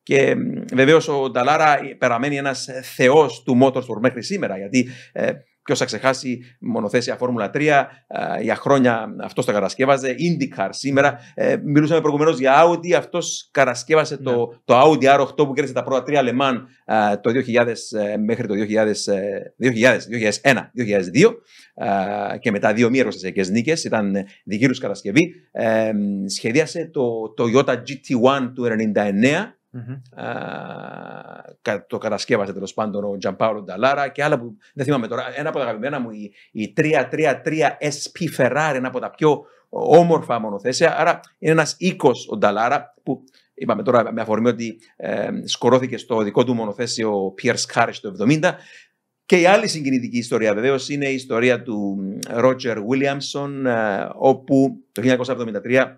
Και βεβαίως ο Νταλάρα ε, παραμένει ένας ε, θεός του Motorsport μέχρι σήμερα, γιατί ε, Ποιος θα ξεχάσει μονοθέσια Φόρμουλα 3, για χρόνια αυτός το κατασκεύαζε. IndyCar σήμερα. Ε, μιλούσαμε προηγουμένως για Audi. Αυτός κατασκεύασε το, ναι. το Audi R8 που κέρδισε τα πρώτα τρία λεμάν το 2000 ε, μέχρι το 2001, 2002 ε, και μετά δύο μία εργοστασιακές νίκες. Ήταν δική του κατασκευή. Σχεδίασε το Toyota GT1 του 99 Mm-hmm. Α, το κατασκεύασε τέλος πάντων ο Τζαμπάουρο Νταλάρα και άλλα που δεν θυμάμαι τώρα. Ένα από τα αγαπημένα μου, η, η 333 SP Ferrari, ένα από τα πιο όμορφα μονοθέσια. Άρα είναι ένας οίκος ο Νταλάρα που είπαμε τώρα με αφορμή ότι ε, σκορώθηκε στο δικό του μονοθέσιο ο Πιέρ Σκάρι το 70. Και η άλλη συγκινητική ιστορία βεβαίως είναι η ιστορία του Ρότζερ Βίλιαμσον, όπου το 1973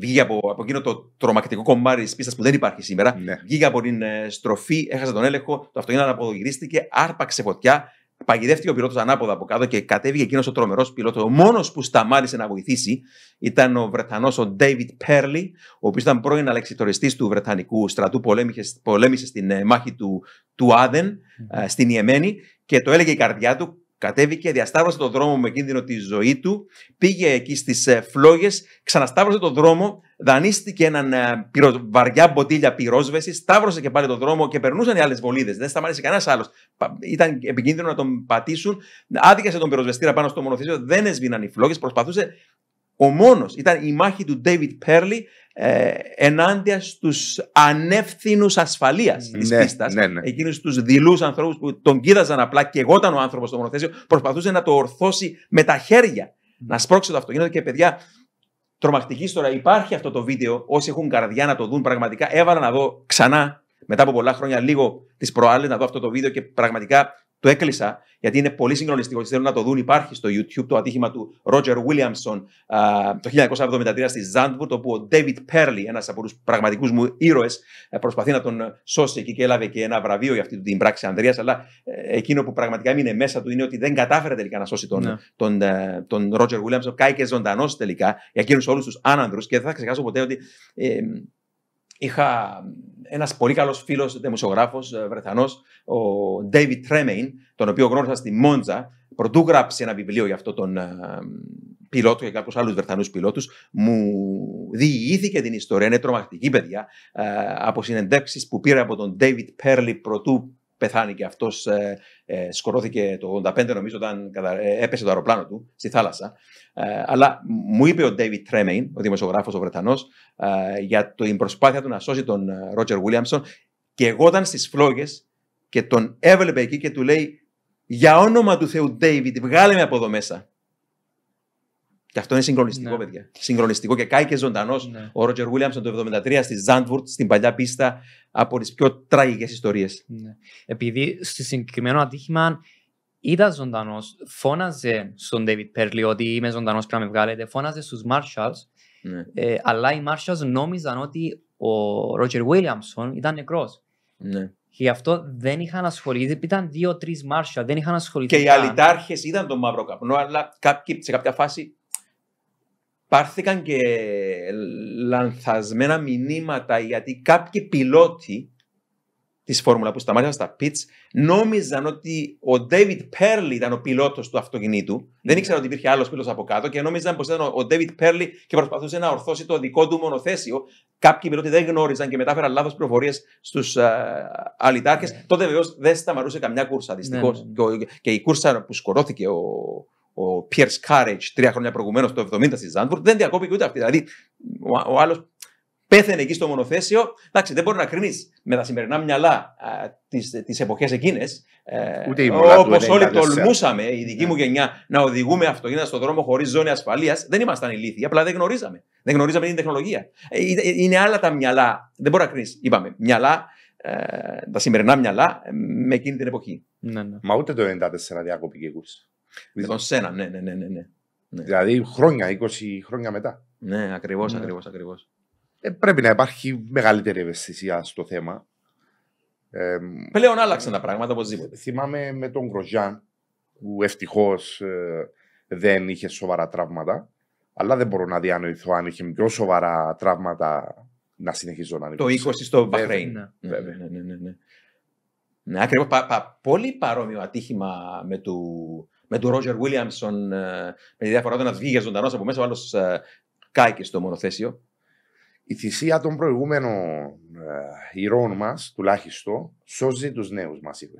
Βγήκε από, από εκείνο το τρομακτικό κομμάτι της πίστας που δεν υπάρχει σήμερα. Ναι. Βγήκε από την ε, στροφή, έχασε τον έλεγχο, το αυτοκίνητο αναποδογυρίστηκε, άρπαξε φωτιά. Παγιδεύτηκε ο πιλότος ανάποδα από κάτω και κατέβηκε εκείνος ο τρομερός πιλότος. Ο μόνος που σταμάτησε να βοηθήσει ήταν ο Βρετανός, ο Ντέιβιτ Πέρλι, ο οποίος ήταν πρώην αλεξιτοριστής του Βρετανικού στρατού, πολέμησες, πολέμησε στην ε, μάχη του, του αδεν ε, στην Ιεμένη και το έλεγε η καρδιά του. Κατέβηκε, διασταύρωσε τον δρόμο με κίνδυνο τη ζωή του, πήγε εκεί στις ε, φλόγες, ξανασταύρωσε τον δρόμο, δανείστηκε έναν ε, πυρο... βαριά μποτίλια πυρόσβεσης, σταύρωσε και πάλι τον δρόμο και περνούσαν οι άλλες βολίδες. Δεν σταμάτησε κανένας άλλος. Ήταν επικίνδυνο να τον πατήσουν. Άδικασε τον πυροσβεστήρα πάνω στο μονοθύσιο δεν έσβηναν οι φλόγες, προσπαθούσε ο μόνος ήταν η μάχη του David Perley ε, ενάντια στους ανεύθυνους ασφαλείας ναι, πίστα, ναι, πίστας. Ναι, ναι. Εκείνους τους δειλούς ανθρώπους που τον κοίταζαν απλά και εγώ ήταν ο άνθρωπος στο μονοθέσιο, προσπαθούσε να το ορθώσει με τα χέρια. Να σπρώξει το αυτοκίνητο και παιδιά, τρομακτική ιστορία. Υπάρχει αυτό το βίντεο. Όσοι έχουν καρδιά να το δουν, πραγματικά έβαλα να δω ξανά μετά από πολλά χρόνια, λίγο τι προάλλε, να δω αυτό το βίντεο και πραγματικά το έκλεισα γιατί είναι πολύ συγκλονιστικό θέλω να το δουν. Υπάρχει στο YouTube το ατύχημα του Ρότζερ Williamson το 1973 στη Ζάντβουρτ, όπου ο David Πέρλι, ένας από τους πραγματικούς μου ήρωες, ε, προσπαθεί να τον σώσει εκεί και έλαβε και ένα βραβείο για αυτή την πράξη ανδρία, Αλλά ε, εκείνο που πραγματικά μείνει μέσα του είναι ότι δεν κατάφερε τελικά να σώσει τον, ναι. τον, ε, Williamson. Κάει και ζωντανός τελικά για εκείνους όλους τους άνανδρους. Και δεν θα ξεχάσω ποτέ ότι Είχα ένας πολύ καλός φίλος δημοσιογράφος ε, Βρετανός, ο David Τρέμεϊν, τον οποίο γνώρισα στη Μόντζα, πρωτού γράψει ένα βιβλίο για αυτόν τον ε, πιλότο και κάποιους άλλους Βρετανούς πιλότους. Μου διηγήθηκε την ιστορία, είναι τρομακτική παιδιά, ε, από συνεντεύξεις που πήρε από τον David Πέρλι πρωτού πεθάνει και αυτός. Ε, ε σκορώθηκε το 1985 νομίζω, όταν ε, έπεσε το αεροπλάνο του στη θάλασσα. Ε, αλλά μου είπε ο David Τρέμεϊν, ο δημοσιογράφος, ο Βρετανός, για την προσπάθεια του να σώσει τον Ρότζερ Βίλιαμσον. Και εγώ ήταν στις φλόγες και τον έβλεπε εκεί και του λέει: Για όνομα του Θεού, David, βγάλε με από εδώ μέσα. Και αυτό είναι συγκρονιστικό, ναι. παιδιά. Συγκρονιστικό και κάει και ζωντανός ναι. ο Ρότζερ Βίλιαμ το 1973 στη Ζάντβουρτ, στην παλιά πίστα, από τις πιο τραγικές ιστορίες. Ναι. Επειδή στο συγκεκριμένο ατύχημα ήταν ζωντανός, φώναζε στον Ντέβιτ Πέρλι ότι είμαι ζωντανός, πρέπει να με βγάλετε. Φώναζε στους Μάρσαλ, ναι. ε, αλλά οι Μάρσαλ νόμιζαν ότι ο Ρότζερ Βίλιαμσον ήταν νεκρός. Ναι. Και γι' αυτό δεν είχαν ασχοληθεί. Ήταν δύο-τρει Μάρσαλ, δεν είχαν ασχοληθεί. Και οι αλυτάρχες είδαν τον μαύρο καπνό, αλλά σε κάποια φάση πάρθηκαν και λανθασμένα μηνύματα γιατί κάποιοι πιλότοι της φόρμουλα που σταμάτησαν στα πιτς νόμιζαν ότι ο David Πέρλι ήταν ο πιλότος του αυτοκινήτου. Δεν ναι. ήξεραν ότι υπήρχε άλλος πιλότος από κάτω και νόμιζαν πως ήταν ο David Πέρλι και προσπαθούσε να ορθώσει το δικό του μονοθέσιο. Κάποιοι πιλότοι δεν γνώριζαν και μετάφεραν λάθος πληροφορίε στου αλυτάρχε. Ναι. Τότε βεβαίως δεν σταμαρούσε καμιά κούρσα ναι, δυστυχώς. Και η κούρσα που σκορώθηκε ο, ο Πιέρ Κάρετ τρία χρόνια προηγουμένως το 70 στη Ζάντβουρτ, δεν διακόπηκε ούτε αυτή. Δηλαδή, ο, ο άλλος πέθανε εκεί στο μονοθέσιο. Εντάξει, δεν μπορεί να κρίνεις με τα σημερινά μυαλά τι εποχές εκείνες. Ε, Όπω όλοι τολμούσαμε, η δική ναι. μου γενιά, να οδηγούμε αυτοκίνητα στον δρόμο χωρίς ζώνη ασφαλείας, δεν ήμασταν ηλίθιοι. Απλά δεν γνωρίζαμε. Δεν γνωρίζαμε την τεχνολογία. Ε, είναι άλλα τα μυαλά. Δεν μπορεί να κρίνεις, είπαμε, μυαλά ε, τα σημερινά μυαλά ε, με εκείνη την εποχή. Ναι, ναι. Μα ούτε το 1994 διακόπηκε η κούρση. Λοιπόν, ναι, ναι, ναι, δηλαδή χρόνια, 20 χρόνια μετά. Ναι, ακριβώς, ναι. ακριβώς, ακριβώς. Ε, πρέπει να υπάρχει μεγαλύτερη ευαισθησία στο θέμα. Πλέον άλλαξαν τα πράγματα οπωσδήποτε. Θυμάμαι με τον Γκροζάν που ευτυχώς ε, δεν είχε σοβαρά τραύματα. Αλλά δεν μπορώ να διανοηθώ αν είχε μικρό σοβαρά τραύματα να συνεχίζω να ανοίξω. Το 20 στο Μπαχρέιν. ναι, ναι. ναι, ναι. ναι ακριβώ. πολύ παρόμοιο ατύχημα με του με τον Ρότζερ Βίλιαμσον, ε, με τη διαφορά του να βγει ζωντανός από μέσα, ο άλλος ε, κάηκε στο μονοθέσιο. Η θυσία των προηγούμενων ε, ηρών μας, τουλάχιστον, σώζει τους νέους μας, είπες.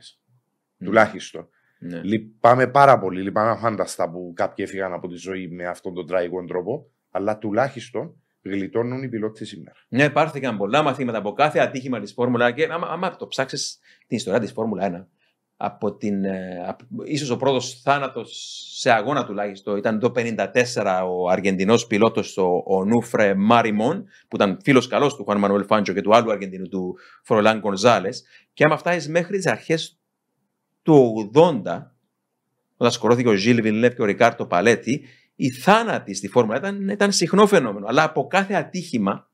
Ναι. Τουλάχιστον. Ναι. Λυπάμαι πάρα πολύ, λυπάμαι φάνταστα που κάποιοι έφυγαν από τη ζωή με αυτόν τον τραγικό τρόπο, αλλά τουλάχιστον γλιτώνουν οι πιλότοι σήμερα. Ναι, πάρθηκαν πολλά μαθήματα από κάθε ατύχημα της Φόρμουλα και άμα, άμα το ψάξεις την ιστορία της Φόρμουλα 1, από την, ε, ίσως ο πρώτος θάνατος σε αγώνα τουλάχιστον ήταν το 54 ο Αργεντινός πιλότος ο, ο Νούφρε Μάριμον που ήταν φίλος καλός του Χουάν Μανουέλ Φάντζο και του άλλου Αργεντινού του Φρολάν Κονζάλες και άμα φτάσεις μέχρι τις αρχές του 80 όταν σκορώθηκε ο Γιλ Βινλεύ και ο Ρικάρτο Παλέτη η θάνατη στη φόρμα ήταν, ήταν συχνό φαινόμενο αλλά από κάθε ατύχημα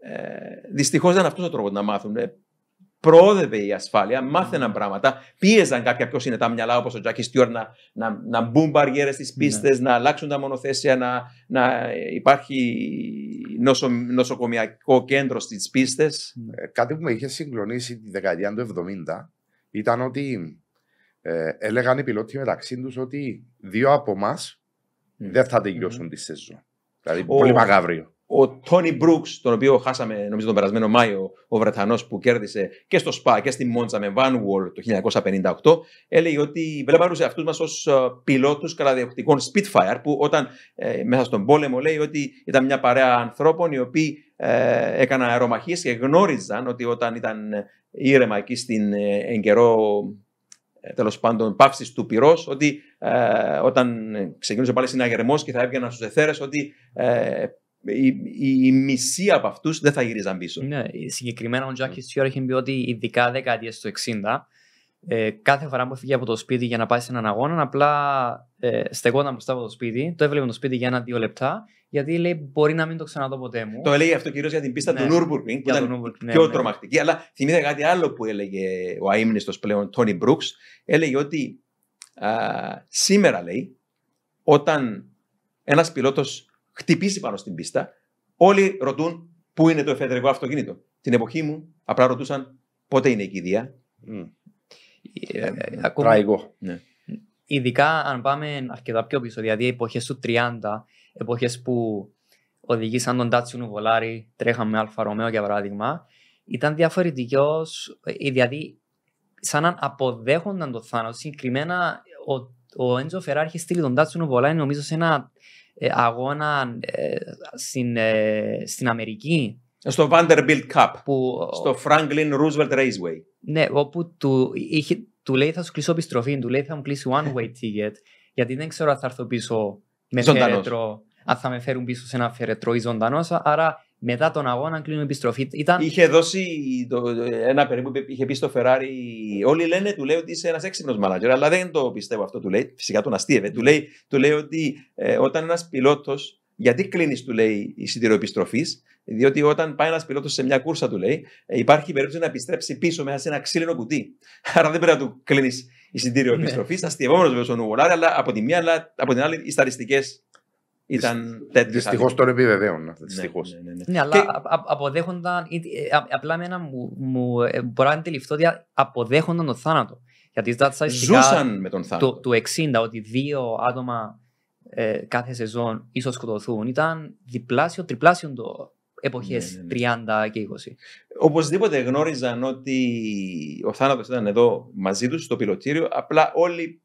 ε, δυστυχώς δεν αυτός ο τρόπος να μάθουν ε, προόδευε η ασφάλεια, μάθαιναν πράγματα, πίεζαν κάποια είναι τα μυαλά όπως ο Τζάκι Στιόρ να, να, να μπουν μπαριέρες στις ναι. πίστες, να αλλάξουν τα μονοθέσια, να, να υπάρχει νοσο, νοσοκομιακό κέντρο στις πίστες. Ναι. Ε, κάτι που με είχε συγκλονίσει τη δεκαετία του 70 ήταν ότι ε, έλεγαν οι πιλότοι μεταξύ τους ότι δύο από εμάς ναι. δεν θα τελειώσουν τη σεζόν. Δηλαδή, πολύ μαγαύριο ο Τόνι Μπρούξ, τον οποίο χάσαμε νομίζω τον περασμένο Μάιο, ο Βρετανός που κέρδισε και στο ΣΠΑ και στη Μόντσα με Βάνουολ το 1958, έλεγε ότι σε αυτού μας ως ε, πιλότους καταδιοκτικών Spitfire, που όταν ε, μέσα στον πόλεμο λέει ότι ήταν μια παρέα ανθρώπων οι οποίοι ε, έκαναν αερομαχίες και γνώριζαν ότι όταν ήταν ήρεμα εκεί στην ε, εν καιρό τέλος πάντων παύση του πυρός, ότι όταν ξεκινούσε πάλι συναγερμός και θα έβγαιναν στους εθέρες, ότι η μισή από αυτούς δεν θα γυρίζαν πίσω. Ναι, συγκεκριμένα ο Τζάκη Τσιόρ ναι. έχει πει ότι ειδικά δεκαετίες του 60, ε, κάθε φορά που φύγει από το σπίτι για να πάει σε έναν αγώνα, απλά ε, στεκόταν μπροστά από το σπίτι, το έβλεπε το σπίτι για ένα-δύο λεπτά, γιατί λέει μπορεί να μην το ξαναδώ ποτέ μου. Το έλεγε αυτό κυρίως για την πίστα ναι, του Νούρμπουργκ, που ήταν ναι, πιο ναι. τρομακτική. Αλλά θυμίζει κάτι άλλο που έλεγε ο αίμνητο πλέον Τόνι Μπρούξ. Έλεγε ότι α, σήμερα λέει, όταν ένας πιλότος χτυπήσει πάνω στην πίστα. Όλοι ρωτούν πού είναι το εφεδρικό αυτοκίνητο. Την εποχή μου απλά ρωτούσαν πότε είναι η κηδεία. Mm. Ε, ε, ε, ναι. Ειδικά αν πάμε αρκετά πιο πίσω, δηλαδή εποχές του 30, εποχές που οδηγήσαν τον Τάτσιου Νουβολάρη, τρέχαμε Αλφα Ρωμαίο για παράδειγμα, ήταν διαφορετικός, δηλαδή σαν να αποδέχονταν το θάνατο. Συγκεκριμένα ο, ο Έντζο Φεράρχη στείλει τον Τάτσιου Νουβολάρη νομίζω σε ένα ε, αγώνα ε, στην, ε, στην Αμερική. Στο Vanderbilt Cup, που, στο Franklin Roosevelt Raceway. Ναι, όπου του, είχε, του λέει θα σου κλείσω επιστροφή, του λέει θα μου κλείσει one way ticket, γιατί δεν ξέρω αν θα έρθω πίσω με φέρετρο, αν θα με φέρουν πίσω σε ένα φερετρό ή ζωντανός, άρα μετά τον αγώνα κλείνουμε επιστροφή. Ήταν... Είχε δώσει το, ένα περίπου, είχε πει στο Ferrari. Όλοι λένε, του λέει ότι είσαι ένας έξυπνος μάνατζερ, αλλά δεν το πιστεύω αυτό. Του λέει, φυσικά τον αστείευε. Του λέει, του λέει ότι ε, όταν ένας πιλότος. Γιατί κλείνεις, του λέει, η επιστροφής, διότι όταν πάει ένας πιλότος σε μια κούρσα, του λέει, ε, υπάρχει περίπτωση να επιστρέψει πίσω μέσα σε ένα ξύλινο κουτί. Άρα δεν πρέπει να του κλείνεις εισιτήριο ναι. επιστροφής. Αστειευόμενο βέβαια ο Νουβολάρη, αλλά από, τη μία, αλλά από την άλλη οι σταριστικέ ήταν Δυστυχώ τώρα επιβεβαίωνα. Ναι, αλλά και... αποδέχονταν. Ε, απλά με μου, μου ε, μπορεί να αντιληφθώ ότι αποδέχονταν τον θάνατο. Γιατί Ζούσαν με τον θάνατο. Του, το 60, ότι δύο άτομα ε, κάθε σεζόν ίσως σκοτωθούν, ήταν διπλάσιο, τριπλάσιο το εποχές 30 ναι, ναι, ναι. και 20. Οπωσδήποτε γνώριζαν ότι ο θάνατος ήταν εδώ μαζί τους στο πιλωτήριο. Απλά όλοι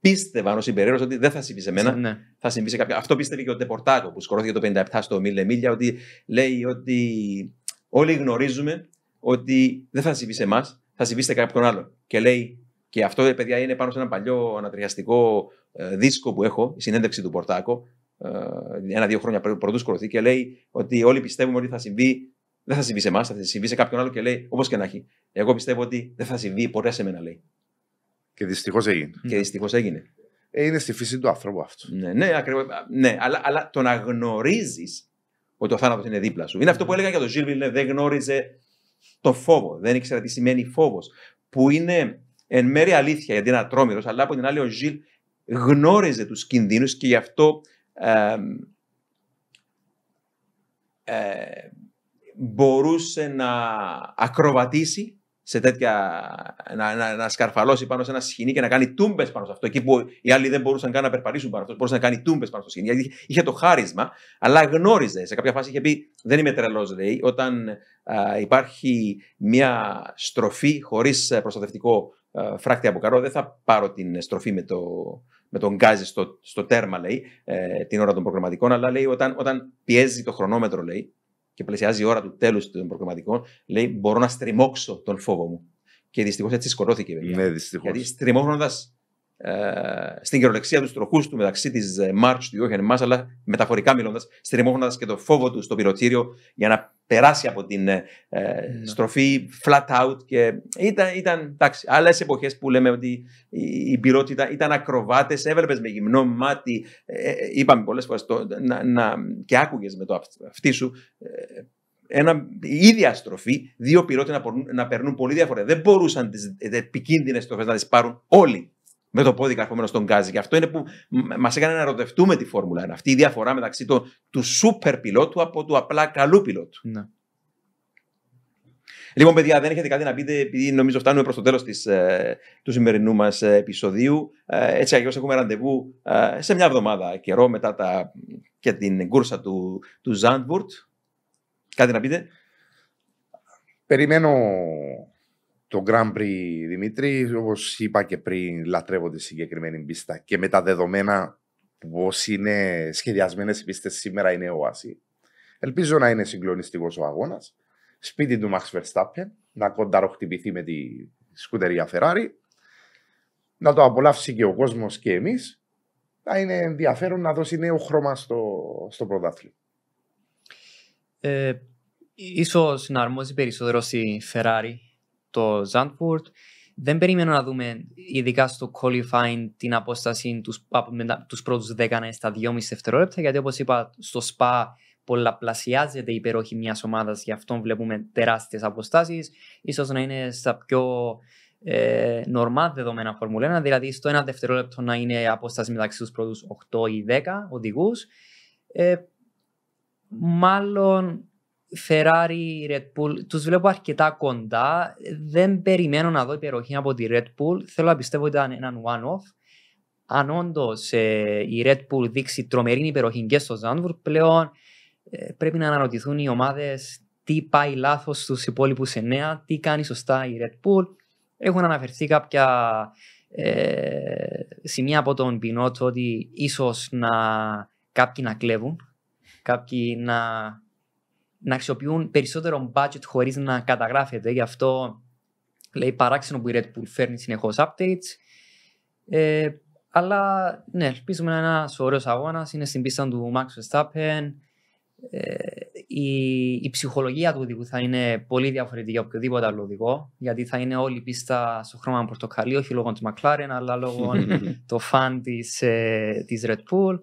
πίστευαν ω υπερήρωε ότι δεν θα συμβεί σε μένα, ναι. θα συμβεί σε κάποιον. Αυτό πίστευε και ο Ντεπορτάτο που σκορώθηκε το 57 στο Μίλε Μίλια, ότι λέει ότι όλοι γνωρίζουμε ότι δεν θα συμβεί σε εμάς, θα συμβεί σε κάποιον άλλον. Και λέει, και αυτό ε, παιδιά είναι πάνω σε ένα παλιό ανατριαστικό ε, δίσκο που έχω, η συνέντευξη του Πορτάκο, ε, ένα-δύο χρόνια πρωτού σκορωθεί, και λέει ότι όλοι πιστεύουμε ότι θα συμβεί, δεν θα συμβεί σε εμάς, θα συμβεί σε κάποιον άλλο και λέει, όπως και να έχει. Εγώ πιστεύω ότι δεν θα συμβεί ποτέ σε μένα, λέει. Και δυστυχώς έγινε. Και δυστυχώς έγινε. Ε, είναι στη φύση του άνθρωπου αυτό. Ναι, ναι, ακριβώς, ναι αλλά, αλλά το να γνωρίζεις ότι ο θάνατος είναι δίπλα σου. Είναι αυτό που έλεγα για τον Ζιλ δεν γνώριζε το φόβο. Δεν ήξερα τι σημαίνει φόβος. Που είναι εν μέρει αλήθεια γιατί είναι ατρόμητος, αλλά από την άλλη ο Ζήλ γνώριζε τους κινδύνους και γι' αυτό. ε, μπορούσε να ακροβατήσει σε τέτοια. να, να, να σκαρφαλώσει πάνω σε ένα σχοινί και να κάνει τούμπες πάνω σε αυτό. Εκεί που οι άλλοι δεν μπορούσαν καν να περπατήσουν πάνω αυτό, μπορούσε να κάνει τούμπες πάνω στο σχοινί. Γιατί είχε το χάρισμα, αλλά γνώριζε. Σε κάποια φάση είχε πει: Δεν είμαι τρελός, λέει. Όταν α, υπάρχει μια στροφή χωρίς προστατευτικό α, φράκτη από καρό, δεν θα πάρω την στροφή με, το, με τον γκάζι στο, στο τέρμα, λέει, ε, την ώρα των προγραμματικών. Αλλά λέει: Όταν, όταν πιέζει το χρονόμετρο, λέει, και πλησιάζει η ώρα του τέλους των προγραμματικών, λέει: Μπορώ να στριμώξω τον φόβο μου. Και δυστυχώς έτσι σκοτώθηκε. Παιδιά. Ναι, δυστυχώς. Γιατί στριμώχνοντας ε, στην κυριολεξία τους τροχούς του μεταξύ της ε, Μάρτ του Ιώχεν Μά, αλλά μεταφορικά μιλώντας, στριμώχνοντας και το φόβο του στο πυροτήριο για να περάσει από την ε, ε ναι. στροφή flat out. Και ήταν, ήταν άλλες εποχές που λέμε ότι η, η πυρότητα ήταν ακροβάτες, έβλεπες με γυμνό μάτι. Ε, ε είπαμε πολλές φορές να, να, και άκουγες με το αυτί σου ε, ένα, η ίδια στροφή, δύο πιλότοι να, να περνούν πολύ διαφορέ. Δεν μπορούσαν τις ε, επικίνδυνες στροφές να τις πάρουν όλοι με το πόδι καρφωμένο στον γκάζι. Και αυτό είναι που μας έκανε να ερωτευτούμε τη Φόρμουλα Αυτή η διαφορά μεταξύ το, του σούπερ πιλότου από του απλά καλού πιλότου. Ναι. Λοιπόν, παιδιά, δεν έχετε κάτι να πείτε, επειδή νομίζω φτάνουμε προς το τέλος ε, του σημερινού μας ε, επεισοδίου. Ε, έτσι, αλλιώς έχουμε ραντεβού σε μια εβδομάδα καιρό μετά τα, και την κούρσα του, του Ζάντβουρτ. Κάτι να πείτε. Περιμένω το Grand Prix Δημήτρη. Όπως είπα και πριν, λατρεύω τη συγκεκριμένη πίστα και με τα δεδομένα που είναι σχεδιασμένες οι πίστες σήμερα είναι ο Άση. Ελπίζω να είναι συγκλονιστικός ο αγώνας. Σπίτι του Max Verstappen, να κονταροχτυπηθεί με τη σκουτερία Ferrari. Να το απολαύσει και ο κόσμος και εμείς. Να είναι ενδιαφέρον να δώσει νέο χρώμα στο, στο πρωτάθλημα ε, ίσως να αρμόζει περισσότερο στη Ferrari το Zandvoort. Δεν περιμένω να δούμε ειδικά στο qualifying την απόσταση τους, από τους πρώτους 10 στα 2,5 δευτερόλεπτα γιατί όπως είπα στο SPA πολλαπλασιάζεται η υπεροχή μιας ομάδας, γι' αυτό βλέπουμε τεράστιες αποστάσεις. σω να είναι στα πιο ε, νορμά δεδομένα Φορμουλένα, δηλαδή στο ένα δευτερόλεπτο να είναι απόσταση μεταξύ τους πρώτους 8 ή 10 οδηγούς. Ε, μάλλον Ferrari, Red Bull, τους βλέπω αρκετά κοντά. Δεν περιμένω να δω υπεροχή από τη Red Bull. Θέλω να πιστεύω ότι ήταν έναν one-off. Αν όντως ε, η Red Bull δείξει τρομερή υπεροχή και στο Ζάνβουρ, πλέον ε, πρέπει να αναρωτηθούν οι ομάδες τι πάει λάθος στους υπόλοιπους εννέα, τι κάνει σωστά η Red Bull. Έχουν αναφερθεί κάποια ε, σημεία από τον Πινότ ότι ίσως να κάποιοι να κλέβουν κάποιοι να, να αξιοποιούν περισσότερο budget χωρίς να καταγράφεται. Γι' αυτό λέει παράξενο που η Red Bull φέρνει συνεχώς updates. Ε, αλλά ναι, ελπίζουμε να είναι ένας ωραίος αγώνας. Είναι στην πίστα του Max Verstappen. Ε, η, η ψυχολογία του οδηγού θα είναι πολύ διαφορετική από οποιοδήποτε άλλο οδηγό. Γιατί θα είναι όλη η πίστα στο χρώμα πορτοκαλί, όχι λόγω του McLaren, αλλά λόγω του φαν τη Red Bull.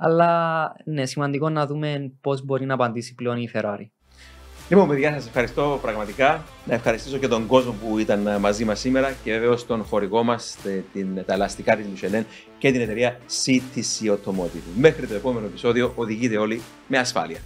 Αλλά ναι, σημαντικό να δούμε πώς μπορεί να απαντήσει πλέον η Ferrari. Λοιπόν, παιδιά, σας ευχαριστώ πραγματικά. Να ευχαριστήσω και τον κόσμο που ήταν μαζί μας σήμερα και βεβαίως τον χορηγό μας, τα ελαστικά της Michelin και την εταιρεία CTC Automotive. Μέχρι το επόμενο επεισόδιο, οδηγείτε όλοι με ασφάλεια.